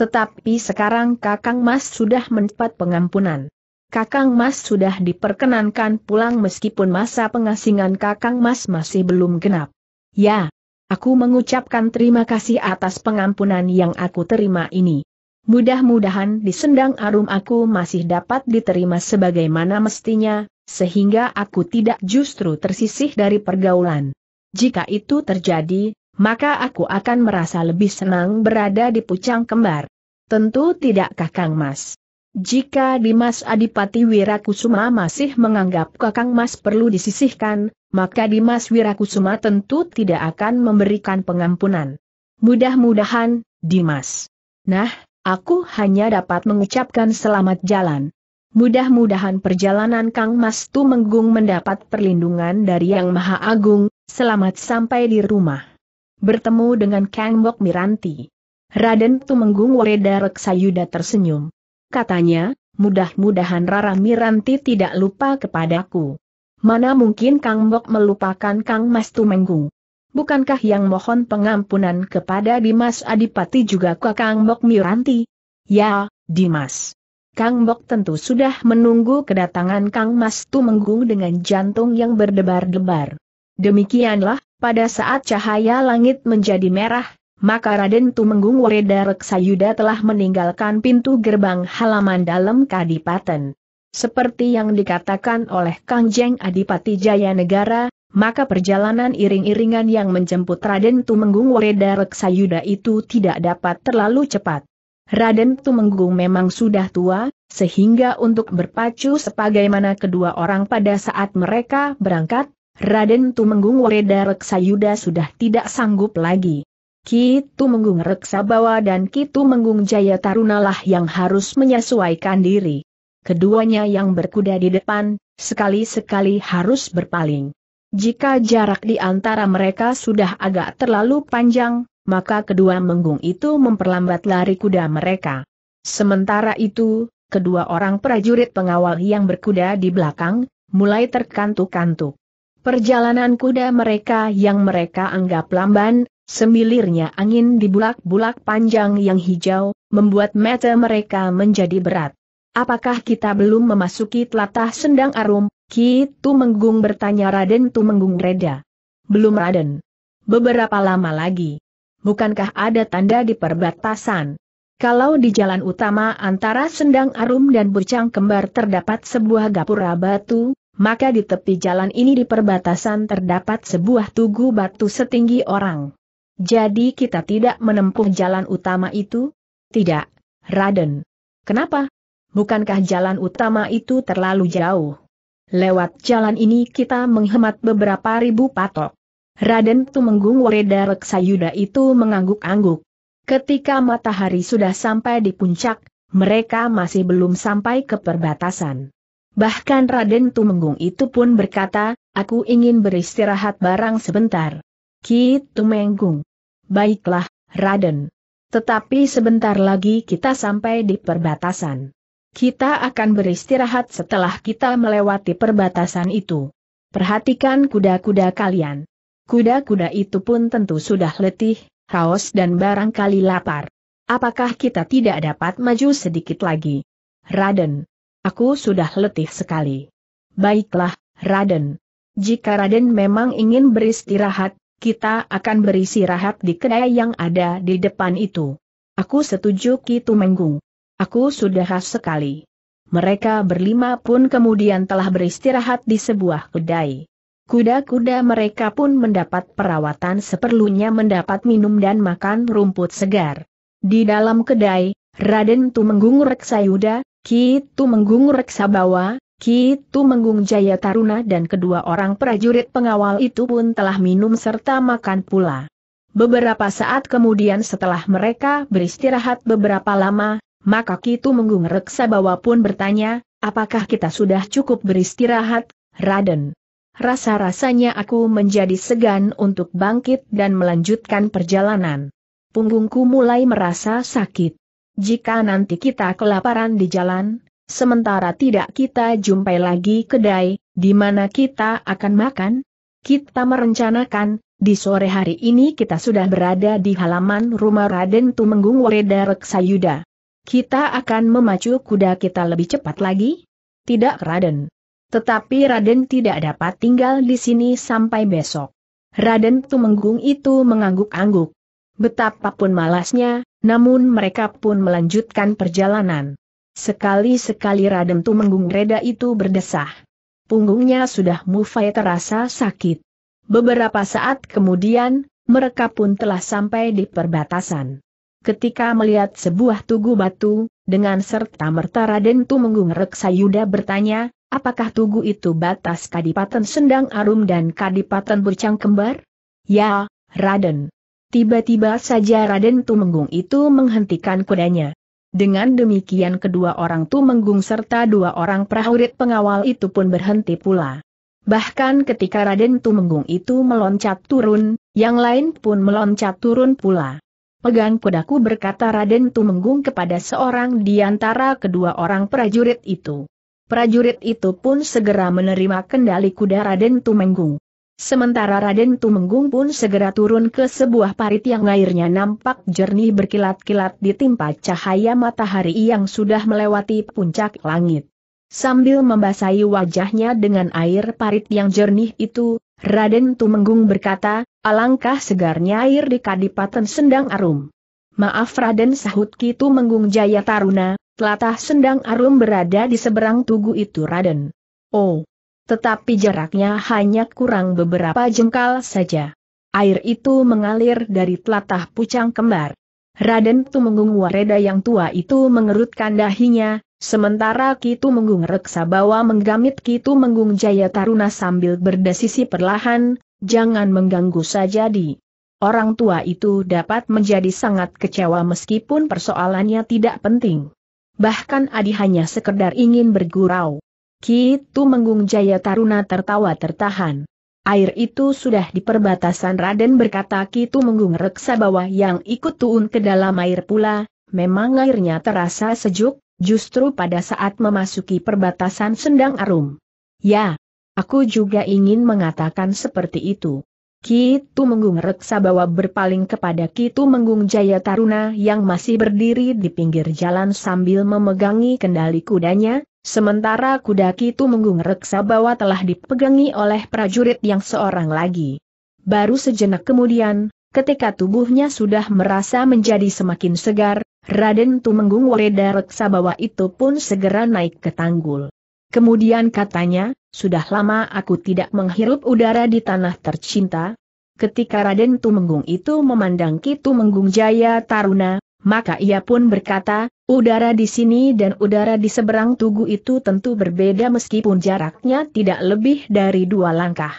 Tetapi sekarang Kakang Mas sudah mendapat pengampunan. Kakang Mas sudah diperkenankan pulang meskipun masa pengasingan Kakang Mas masih belum genap. Ya, aku mengucapkan terima kasih atas pengampunan yang aku terima ini. Mudah-mudahan di sendang arum aku masih dapat diterima sebagaimana mestinya, sehingga aku tidak justru tersisih dari pergaulan. Jika itu terjadi, maka aku akan merasa lebih senang berada di pucang kembar. Tentu tidak Kakang Mas. Jika Dimas Adipati Wirakusuma masih menganggap Kakang Mas perlu disisihkan, maka Dimas Wirakusuma tentu tidak akan memberikan pengampunan. Mudah-mudahan, Dimas. Nah, aku hanya dapat mengucapkan selamat jalan. Mudah-mudahan perjalanan Kang Mas Menggung mendapat perlindungan dari Yang Maha Agung, selamat sampai di rumah. Bertemu dengan Kang Bok Miranti. Raden Tumenggung Wareda Reksayuda tersenyum. Katanya, mudah-mudahan Rara Miranti tidak lupa kepadaku. Mana mungkin Kang Bok melupakan Kang Mas Tumenggung? Bukankah yang mohon pengampunan kepada Dimas Adipati juga ke Kang Bok Miranti? Ya, Dimas. Kang Bok tentu sudah menunggu kedatangan Kang Mas Tumenggung dengan jantung yang berdebar-debar. Demikianlah, pada saat cahaya langit menjadi merah, maka Raden Tumenggung Wareda Reksayuda telah meninggalkan pintu gerbang halaman dalam Kadipaten. Seperti yang dikatakan oleh Kang Adipati Jaya Negara, maka perjalanan iring-iringan yang menjemput Raden Tumenggung Wereda Reksayuda itu tidak dapat terlalu cepat. Raden Tumenggung memang sudah tua, sehingga untuk berpacu sebagaimana kedua orang pada saat mereka berangkat, Raden Tumenggung Wereda Reksayuda sudah tidak sanggup lagi. Ki Tumenggung Reksabawa dan Ki Tumenggung Jaya Tarunalah yang harus menyesuaikan diri keduanya yang berkuda di depan, sekali-sekali harus berpaling. Jika jarak di antara mereka sudah agak terlalu panjang, maka kedua menggung itu memperlambat lari kuda mereka. Sementara itu, kedua orang prajurit pengawal yang berkuda di belakang, mulai terkantuk-kantuk. Perjalanan kuda mereka yang mereka anggap lamban, semilirnya angin di bulak-bulak panjang yang hijau, membuat mata mereka menjadi berat. Apakah kita belum memasuki telatah sendang arum? Ki Tumenggung bertanya Raden Tumenggung Reda. Belum Raden. Beberapa lama lagi. Bukankah ada tanda di perbatasan? Kalau di jalan utama antara Sendang Arum dan Bucang Kembar terdapat sebuah gapura batu, maka di tepi jalan ini di perbatasan terdapat sebuah tugu batu setinggi orang. Jadi kita tidak menempuh jalan utama itu? Tidak, Raden. Kenapa? bukankah jalan utama itu terlalu jauh? Lewat jalan ini kita menghemat beberapa ribu patok. Raden Tumenggung Wareda Reksayuda itu mengangguk-angguk. Ketika matahari sudah sampai di puncak, mereka masih belum sampai ke perbatasan. Bahkan Raden Tumenggung itu pun berkata, aku ingin beristirahat barang sebentar. Ki Tumenggung. Baiklah, Raden. Tetapi sebentar lagi kita sampai di perbatasan. Kita akan beristirahat setelah kita melewati perbatasan itu. Perhatikan kuda-kuda kalian. Kuda-kuda itu pun tentu sudah letih, haus dan barangkali lapar. Apakah kita tidak dapat maju sedikit lagi? Raden. Aku sudah letih sekali. Baiklah, Raden. Jika Raden memang ingin beristirahat, kita akan beristirahat di kedai yang ada di depan itu. Aku setuju Ki Tumenggung. Aku sudah khas sekali. Mereka berlima pun kemudian telah beristirahat di sebuah kedai. Kuda-kuda mereka pun mendapat perawatan seperlunya mendapat minum dan makan rumput segar. Di dalam kedai, Raden Tumenggung Reksayuda, Ki Tumenggung Reksabawa, Ki Tumenggung Jaya Taruna dan kedua orang prajurit pengawal itu pun telah minum serta makan pula. Beberapa saat kemudian setelah mereka beristirahat beberapa lama, maka Kitu Menggung Reksa Bawa pun bertanya, apakah kita sudah cukup beristirahat, Raden? Rasa-rasanya aku menjadi segan untuk bangkit dan melanjutkan perjalanan. Punggungku mulai merasa sakit. Jika nanti kita kelaparan di jalan, sementara tidak kita jumpai lagi kedai, di mana kita akan makan? Kita merencanakan, di sore hari ini kita sudah berada di halaman rumah Raden Tumenggung Wereda Reksayuda. Kita akan memacu kuda kita lebih cepat lagi? Tidak Raden. Tetapi Raden tidak dapat tinggal di sini sampai besok. Raden Tumenggung itu mengangguk-angguk. Betapapun malasnya, namun mereka pun melanjutkan perjalanan. Sekali-sekali Raden Tumenggung Reda itu berdesah. Punggungnya sudah mufai terasa sakit. Beberapa saat kemudian, mereka pun telah sampai di perbatasan. Ketika melihat sebuah tugu batu, dengan serta merta Raden Tumenggung Reksayuda bertanya, apakah tugu itu batas Kadipaten Sendang Arum dan Kadipaten Bercang Kembar? Ya, Raden. Tiba-tiba saja Raden Tumenggung itu menghentikan kudanya. Dengan demikian kedua orang Tumenggung serta dua orang prahurit pengawal itu pun berhenti pula. Bahkan ketika Raden Tumenggung itu meloncat turun, yang lain pun meloncat turun pula. Pegang kudaku berkata Raden Tumenggung kepada seorang di antara kedua orang prajurit itu. Prajurit itu pun segera menerima kendali kuda Raden Tumenggung. Sementara Raden Tumenggung pun segera turun ke sebuah parit yang airnya nampak jernih berkilat-kilat ditimpa cahaya matahari yang sudah melewati puncak langit. Sambil membasahi wajahnya dengan air parit yang jernih itu, Raden Tumenggung berkata, Alangkah segarnya air di Kadipaten Sendang Arum. Maaf Raden sahut Kitu Menggung Jaya Taruna, telatah Sendang Arum berada di seberang tugu itu Raden. Oh! Tetapi jaraknya hanya kurang beberapa jengkal saja. Air itu mengalir dari telatah pucang kembar. Raden Tumenggung Wareda yang tua itu mengerutkan dahinya, Sementara Kitu Menggung Bawa menggamit Kitu Menggung Jaya Taruna sambil berdesisi perlahan, jangan mengganggu saja di. Orang tua itu dapat menjadi sangat kecewa meskipun persoalannya tidak penting. Bahkan Adi hanya sekedar ingin bergurau. Kitu Menggung Jaya Taruna tertawa tertahan. Air itu sudah di perbatasan Raden berkata Kitu Menggung Reksa bawah yang ikut tuun ke dalam air pula, memang airnya terasa sejuk, justru pada saat memasuki perbatasan Sendang Arum. Ya, Aku juga ingin mengatakan seperti itu. Kitu Menggung Reksa bawa berpaling kepada Kitu Menggung Jaya Taruna yang masih berdiri di pinggir jalan sambil memegangi kendali kudanya, sementara kuda Kitu Menggung Reksa bawa telah dipegangi oleh prajurit yang seorang lagi. Baru sejenak kemudian, ketika tubuhnya sudah merasa menjadi semakin segar, Raden Tumenggung Woreda Reksa itu pun segera naik ke tanggul. Kemudian katanya, sudah lama aku tidak menghirup udara di tanah tercinta. Ketika Raden Tumenggung itu memandang Ki Tumenggung Jaya Taruna, maka ia pun berkata, udara di sini dan udara di seberang tugu itu tentu berbeda meskipun jaraknya tidak lebih dari dua langkah.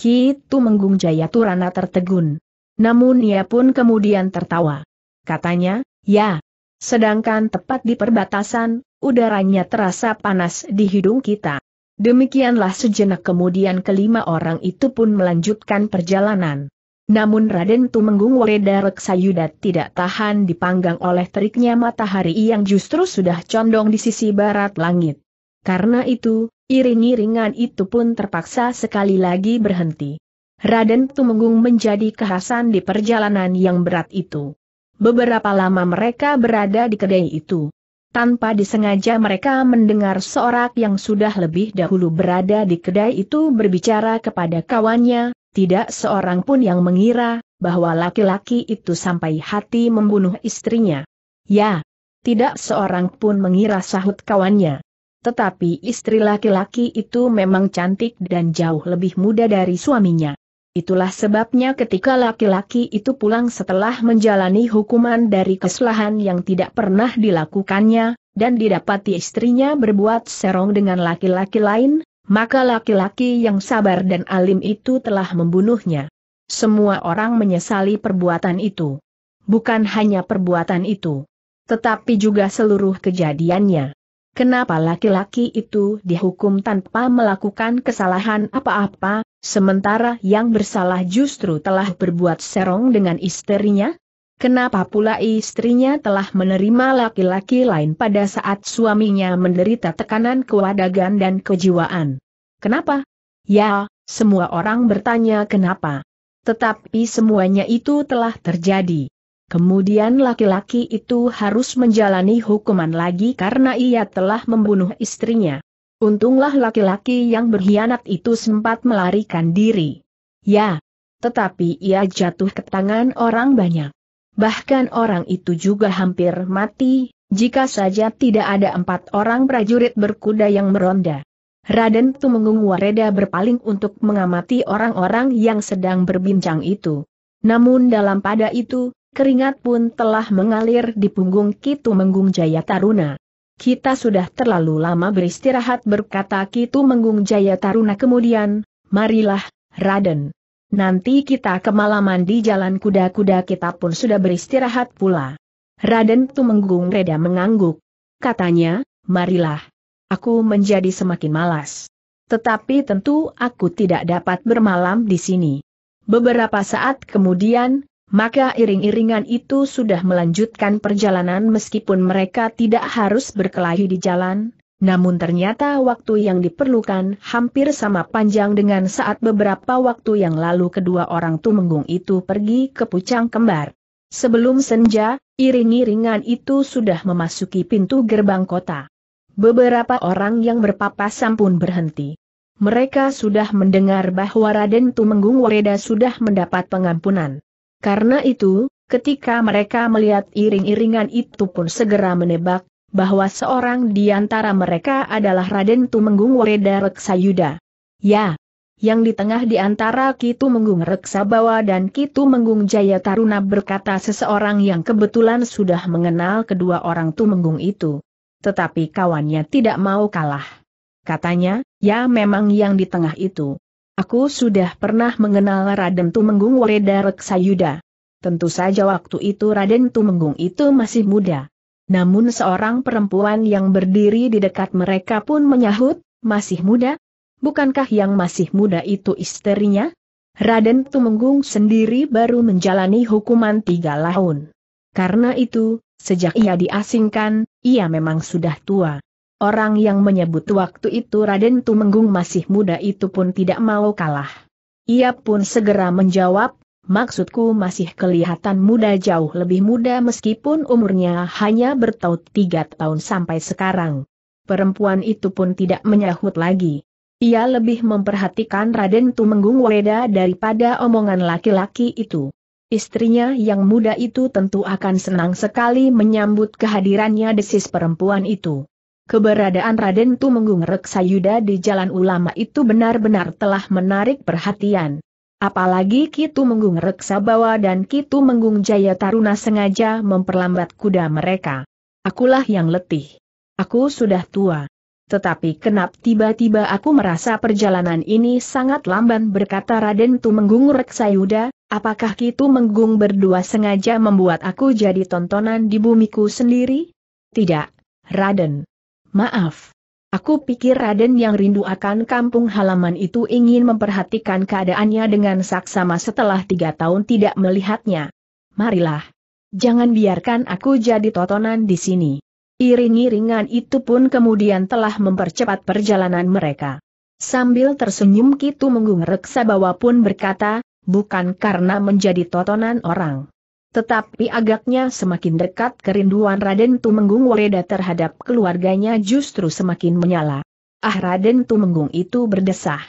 Ki Tumenggung Jaya Turana tertegun. Namun ia pun kemudian tertawa. Katanya, ya. Sedangkan tepat di perbatasan, udaranya terasa panas di hidung kita. Demikianlah sejenak kemudian kelima orang itu pun melanjutkan perjalanan. Namun Raden Tumenggung Wereda Reksayuda tidak tahan dipanggang oleh teriknya matahari yang justru sudah condong di sisi barat langit. Karena itu, iring-iringan itu pun terpaksa sekali lagi berhenti. Raden Tumenggung menjadi kehasan di perjalanan yang berat itu. Beberapa lama mereka berada di kedai itu. Tanpa disengaja mereka mendengar seorang yang sudah lebih dahulu berada di kedai itu berbicara kepada kawannya, tidak seorang pun yang mengira bahwa laki-laki itu sampai hati membunuh istrinya. Ya, tidak seorang pun mengira sahut kawannya. Tetapi istri laki-laki itu memang cantik dan jauh lebih muda dari suaminya. Itulah sebabnya ketika laki-laki itu pulang setelah menjalani hukuman dari kesalahan yang tidak pernah dilakukannya, dan didapati istrinya berbuat serong dengan laki-laki lain, maka laki-laki yang sabar dan alim itu telah membunuhnya. Semua orang menyesali perbuatan itu. Bukan hanya perbuatan itu, tetapi juga seluruh kejadiannya. Kenapa laki-laki itu dihukum tanpa melakukan kesalahan apa-apa, sementara yang bersalah justru telah berbuat serong dengan istrinya? Kenapa pula istrinya telah menerima laki-laki lain pada saat suaminya menderita tekanan kewadagan dan kejiwaan? Kenapa? Ya, semua orang bertanya kenapa. Tetapi semuanya itu telah terjadi. Kemudian laki-laki itu harus menjalani hukuman lagi karena ia telah membunuh istrinya. Untunglah laki-laki yang berkhianat itu sempat melarikan diri. Ya, tetapi ia jatuh ke tangan orang banyak. Bahkan orang itu juga hampir mati, jika saja tidak ada empat orang prajurit berkuda yang meronda. Raden Tumenggung Wareda berpaling untuk mengamati orang-orang yang sedang berbincang itu. Namun dalam pada itu, keringat pun telah mengalir di punggung Kitu Menggung Jaya Taruna. Kita sudah terlalu lama beristirahat berkata Kitu Menggung Jaya Taruna kemudian, marilah, Raden. Nanti kita kemalaman di jalan kuda-kuda kita pun sudah beristirahat pula. Raden Tumenggung Reda mengangguk. Katanya, marilah. Aku menjadi semakin malas. Tetapi tentu aku tidak dapat bermalam di sini. Beberapa saat kemudian, maka iring-iringan itu sudah melanjutkan perjalanan meskipun mereka tidak harus berkelahi di jalan, namun ternyata waktu yang diperlukan hampir sama panjang dengan saat beberapa waktu yang lalu kedua orang tumenggung itu pergi ke Pucang Kembar. Sebelum senja, iring-iringan itu sudah memasuki pintu gerbang kota. Beberapa orang yang berpapasan pun berhenti. Mereka sudah mendengar bahwa Raden Tumenggung Wereda sudah mendapat pengampunan. Karena itu, ketika mereka melihat iring-iringan itu pun segera menebak, bahwa seorang di antara mereka adalah Raden Tumenggung Wereda Yuda. Ya, yang di tengah di antara Kitu Menggung Bawa dan Kitu Menggung Jaya Taruna berkata seseorang yang kebetulan sudah mengenal kedua orang Tumenggung itu. Tetapi kawannya tidak mau kalah. Katanya, ya memang yang di tengah itu. Aku sudah pernah mengenal Raden Tumenggung Wareda Reksayuda. Tentu saja waktu itu Raden Tumenggung itu masih muda. Namun seorang perempuan yang berdiri di dekat mereka pun menyahut, masih muda? Bukankah yang masih muda itu istrinya? Raden Tumenggung sendiri baru menjalani hukuman tiga tahun. Karena itu, sejak ia diasingkan, ia memang sudah tua. Orang yang menyebut waktu itu Raden Tumenggung masih muda itu pun tidak mau kalah. Ia pun segera menjawab, maksudku masih kelihatan muda jauh lebih muda meskipun umurnya hanya bertaut tiga tahun sampai sekarang. Perempuan itu pun tidak menyahut lagi. Ia lebih memperhatikan Raden Tumenggung Weda daripada omongan laki-laki itu. Istrinya yang muda itu tentu akan senang sekali menyambut kehadirannya desis perempuan itu. Keberadaan Raden Tumenggung Reksayuda di Jalan Ulama itu benar-benar telah menarik perhatian. Apalagi Kitu Menggung Reksabawa dan Kitu Menggung Jaya Taruna sengaja memperlambat kuda mereka. Akulah yang letih. Aku sudah tua. Tetapi kenapa tiba-tiba aku merasa perjalanan ini sangat lamban berkata Raden Tumenggung Reksayuda, apakah Kitu Menggung berdua sengaja membuat aku jadi tontonan di bumiku sendiri? Tidak, Raden. Maaf. Aku pikir Raden yang rindu akan kampung halaman itu ingin memperhatikan keadaannya dengan saksama setelah tiga tahun tidak melihatnya. Marilah. Jangan biarkan aku jadi totonan di sini. Iring-iringan itu pun kemudian telah mempercepat perjalanan mereka. Sambil tersenyum Kitu Menggung Reksa bawah pun berkata, bukan karena menjadi totonan orang. Tetapi agaknya semakin dekat kerinduan Raden Tumenggung Wareda terhadap keluarganya justru semakin menyala. Ah Raden Tumenggung itu berdesah.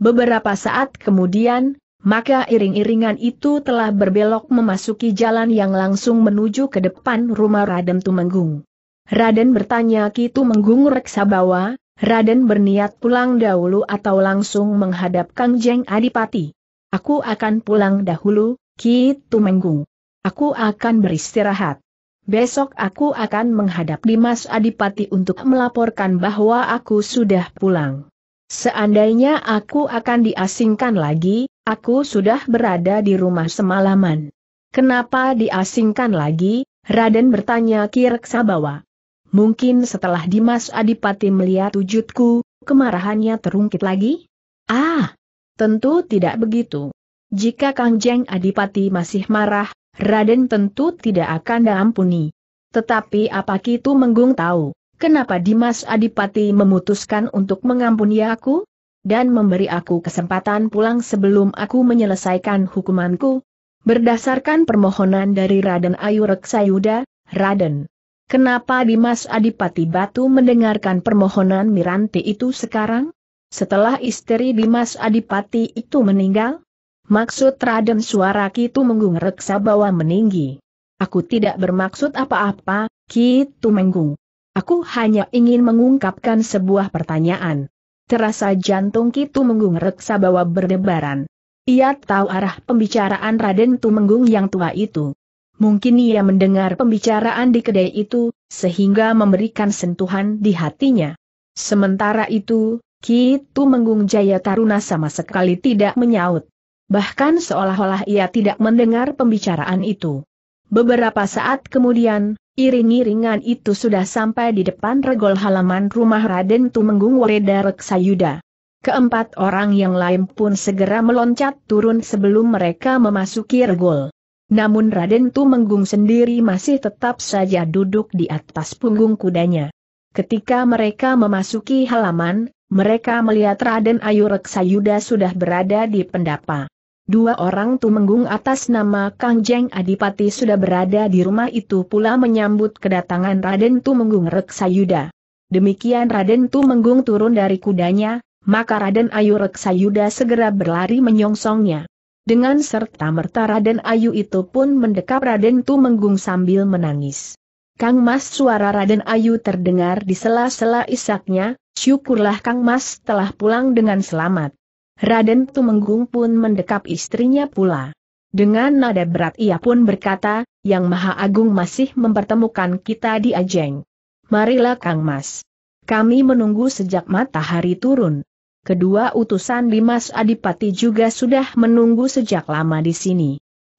Beberapa saat kemudian, maka iring-iringan itu telah berbelok memasuki jalan yang langsung menuju ke depan rumah Raden Tumenggung. Raden bertanya Ki Tumenggung Reksabawa, Raden berniat pulang dahulu atau langsung menghadap Kang Jeng Adipati. Aku akan pulang dahulu, Ki Tumenggung. Aku akan beristirahat. Besok aku akan menghadap Dimas Adipati untuk melaporkan bahwa aku sudah pulang. Seandainya aku akan diasingkan lagi, aku sudah berada di rumah semalaman. Kenapa diasingkan lagi? Raden bertanya Kirksabawa. Mungkin setelah Dimas Adipati melihat wujudku, kemarahannya terungkit lagi? Ah, tentu tidak begitu. Jika Kangjeng Adipati masih marah, Raden tentu tidak akan diampuni. Tetapi apakah itu Menggung tahu, kenapa Dimas Adipati memutuskan untuk mengampuni aku? Dan memberi aku kesempatan pulang sebelum aku menyelesaikan hukumanku? Berdasarkan permohonan dari Raden Ayu Reksayuda, Raden. Kenapa Dimas Adipati Batu mendengarkan permohonan Miranti itu sekarang? Setelah istri Dimas Adipati itu meninggal, Maksud Raden suara Kitu Menggung reksa bawa meninggi. Aku tidak bermaksud apa-apa, Kitu Menggung. Aku hanya ingin mengungkapkan sebuah pertanyaan. Terasa jantung Kitu Menggung reksa bawa berdebaran. Ia tahu arah pembicaraan Raden Tumenggung yang tua itu. Mungkin ia mendengar pembicaraan di kedai itu, sehingga memberikan sentuhan di hatinya. Sementara itu, Kitu Menggung Jaya Taruna sama sekali tidak menyaut bahkan seolah-olah ia tidak mendengar pembicaraan itu. Beberapa saat kemudian, iring-iringan itu sudah sampai di depan regol halaman rumah Raden Tumenggung Wareda Reksayuda. Keempat orang yang lain pun segera meloncat turun sebelum mereka memasuki regol. Namun Raden Tumenggung sendiri masih tetap saja duduk di atas punggung kudanya. Ketika mereka memasuki halaman, mereka melihat Raden Ayu Reksayuda sudah berada di pendapa. Dua orang tumenggung atas nama Kang Jeng Adipati sudah berada di rumah itu pula menyambut kedatangan Raden Tumenggung Reksayuda. Demikian Raden Tumenggung turun dari kudanya, maka Raden Ayu Reksayuda segera berlari menyongsongnya. Dengan serta merta Raden Ayu itu pun mendekap Raden Tumenggung sambil menangis. Kang Mas suara Raden Ayu terdengar di sela-sela isaknya, syukurlah Kang Mas telah pulang dengan selamat. Raden Tumenggung pun mendekap istrinya pula. Dengan nada berat ia pun berkata, Yang Maha Agung masih mempertemukan kita di Ajeng. Marilah Kang Mas. Kami menunggu sejak matahari turun. Kedua utusan Dimas Adipati juga sudah menunggu sejak lama di sini.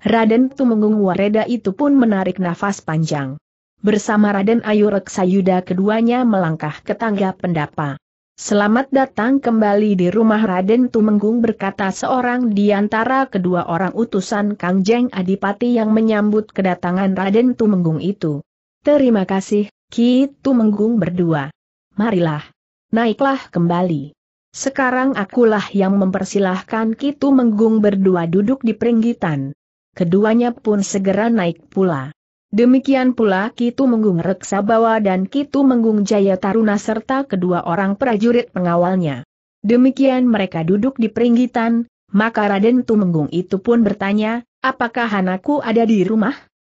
Raden Tumenggung Wareda itu pun menarik nafas panjang. Bersama Raden Ayu Reksayuda keduanya melangkah ke tangga pendapa. Selamat datang kembali di rumah Raden Tumenggung berkata seorang di antara kedua orang utusan Kangjeng Adipati yang menyambut kedatangan Raden Tumenggung itu. Terima kasih, Ki Tumenggung berdua. Marilah. Naiklah kembali. Sekarang akulah yang mempersilahkan Ki Tumenggung berdua duduk di peringgitan. Keduanya pun segera naik pula. Demikian pula Kitu Menggung Reksa Bawa dan Kitu Menggung Jaya Taruna serta kedua orang prajurit pengawalnya. Demikian mereka duduk di peringgitan, maka Raden Tumenggung itu pun bertanya, apakah anakku ada di rumah?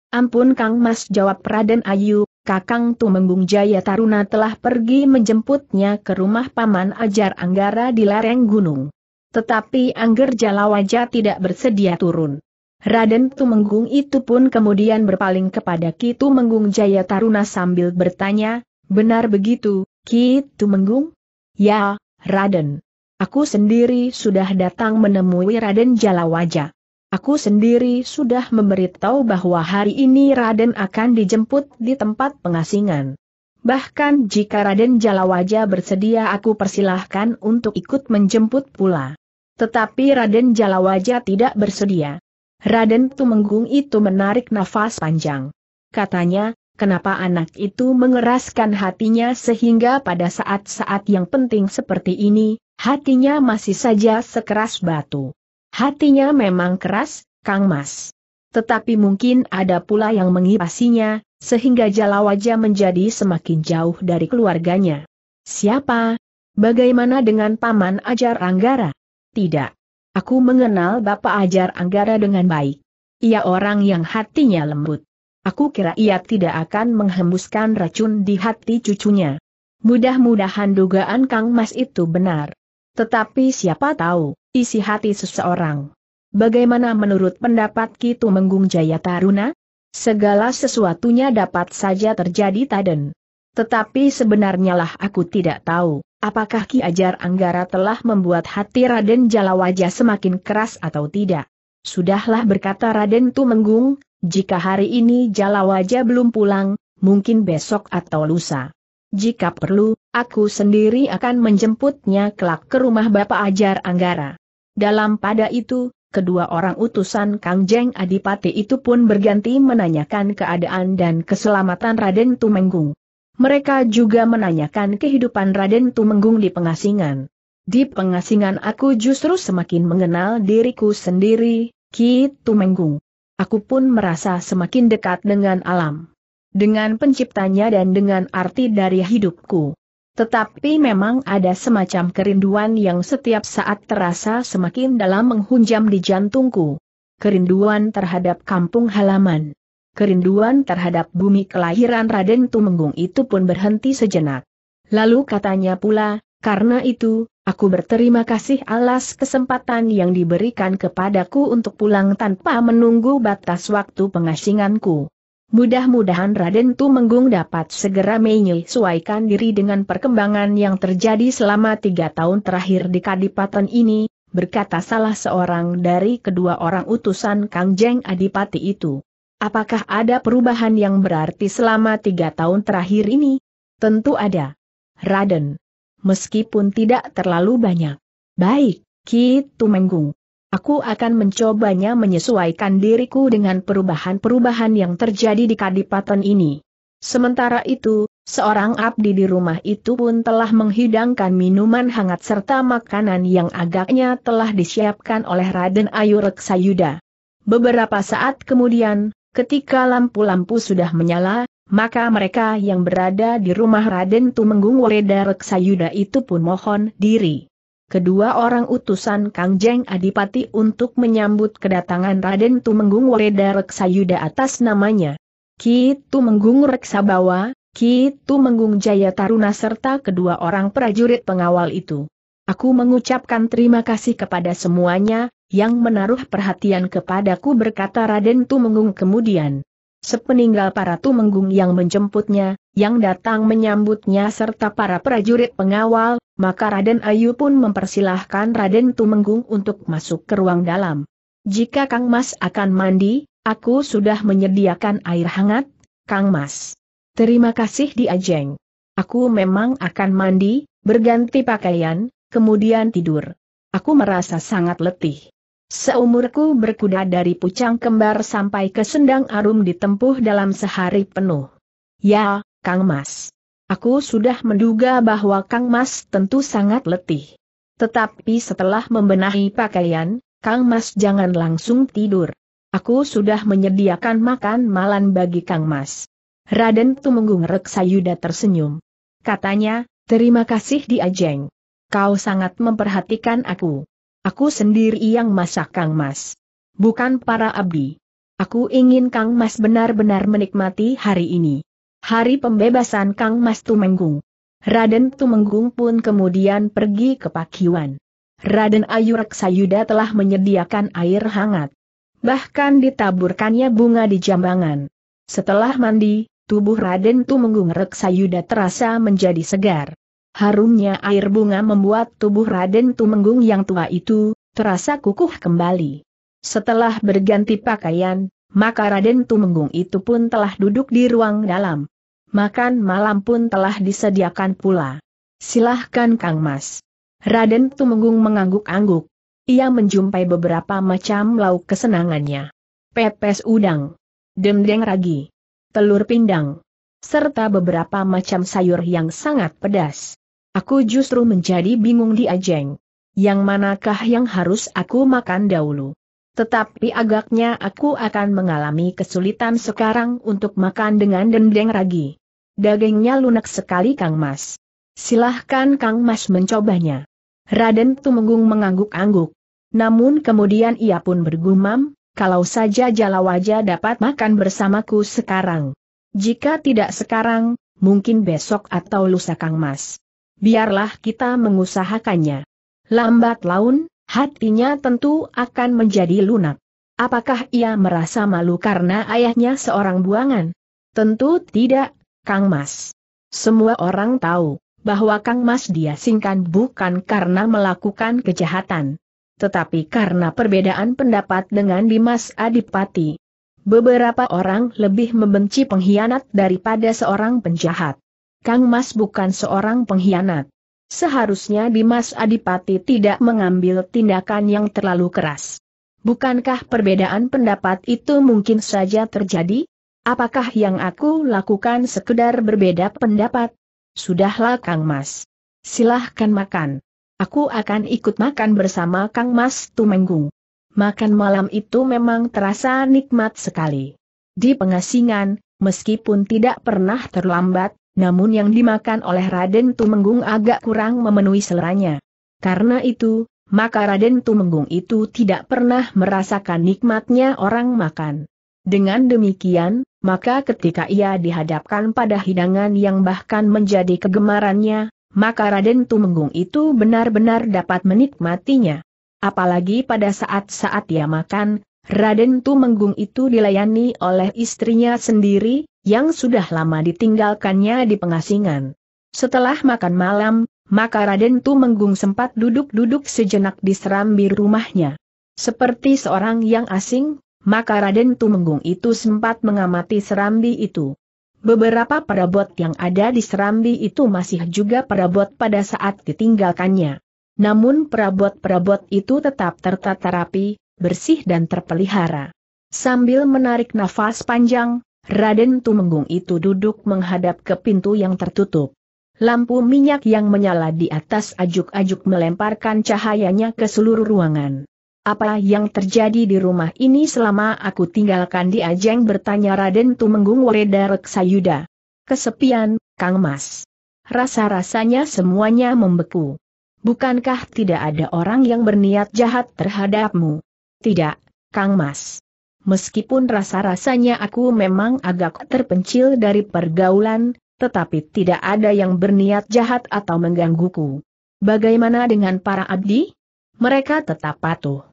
Ampun Kang Mas jawab Raden Ayu, Kakang Tumenggung Jaya Taruna telah pergi menjemputnya ke rumah Paman Ajar Anggara di lereng gunung. Tetapi Angger Jalawaja tidak bersedia turun. Raden Tumenggung itu pun kemudian berpaling kepada Ki Tumenggung Jaya Taruna sambil bertanya, benar begitu, Ki Tumenggung? Ya, Raden. Aku sendiri sudah datang menemui Raden Jalawaja. Aku sendiri sudah memberitahu bahwa hari ini Raden akan dijemput di tempat pengasingan. Bahkan jika Raden Jalawaja bersedia aku persilahkan untuk ikut menjemput pula. Tetapi Raden Jalawaja tidak bersedia. Raden Tumenggung itu menarik nafas panjang. Katanya, kenapa anak itu mengeraskan hatinya sehingga pada saat-saat yang penting seperti ini, hatinya masih saja sekeras batu. Hatinya memang keras, Kang Mas. Tetapi mungkin ada pula yang mengipasinya, sehingga jala wajah menjadi semakin jauh dari keluarganya. Siapa? Bagaimana dengan Paman Ajar Anggara? Tidak. Aku mengenal Bapak Ajar Anggara dengan baik. Ia orang yang hatinya lembut. Aku kira ia tidak akan menghembuskan racun di hati cucunya. Mudah-mudahan dugaan Kang Mas itu benar. Tetapi siapa tahu, isi hati seseorang. Bagaimana menurut pendapat Kitu Menggung Jaya Taruna? Segala sesuatunya dapat saja terjadi taden. Tetapi sebenarnya lah aku tidak tahu. Apakah Ki Ajar Anggara telah membuat hati Raden Jalawaja semakin keras atau tidak? Sudahlah berkata Raden Tumenggung, jika hari ini Jalawaja belum pulang, mungkin besok atau lusa. Jika perlu, aku sendiri akan menjemputnya kelak ke rumah Bapak Ajar Anggara. Dalam pada itu, kedua orang utusan Kang Jeng Adipati itu pun berganti menanyakan keadaan dan keselamatan Raden Tumenggung. Mereka juga menanyakan kehidupan Raden Tumenggung di pengasingan. Di pengasingan aku justru semakin mengenal diriku sendiri, Ki Tumenggung. Aku pun merasa semakin dekat dengan alam. Dengan penciptanya dan dengan arti dari hidupku. Tetapi memang ada semacam kerinduan yang setiap saat terasa semakin dalam menghunjam di jantungku. Kerinduan terhadap kampung halaman kerinduan terhadap bumi kelahiran Raden Tumenggung itu pun berhenti sejenak. Lalu katanya pula, karena itu, aku berterima kasih alas kesempatan yang diberikan kepadaku untuk pulang tanpa menunggu batas waktu pengasinganku. Mudah-mudahan Raden Tumenggung dapat segera menyesuaikan diri dengan perkembangan yang terjadi selama tiga tahun terakhir di Kadipaten ini, berkata salah seorang dari kedua orang utusan Kangjeng Adipati itu. Apakah ada perubahan yang berarti selama tiga tahun terakhir ini? Tentu ada. Raden. Meskipun tidak terlalu banyak. Baik, Ki Tumenggung. Aku akan mencobanya menyesuaikan diriku dengan perubahan-perubahan yang terjadi di Kadipaten ini. Sementara itu, seorang abdi di rumah itu pun telah menghidangkan minuman hangat serta makanan yang agaknya telah disiapkan oleh Raden Ayu Sayuda. Beberapa saat kemudian, Ketika lampu-lampu sudah menyala, maka mereka yang berada di rumah Raden Tumenggung Wereda Reksayuda itu pun mohon diri. Kedua orang utusan Kangjeng Adipati untuk menyambut kedatangan Raden Tumenggung Wereda Reksayuda atas namanya. Ki Tumenggung Reksabawa, Ki Tumenggung Jaya Taruna serta kedua orang prajurit pengawal itu. Aku mengucapkan terima kasih kepada semuanya, yang menaruh perhatian kepadaku berkata Raden Tumenggung kemudian. Sepeninggal para Tumenggung yang menjemputnya, yang datang menyambutnya serta para prajurit pengawal, maka Raden Ayu pun mempersilahkan Raden Tumenggung untuk masuk ke ruang dalam. Jika Kang Mas akan mandi, aku sudah menyediakan air hangat, Kang Mas. Terima kasih di Ajeng. Aku memang akan mandi, berganti pakaian, kemudian tidur. Aku merasa sangat letih. Seumurku berkuda dari Pucang Kembar sampai ke Sendang Arum ditempuh dalam sehari penuh. Ya, Kang Mas. Aku sudah menduga bahwa Kang Mas tentu sangat letih. Tetapi setelah membenahi pakaian, Kang Mas jangan langsung tidur. Aku sudah menyediakan makan malam bagi Kang Mas. Raden Tumenggung Reksayuda tersenyum. Katanya, terima kasih Diajeng. Kau sangat memperhatikan aku. Aku sendiri yang masak Kang Mas. Bukan para abdi. Aku ingin Kang Mas benar-benar menikmati hari ini. Hari pembebasan Kang Mas Tumenggung. Raden Tumenggung pun kemudian pergi ke Pakiwan. Raden Ayu Raksayuda telah menyediakan air hangat. Bahkan ditaburkannya bunga di jambangan. Setelah mandi, tubuh Raden Tumenggung Reksayuda terasa menjadi segar. Harumnya air bunga membuat tubuh Raden Tumenggung yang tua itu, terasa kukuh kembali. Setelah berganti pakaian, maka Raden Tumenggung itu pun telah duduk di ruang dalam. Makan malam pun telah disediakan pula. Silahkan Kang Mas. Raden Tumenggung mengangguk-angguk. Ia menjumpai beberapa macam lauk kesenangannya. Pepes udang, Dendeng ragi, telur pindang, serta beberapa macam sayur yang sangat pedas. Aku justru menjadi bingung di Ajeng. Yang manakah yang harus aku makan dahulu? Tetapi agaknya aku akan mengalami kesulitan sekarang untuk makan dengan dendeng ragi. Dagingnya lunak sekali Kang Mas. Silahkan Kang Mas mencobanya. Raden Tumenggung mengangguk-angguk. Namun kemudian ia pun bergumam, kalau saja Jalawaja dapat makan bersamaku sekarang. Jika tidak sekarang, mungkin besok atau lusa Kang Mas biarlah kita mengusahakannya. Lambat laun, hatinya tentu akan menjadi lunak. Apakah ia merasa malu karena ayahnya seorang buangan? Tentu tidak, Kang Mas. Semua orang tahu bahwa Kang Mas diasingkan bukan karena melakukan kejahatan, tetapi karena perbedaan pendapat dengan Dimas Adipati. Beberapa orang lebih membenci pengkhianat daripada seorang penjahat. Kang Mas bukan seorang pengkhianat. Seharusnya Dimas Adipati tidak mengambil tindakan yang terlalu keras. Bukankah perbedaan pendapat itu mungkin saja terjadi? Apakah yang aku lakukan sekedar berbeda pendapat? Sudahlah Kang Mas. Silahkan makan. Aku akan ikut makan bersama Kang Mas Tumenggung. Makan malam itu memang terasa nikmat sekali. Di pengasingan, meskipun tidak pernah terlambat, namun yang dimakan oleh Raden Tumenggung agak kurang memenuhi seleranya. Karena itu, maka Raden Tumenggung itu tidak pernah merasakan nikmatnya orang makan. Dengan demikian, maka ketika ia dihadapkan pada hidangan yang bahkan menjadi kegemarannya, maka Raden Tumenggung itu benar-benar dapat menikmatinya. Apalagi pada saat-saat ia makan, Raden Tumenggung itu dilayani oleh istrinya sendiri, yang sudah lama ditinggalkannya di pengasingan. Setelah makan malam, maka Raden Menggung sempat duduk-duduk sejenak di serambi rumahnya. Seperti seorang yang asing, maka Raden Menggung itu sempat mengamati serambi itu. Beberapa perabot yang ada di serambi itu masih juga perabot pada saat ditinggalkannya. Namun perabot-perabot itu tetap tertata rapi, bersih dan terpelihara. Sambil menarik nafas panjang, Raden Tumenggung itu duduk menghadap ke pintu yang tertutup. Lampu minyak yang menyala di atas ajuk-ajuk melemparkan cahayanya ke seluruh ruangan. Apa yang terjadi di rumah ini selama aku tinggalkan di Ajeng bertanya Raden Tumenggung Wereda Reksayuda. Kesepian, Kang Mas. Rasa-rasanya semuanya membeku. Bukankah tidak ada orang yang berniat jahat terhadapmu? Tidak, Kang Mas meskipun rasa-rasanya aku memang agak terpencil dari pergaulan, tetapi tidak ada yang berniat jahat atau menggangguku. Bagaimana dengan para abdi? Mereka tetap patuh.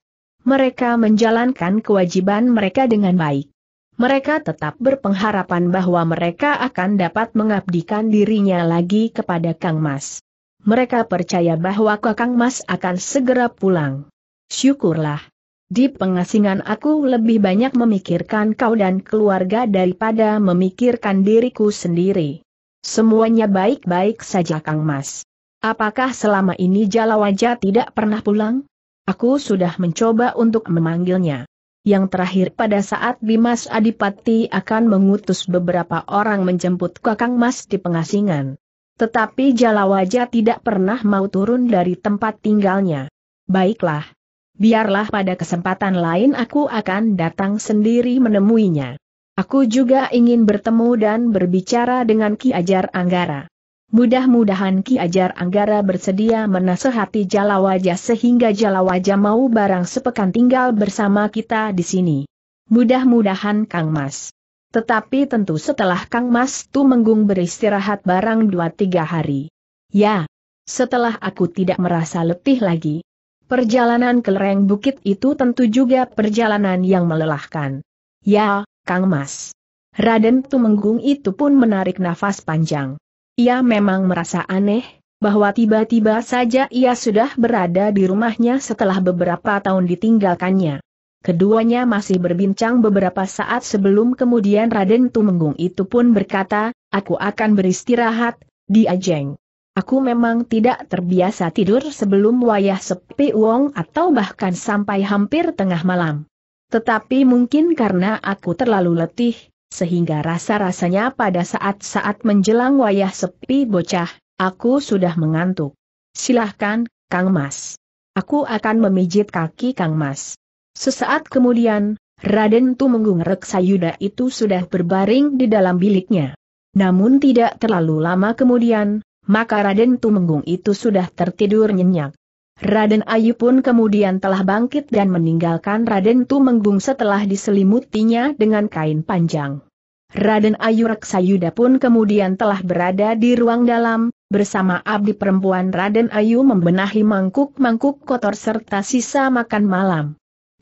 Mereka menjalankan kewajiban mereka dengan baik. Mereka tetap berpengharapan bahwa mereka akan dapat mengabdikan dirinya lagi kepada Kang Mas. Mereka percaya bahwa Kang Mas akan segera pulang. Syukurlah. Di pengasingan aku lebih banyak memikirkan kau dan keluarga daripada memikirkan diriku sendiri. Semuanya baik-baik saja Kang Mas. Apakah selama ini Jalawaja tidak pernah pulang? Aku sudah mencoba untuk memanggilnya. Yang terakhir pada saat Bimas Adipati akan mengutus beberapa orang menjemput Kakang Mas di pengasingan. Tetapi Jalawaja tidak pernah mau turun dari tempat tinggalnya. Baiklah, Biarlah pada kesempatan lain aku akan datang sendiri menemuinya. Aku juga ingin bertemu dan berbicara dengan Ki Ajar Anggara. Mudah-mudahan Ki Ajar Anggara bersedia menasehati Jalawaja sehingga Jalawaja mau barang sepekan tinggal bersama kita di sini. Mudah-mudahan Kang Mas. Tetapi tentu setelah Kang Mas tu menggung beristirahat barang dua tiga hari. Ya, setelah aku tidak merasa letih lagi, Perjalanan ke lereng bukit itu tentu juga perjalanan yang melelahkan. Ya, Kang Mas. Raden Tumenggung itu pun menarik nafas panjang. Ia memang merasa aneh, bahwa tiba-tiba saja ia sudah berada di rumahnya setelah beberapa tahun ditinggalkannya. Keduanya masih berbincang beberapa saat sebelum kemudian Raden Tumenggung itu pun berkata, aku akan beristirahat, di Ajeng. Aku memang tidak terbiasa tidur sebelum wayah sepi uang atau bahkan sampai hampir tengah malam. Tetapi mungkin karena aku terlalu letih, sehingga rasa-rasanya pada saat-saat menjelang wayah sepi bocah, aku sudah mengantuk. Silahkan, Kang Mas. Aku akan memijit kaki Kang Mas. Sesaat kemudian, Raden Tumenggung Reksayuda itu sudah berbaring di dalam biliknya. Namun tidak terlalu lama kemudian, maka Raden Tumenggung itu sudah tertidur nyenyak. Raden Ayu pun kemudian telah bangkit dan meninggalkan Raden Tumenggung setelah diselimutinya dengan kain panjang. Raden Ayu Reksayuda pun kemudian telah berada di ruang dalam, bersama abdi perempuan Raden Ayu membenahi mangkuk-mangkuk kotor serta sisa makan malam.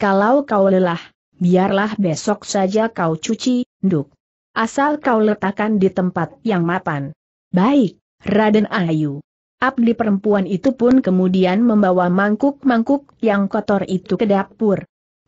Kalau kau lelah, biarlah besok saja kau cuci, Duk. Asal kau letakkan di tempat yang mapan. Baik. Raden Ayu. Abdi perempuan itu pun kemudian membawa mangkuk-mangkuk yang kotor itu ke dapur.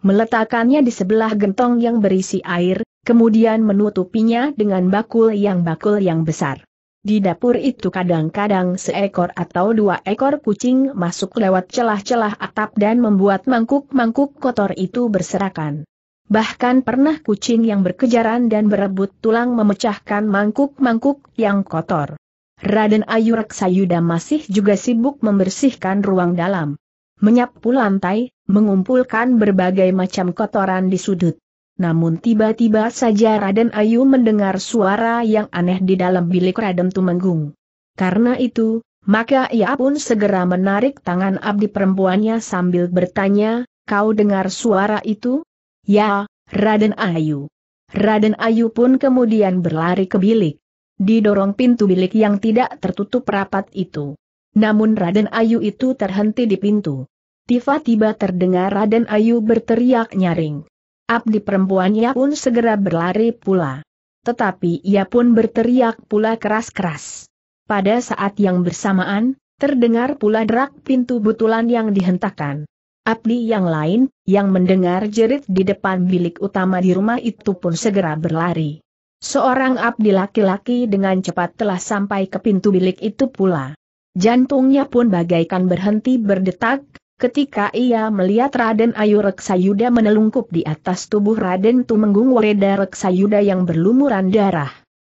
Meletakkannya di sebelah gentong yang berisi air, kemudian menutupinya dengan bakul yang bakul yang besar. Di dapur itu kadang-kadang seekor atau dua ekor kucing masuk lewat celah-celah atap dan membuat mangkuk-mangkuk kotor itu berserakan. Bahkan pernah kucing yang berkejaran dan berebut tulang memecahkan mangkuk-mangkuk yang kotor. Raden Ayu Reksayuda masih juga sibuk membersihkan ruang dalam. Menyapu lantai, mengumpulkan berbagai macam kotoran di sudut. Namun tiba-tiba saja Raden Ayu mendengar suara yang aneh di dalam bilik Raden Tumenggung. Karena itu, maka ia pun segera menarik tangan abdi perempuannya sambil bertanya, kau dengar suara itu? Ya, Raden Ayu. Raden Ayu pun kemudian berlari ke bilik didorong pintu bilik yang tidak tertutup rapat itu. Namun Raden Ayu itu terhenti di pintu. Tiba-tiba terdengar Raden Ayu berteriak nyaring. Abdi perempuannya pun segera berlari pula. Tetapi ia pun berteriak pula keras-keras. Pada saat yang bersamaan, terdengar pula derak pintu butulan yang dihentakkan. Abdi yang lain, yang mendengar jerit di depan bilik utama di rumah itu pun segera berlari. Seorang abdi laki-laki dengan cepat telah sampai ke pintu bilik itu pula. Jantungnya pun bagaikan berhenti berdetak, ketika ia melihat Raden Ayu Reksayuda menelungkup di atas tubuh Raden Tumenggung Wereda Reksayuda yang berlumuran darah.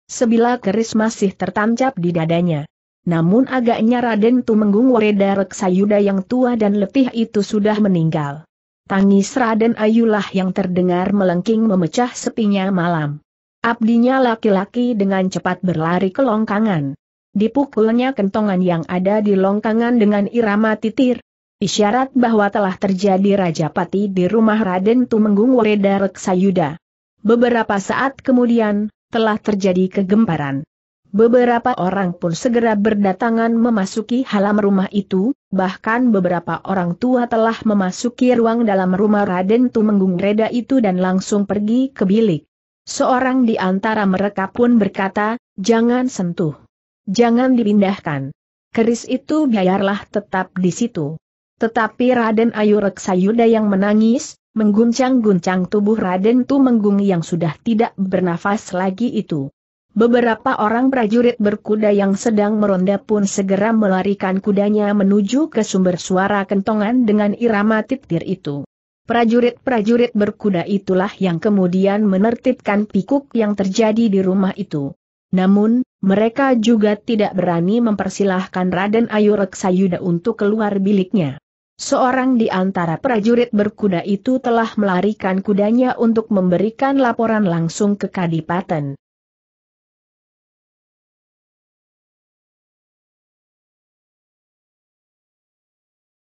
Sebilah keris masih tertancap di dadanya. Namun agaknya Raden Tumenggung Wereda Reksayuda yang tua dan letih itu sudah meninggal. Tangis Raden Ayulah yang terdengar melengking memecah sepinya malam. Abdinya laki-laki dengan cepat berlari ke longkangan. Dipukulnya kentongan yang ada di longkangan dengan irama titir. Isyarat bahwa telah terjadi Raja Pati di rumah Raden Tumenggung Wereda Reksayuda. Beberapa saat kemudian, telah terjadi kegemparan. Beberapa orang pun segera berdatangan memasuki halaman rumah itu, bahkan beberapa orang tua telah memasuki ruang dalam rumah Raden Tumenggung Reda itu dan langsung pergi ke bilik. Seorang di antara mereka pun berkata, jangan sentuh. Jangan dipindahkan. Keris itu biarlah tetap di situ. Tetapi Raden Ayu Reksayuda yang menangis, mengguncang-guncang tubuh Raden Tumenggung yang sudah tidak bernafas lagi itu. Beberapa orang prajurit berkuda yang sedang meronda pun segera melarikan kudanya menuju ke sumber suara kentongan dengan irama titir itu. Prajurit-prajurit berkuda itulah yang kemudian menertibkan pikuk yang terjadi di rumah itu. Namun, mereka juga tidak berani mempersilahkan Raden Ayu Reksayuda untuk keluar biliknya. Seorang di antara prajurit berkuda itu telah melarikan kudanya untuk memberikan laporan langsung ke Kadipaten.